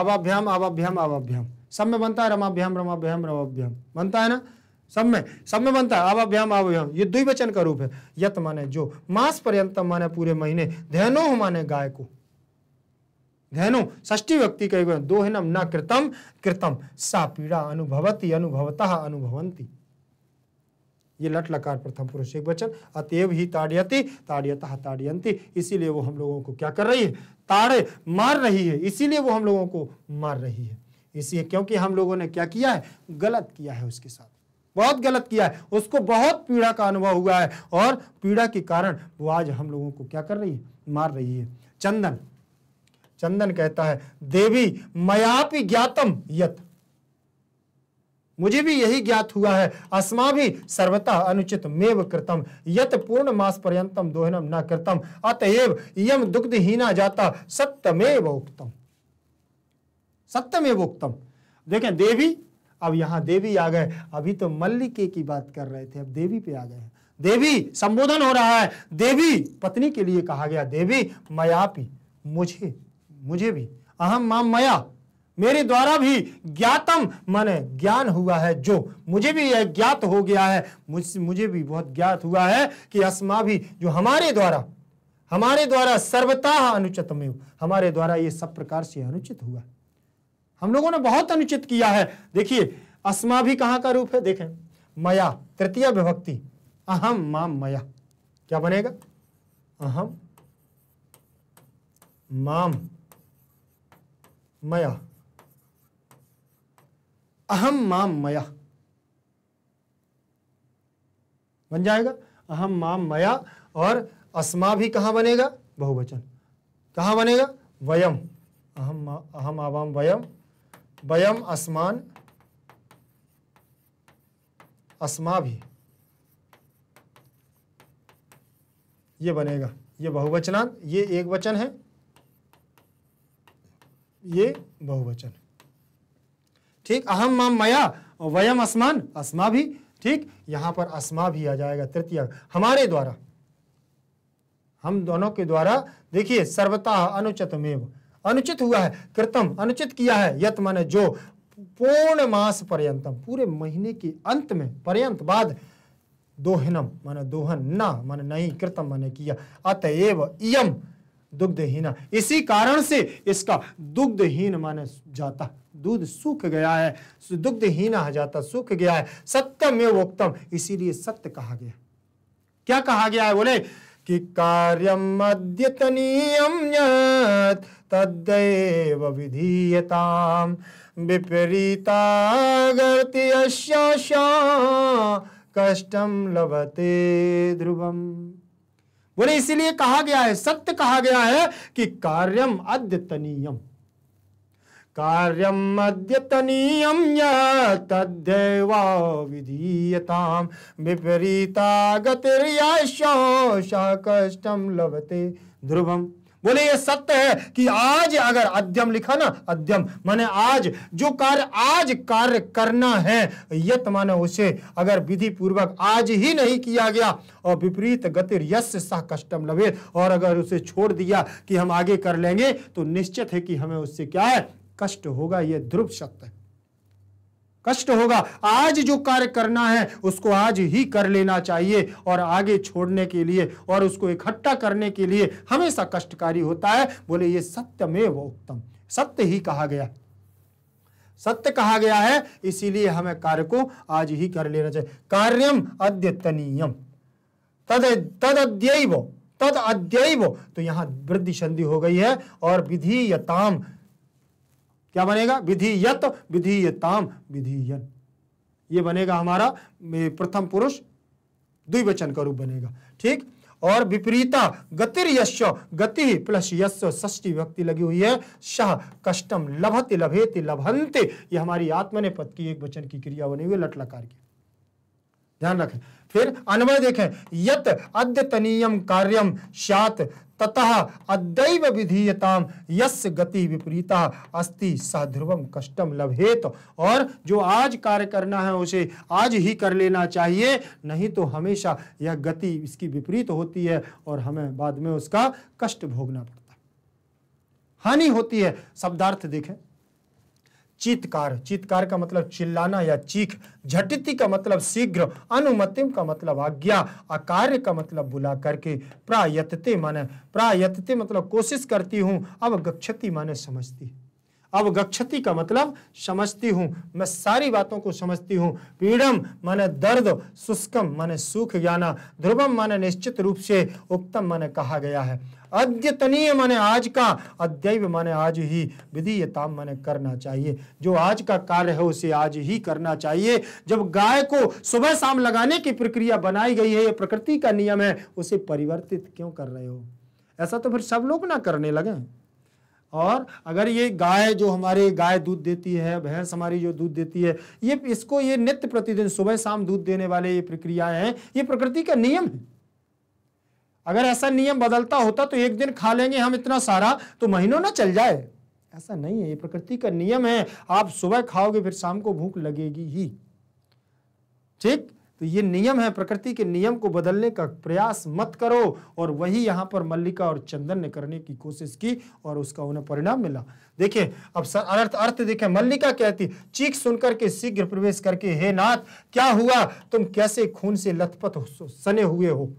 आवाभ्याम आवाभ्याम आवाभ्याम सब में बनता है रमाभ्याम रमाभ्याम रमाभ्याम बनता है ना सब में सब में बनता है आवाभ्याम आवाभ्याम ये द्विवचन का रूप है यत माने जो मास पर्यंतम माने पूरे महीने धैनो माने गाय को धैनो ष्टी व्यक्ति गए दो है न कृतम कृतम सा पीड़ा अनुभवती अनुभवता अनुभवंती ये लट लकार प्रथम पुरुष एक वचन अतएव ही ताड़ियती ताड़ियता ताड़ियंती इसीलिए वो हम लोगों को क्या कर रही है ताड़े मार रही है इसीलिए वो हम लोगों को मार रही है इसलिए क्योंकि हम लोगों ने क्या किया है गलत किया है उसके साथ बहुत गलत किया है उसको बहुत पीड़ा का अनुभव हुआ है और पीड़ा के कारण वो आज हम लोगों को क्या कर रही है मार रही है चंदन चंदन कहता है देवी मयापि ज्ञातम यत मुझे भी यही ज्ञात हुआ है अस्मा भी सर्वता अनुचित मेव कृतम यत पूर्ण मास पर्यंतम दोहनम न कृतम अतएव यम दुग्धहीना जाता सत्यमेव उक्तम सत्यमेव उक्तम देखें देवी अब यहाँ देवी आ गए अभी तो मल्लिके की बात कर रहे थे अब देवी पे आ गए देवी संबोधन हो रहा है देवी पत्नी के लिए कहा गया देवी मयापी मुझे मुझे भी अहम माम मया मेरे द्वारा भी ज्ञातम माने ज्ञान हुआ है जो मुझे भी यह ज्ञात हो गया है मुझ मुझे भी बहुत ज्ञात हुआ है कि अस्मा भी जो हमारे द्वारा हमारे द्वारा सर्वता अनुचित में हमारे द्वारा ये सब प्रकार से अनुचित हुआ है हम लोगों ने बहुत अनुचित किया है देखिए अस्मा भी कहां का रूप है देखें मया तृतीय विभक्ति अहम माम मया क्या बनेगा अहम माम मया अहम माम मया बन जाएगा अहम माम मया और अस्मा भी कहां बनेगा बहुवचन कहां बनेगा वयम अहम अहम आवाम वयम वयम आसमान असमा भी ये बनेगा ये बहुवचनांत ये एक वचन है ये बहुवचन ठीक अहम माम मया वयम आसमान अस्मा भी ठीक यहां पर अस्मा भी आ जाएगा तृतीय हमारे द्वारा हम दोनों के द्वारा देखिए सर्वता अनुचित मेव अनुचित हुआ है कृतम अनुचित किया है यत माने जो पूर्ण मास पर्यंतम पूरे महीने के अंत में पर्यंत बाद दोहनम माने दोहन ना माने नहीं कृतम माने किया अतएव इयम दुग्धहीना इसी कारण से इसका दुग्धहीन माने जाता दूध सूख गया है दुग्धहीन आ जाता सूख गया है सत्यम एवं उक्तम इसीलिए सत्य कहा गया क्या कहा गया है बोले कि कार्यम अद्यतनीयम यत् तद्दैव विधीयताम विपरीतागर्ति कष्टम लभते ध्रुवम बोले इसीलिए कहा गया है सत्य कहा गया है कि कार्यम अद्यतनीयम कार्यम् अद्यतनीयं विपरीता लभते ध्रुवम बोले ये सत्य है कि आज अगर अध्यम लिखा ना अध्यम माने आज जो कार्य आज कार्य करना है यत माने उसे अगर विधि पूर्वक आज ही नहीं किया गया और विपरीत गति यश सह कष्टम लभे और अगर उसे छोड़ दिया कि हम आगे कर लेंगे तो निश्चित है कि हमें उससे क्या है कष्ट होगा यह ध्रुव सत्य है कष्ट होगा आज जो कार्य करना है उसको आज ही कर लेना चाहिए और आगे छोड़ने के लिए और उसको इकट्ठा करने के लिए हमेशा कष्टकारी होता है बोले ये सत्य में वो उत्तम सत्य ही कहा गया सत्य कहा गया है इसीलिए हमें कार्य को आज ही कर लेना चाहिए कार्यम अद्यतनीयम तद तद अध्यय तद अद्यव तो यहां वृद्धि संधि हो गई है और विधि यताम क्या बनेगा विधीयत विधीयताम विधीयन ये बनेगा हमारा प्रथम पुरुष द्विवचन का रूप बनेगा ठीक और विपरीता गतिर यश गति प्लस यश ष्टी व्यक्ति लगी हुई है सह कष्टम लभते लभेत लभंते ये हमारी पद की एक वचन की क्रिया बनी हुई है लटलाकार की ध्यान रखें फिर अनवय देखें यत अद्यतनीयम कार्यम सात ततः अद्व विधीयता यस्य गति विपरीता अस्ति सह ध्रुवम कष्टम लभेत और जो आज कार्य करना है उसे आज ही कर लेना चाहिए नहीं तो हमेशा यह गति इसकी विपरीत होती है और हमें बाद में उसका कष्ट भोगना पड़ता है हानि होती है शब्दार्थ देखें चित्कार चित्कार का मतलब चिल्लाना या चीख झटिति का मतलब शीघ्र अनुमतिम का मतलब आज्ञा अकार्य का मतलब बुला करके प्रायतते माने प्रायतते मतलब कोशिश करती हूँ अब गक्षति माने समझती अब गक्षति का मतलब समझती हूँ मैं सारी बातों को समझती हूँ पीड़म माने दर्द शुष्कम माने सुख जाना ध्रुवम माने निश्चित रूप से उक्तम माने कहा गया है अद्यतनीय माने आज का अद्यव माने आज ही विधीयताम माने करना चाहिए जो आज का कार्य है उसे आज ही करना चाहिए जब गाय को सुबह शाम लगाने की प्रक्रिया बनाई गई है ये प्रकृति का नियम है उसे परिवर्तित क्यों कर रहे हो ऐसा तो फिर सब लोग ना करने लगे और अगर ये गाय जो हमारे गाय दूध देती है भैंस हमारी जो दूध देती है ये इसको ये नित्य प्रतिदिन सुबह शाम दूध देने वाले ये प्रक्रियाएं हैं ये प्रकृति का नियम है अगर ऐसा नियम बदलता होता तो एक दिन खा लेंगे हम इतना सारा तो महीनों ना चल जाए ऐसा नहीं है ये प्रकृति का नियम है आप सुबह खाओगे फिर शाम को भूख लगेगी ही ठीक तो ये नियम है प्रकृति के नियम को बदलने का प्रयास मत करो और वही यहां पर मल्लिका और चंदन ने करने की कोशिश की और उसका उन्हें परिणाम मिला देखिए अब अर्थ अर्थ देखे मल्लिका कहती चीख सुनकर के शीघ्र प्रवेश करके हे नाथ क्या हुआ तुम कैसे खून से लथपथ सने हुए हो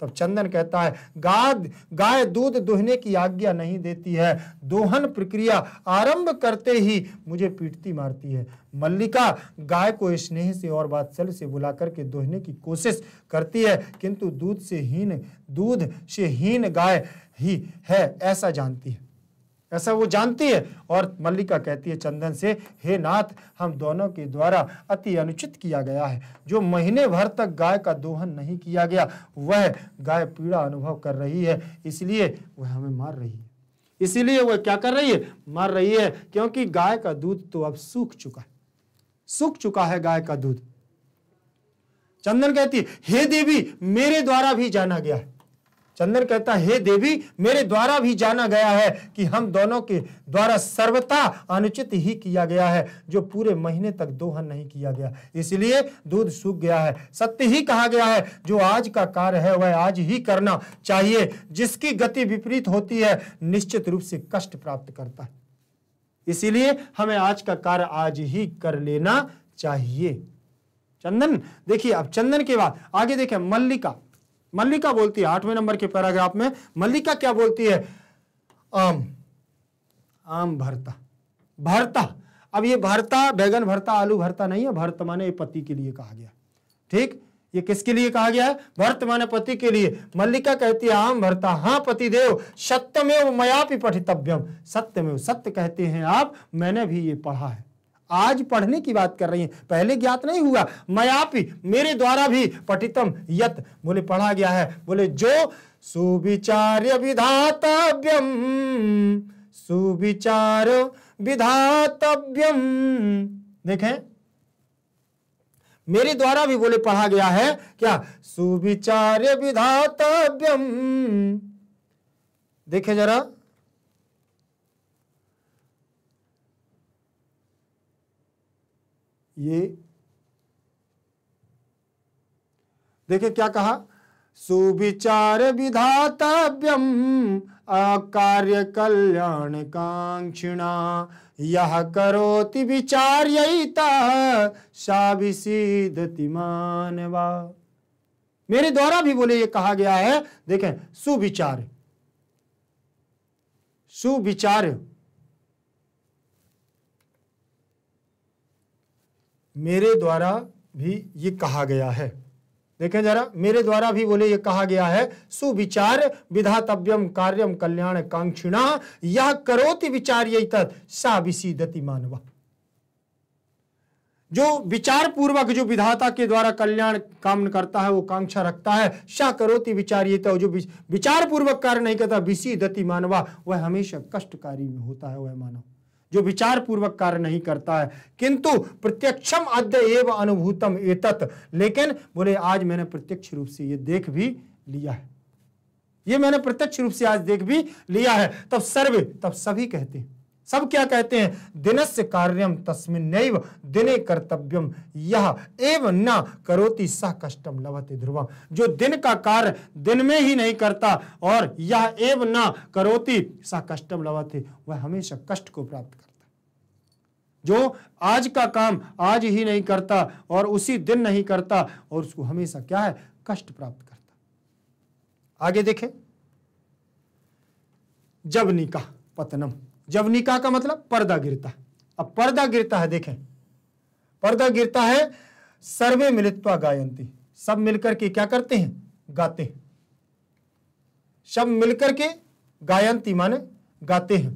तब चंदन कहता है गाद गाय दूध दुहने की आज्ञा नहीं देती है दोहन प्रक्रिया आरंभ करते ही मुझे पीटती मारती है मल्लिका गाय को स्नेह से और बात्सल से बुला करके दोहने की कोशिश करती है किंतु दूध से हीन दूध से हीन गाय ही है ऐसा जानती है ऐसा वो जानती है और मल्लिका कहती है चंदन से हे नाथ हम दोनों के द्वारा अति अनुचित किया गया है जो महीने भर तक गाय का दोहन नहीं किया गया वह गाय पीड़ा अनुभव कर रही है इसलिए वह हमें मार रही है इसीलिए वह क्या कर रही है मार रही है क्योंकि गाय का दूध तो अब सूख चुका है सूख चुका है गाय का दूध चंदन कहती है हे देवी मेरे द्वारा भी जाना गया है चंदन कहता हे देवी मेरे द्वारा भी जाना गया है कि हम दोनों के द्वारा सर्वथा अनुचित ही किया गया है जो पूरे महीने तक दोहन नहीं किया गया इसलिए दूध सूख गया है सत्य ही कहा गया है जो आज का कार्य है वह आज ही करना चाहिए जिसकी गति विपरीत होती है निश्चित रूप से कष्ट प्राप्त करता है इसीलिए हमें आज का कार्य आज ही कर लेना चाहिए चंदन देखिए अब चंदन के बाद आगे देखें मल्लिका मल्लिका बोलती है आठवें नंबर के पैराग्राफ में मल्लिका क्या बोलती है आम आम भरता भरता अब ये भरता बैगन भरता आलू भरता नहीं है भरत माने पति के लिए कहा गया ठीक ये किसके लिए कहा गया है भरत माने पति के लिए मल्लिका कहती है आम भरता हाँ पति पतिदेव सत्यमेव मया भी पठितव्यम सत्यमेव सत्य कहते हैं आप मैंने भी ये पढ़ा है आज पढ़ने की बात कर रही है पहले ज्ञात नहीं हुआ मयापी मेरे द्वारा भी पठितम यत बोले पढ़ा गया है बोले जो सुविचार्य विधातव्यम सुविचार विधातव्यम देखें मेरे द्वारा भी बोले पढ़ा गया है क्या सुविचार्य विधातव्यम देखे जरा ये देखिए क्या कहा सुविचार विधातव्यम अकार्य कल्याण कांक्षिणा यह करोति विचार्यता साविसीदति मानवा मेरे द्वारा भी बोले ये कहा गया है देखें सुविचार सुविचार्य मेरे द्वारा भी ये कहा गया है देखें जरा मेरे द्वारा भी बोले ये कहा गया है सुविचार विधातव्यम कार्यम कल्याण कांक्षिणा यह करोति विचार यही तत् सा मानवा जो विचार पूर्वक जो विधाता के द्वारा कल्याण काम करता है वो कांक्षा रखता है शाह करोति विचार ये तो जो विचार पूर्वक कार्य नहीं करता विसी दति मानवा वह हमेशा कष्टकारी में होता है वह मानव जो विचार पूर्वक कार्य नहीं करता है किंतु प्रत्यक्षम अद्य एव अनुभूतम एतत लेकिन बोले आज मैंने प्रत्यक्ष रूप से ये देख भी लिया है ये मैंने प्रत्यक्ष रूप से आज देख भी लिया है तब सर्वे तब सभी कहते हैं सब क्या कहते हैं दिनस्य कार्यम तस्मिन नैव दिने कर्तव्यम यह एवं न करोति सह कष्टम लभते ध्रुव जो दिन का कार्य दिन में ही नहीं करता और यह एवं न करोति सह कष्टम लभते वह हमेशा कष्ट को प्राप्त करता जो आज का काम आज ही नहीं करता और उसी दिन नहीं करता और उसको हमेशा क्या है कष्ट प्राप्त करता आगे देखें जब निकाह पतनम जब निकाह का मतलब पर्दा गिरता है अब पर्दा गिरता है देखें पर्दा गिरता है सर्वे मिलित्वा गायंती सब मिलकर के क्या करते हैं गाते हैं सब मिलकर के गायंती माने गाते हैं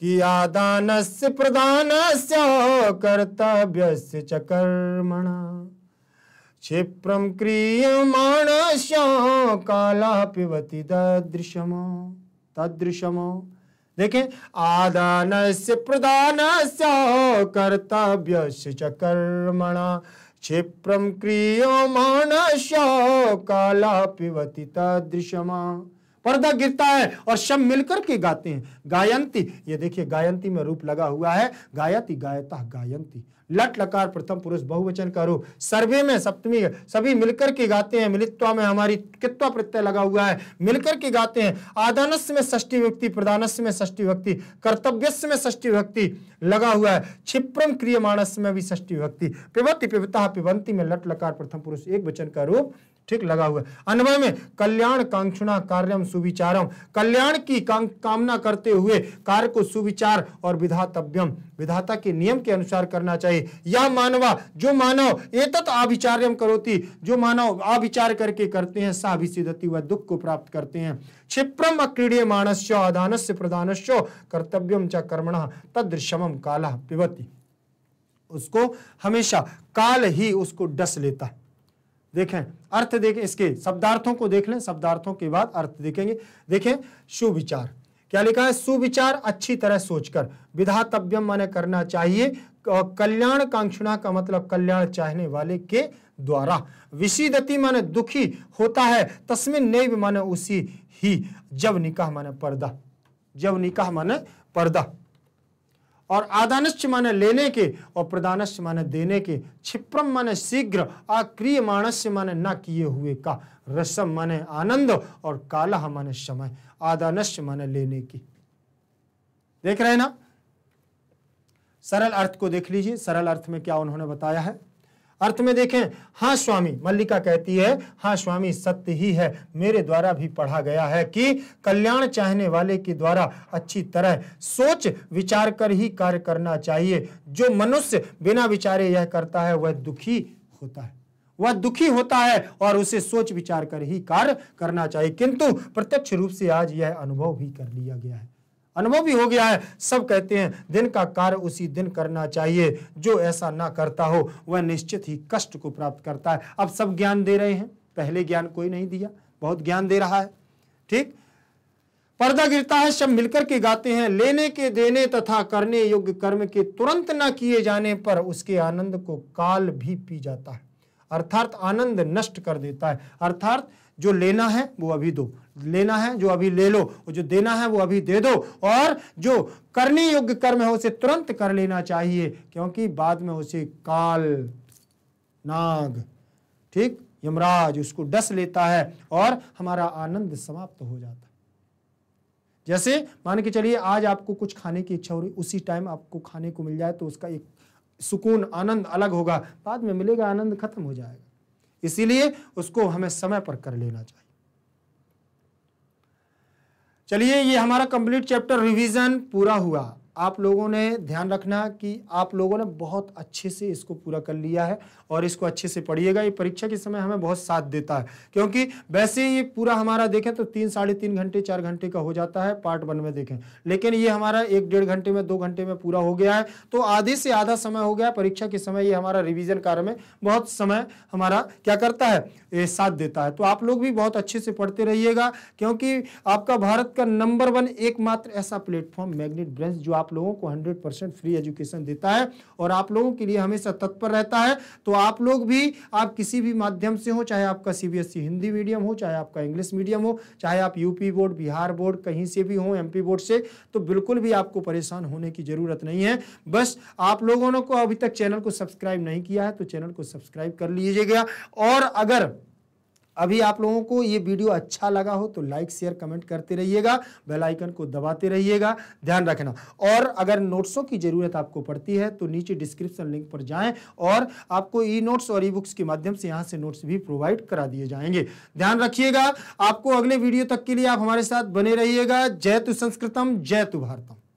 कि आदान से प्रदान से कर्तव्य से च कर्मणा क्षिप्रम क्रियमाण काला पिबती ददृशमो तदृशमो देखें आदान से प्रदान कर्तव्य च कर्मणा क्षिप्रम मान काला पिवती तदृशमा पर्दा गिरता है और शब मिलकर के गाते हैं गायंती ये देखिए गायंती में रूप लगा हुआ है गायती गायता गायंती लट लकार प्रथम पुरुष बहुवचन का रूप सर्वे में सप्तमी सभी मिलकर के गाते हैं मिलित्वा में हमारी कित्वा प्रत्यय लगा हुआ है मिलकर के गाते हैं आदानस्य में षष्टी व्यक्ति प्रदानस्य में षष्टी व्यक्ति कर्तव्यस्य में षष्टी व्यक्ति लगा हुआ है क्षिप्रम क्रिय मानस में भी षष्टी व्यक्ति पिबती पिबता पिबंती में लट लकार प्रथम पुरुष एक वचन का रूप ठीक लगा हुआ है में कल्याण कांक्षणा कार्यम सुविचारम कल्याण की कामना करते हुए कार्य को सुविचार और विधातव्यम विधाता के नियम के अनुसार करना चाहिए या मानवा जो मानव एतत आभिचार्यम करोति जो मानव आभिचार करके करते हैं सा विसिदति वह दुख को प्राप्त करते हैं क्षिप्रम अक्रीडीय मानस्य आदानस्य प्रदानस्य कर्तव्य च कर्मण तदृशमम काला पिबती उसको हमेशा काल ही उसको डस लेता है देखें अर्थ देखें इसके शब्दार्थों को देख लें शब्दार्थों के बाद अर्थ देखेंगे देखें सुविचार क्या लिखा है सुविचार अच्छी तरह सोचकर विधातव्यम माने करना चाहिए कल्याण कांक्षणा का मतलब कल्याण चाहने वाले के द्वारा विषिदति माने दुखी होता है तस्मिन नैव माने उसी ही जब निकाह माने पर्दा जब निकाह माने पर्दा और आदानश्च माने लेने के और प्रदानश्च माने देने के क्षिप्रम माने शीघ्र आक्रिय मानस्य माने न किए हुए का रसम माने आनंद और काला माने समय आदानश्च माने लेने की देख रहे हैं ना सरल अर्थ को देख लीजिए सरल अर्थ में क्या उन्होंने बताया है अर्थ में देखें हाँ स्वामी मल्लिका कहती है हाँ स्वामी सत्य ही है मेरे द्वारा भी पढ़ा गया है कि कल्याण चाहने वाले के द्वारा अच्छी तरह सोच विचार कर ही कार्य करना चाहिए जो मनुष्य बिना विचारे यह करता है वह दुखी होता है वह दुखी होता है और उसे सोच विचार कर ही कार्य करना चाहिए किंतु प्रत्यक्ष रूप से आज यह अनुभव भी कर लिया गया है अनुभव भी हो गया है सब कहते हैं दिन का कार्य उसी दिन करना चाहिए जो ऐसा ना करता हो वह निश्चित ही कष्ट को प्राप्त करता है अब सब ज्ञान दे रहे हैं पहले ज्ञान कोई नहीं दिया बहुत ज्ञान दे रहा है ठीक पर्दा गिरता है सब मिलकर के गाते हैं लेने के देने तथा करने योग्य कर्म के तुरंत न किए जाने पर उसके आनंद को काल भी पी जाता है अर्थात आनंद नष्ट कर देता है अर्थात जो लेना है वो अभी दो लेना है जो अभी ले लो और जो देना है वो अभी दे दो और जो करने योग्य कर्म है उसे तुरंत कर लेना चाहिए क्योंकि बाद में उसे काल नाग ठीक यमराज उसको डस लेता है और हमारा आनंद समाप्त हो जाता है जैसे मान के चलिए आज आपको कुछ खाने की इच्छा हो रही उसी टाइम आपको खाने को मिल जाए तो उसका एक सुकून आनंद अलग होगा बाद में मिलेगा आनंद खत्म हो जाएगा इसीलिए उसको हमें समय पर कर लेना चाहिए चलिए ये हमारा कंप्लीट चैप्टर रिवीजन पूरा हुआ आप लोगों ने ध्यान रखना कि आप लोगों ने बहुत अच्छे से इसको पूरा कर लिया है और इसको अच्छे से पढ़िएगा ये परीक्षा के समय हमें बहुत साथ देता है क्योंकि वैसे ये पूरा हमारा देखें तो तीन साढ़े तीन घंटे चार घंटे का हो जाता है पार्ट वन में देखें लेकिन ये हमारा एक डेढ़ घंटे में दो घंटे में पूरा हो गया है तो आधे से आधा समय हो गया परीक्षा के समय ये हमारा रिविजन कार्य में बहुत समय हमारा क्या करता है ये साथ देता है तो आप लोग भी बहुत अच्छे से पढ़ते रहिएगा क्योंकि आपका भारत का नंबर वन एकमात्र ऐसा प्लेटफॉर्म मैग्नेट ब्रेंच जो आप लोगों को हंड्रेड फ्री एजुकेशन देता है और आप लोगों के लिए हमेशा तत्पर रहता है तो आप लोग भी आप किसी भी माध्यम से हो चाहे आपका सीबीएसई e हिंदी मीडियम हो चाहे आपका इंग्लिश मीडियम हो चाहे आप यूपी बोर्ड बिहार बोर्ड कहीं से भी हो एमपी बोर्ड से तो बिल्कुल भी आपको परेशान होने की ज़रूरत नहीं है बस आप लोगों ने को अभी तक चैनल को सब्सक्राइब नहीं किया है तो चैनल को सब्सक्राइब कर लीजिएगा और अगर अभी आप लोगों को ये वीडियो अच्छा लगा हो तो लाइक शेयर कमेंट करते रहिएगा बेल आइकन को दबाते रहिएगा ध्यान रखना और अगर नोट्सों की ज़रूरत आपको पड़ती है तो नीचे डिस्क्रिप्शन लिंक पर जाएं और आपको ई नोट्स और ई बुक्स के माध्यम से यहाँ से नोट्स भी प्रोवाइड करा दिए जाएंगे ध्यान रखिएगा आपको अगले वीडियो तक के लिए आप हमारे साथ बने रहिएगा जय तु संस्कृतम जय तु भारतम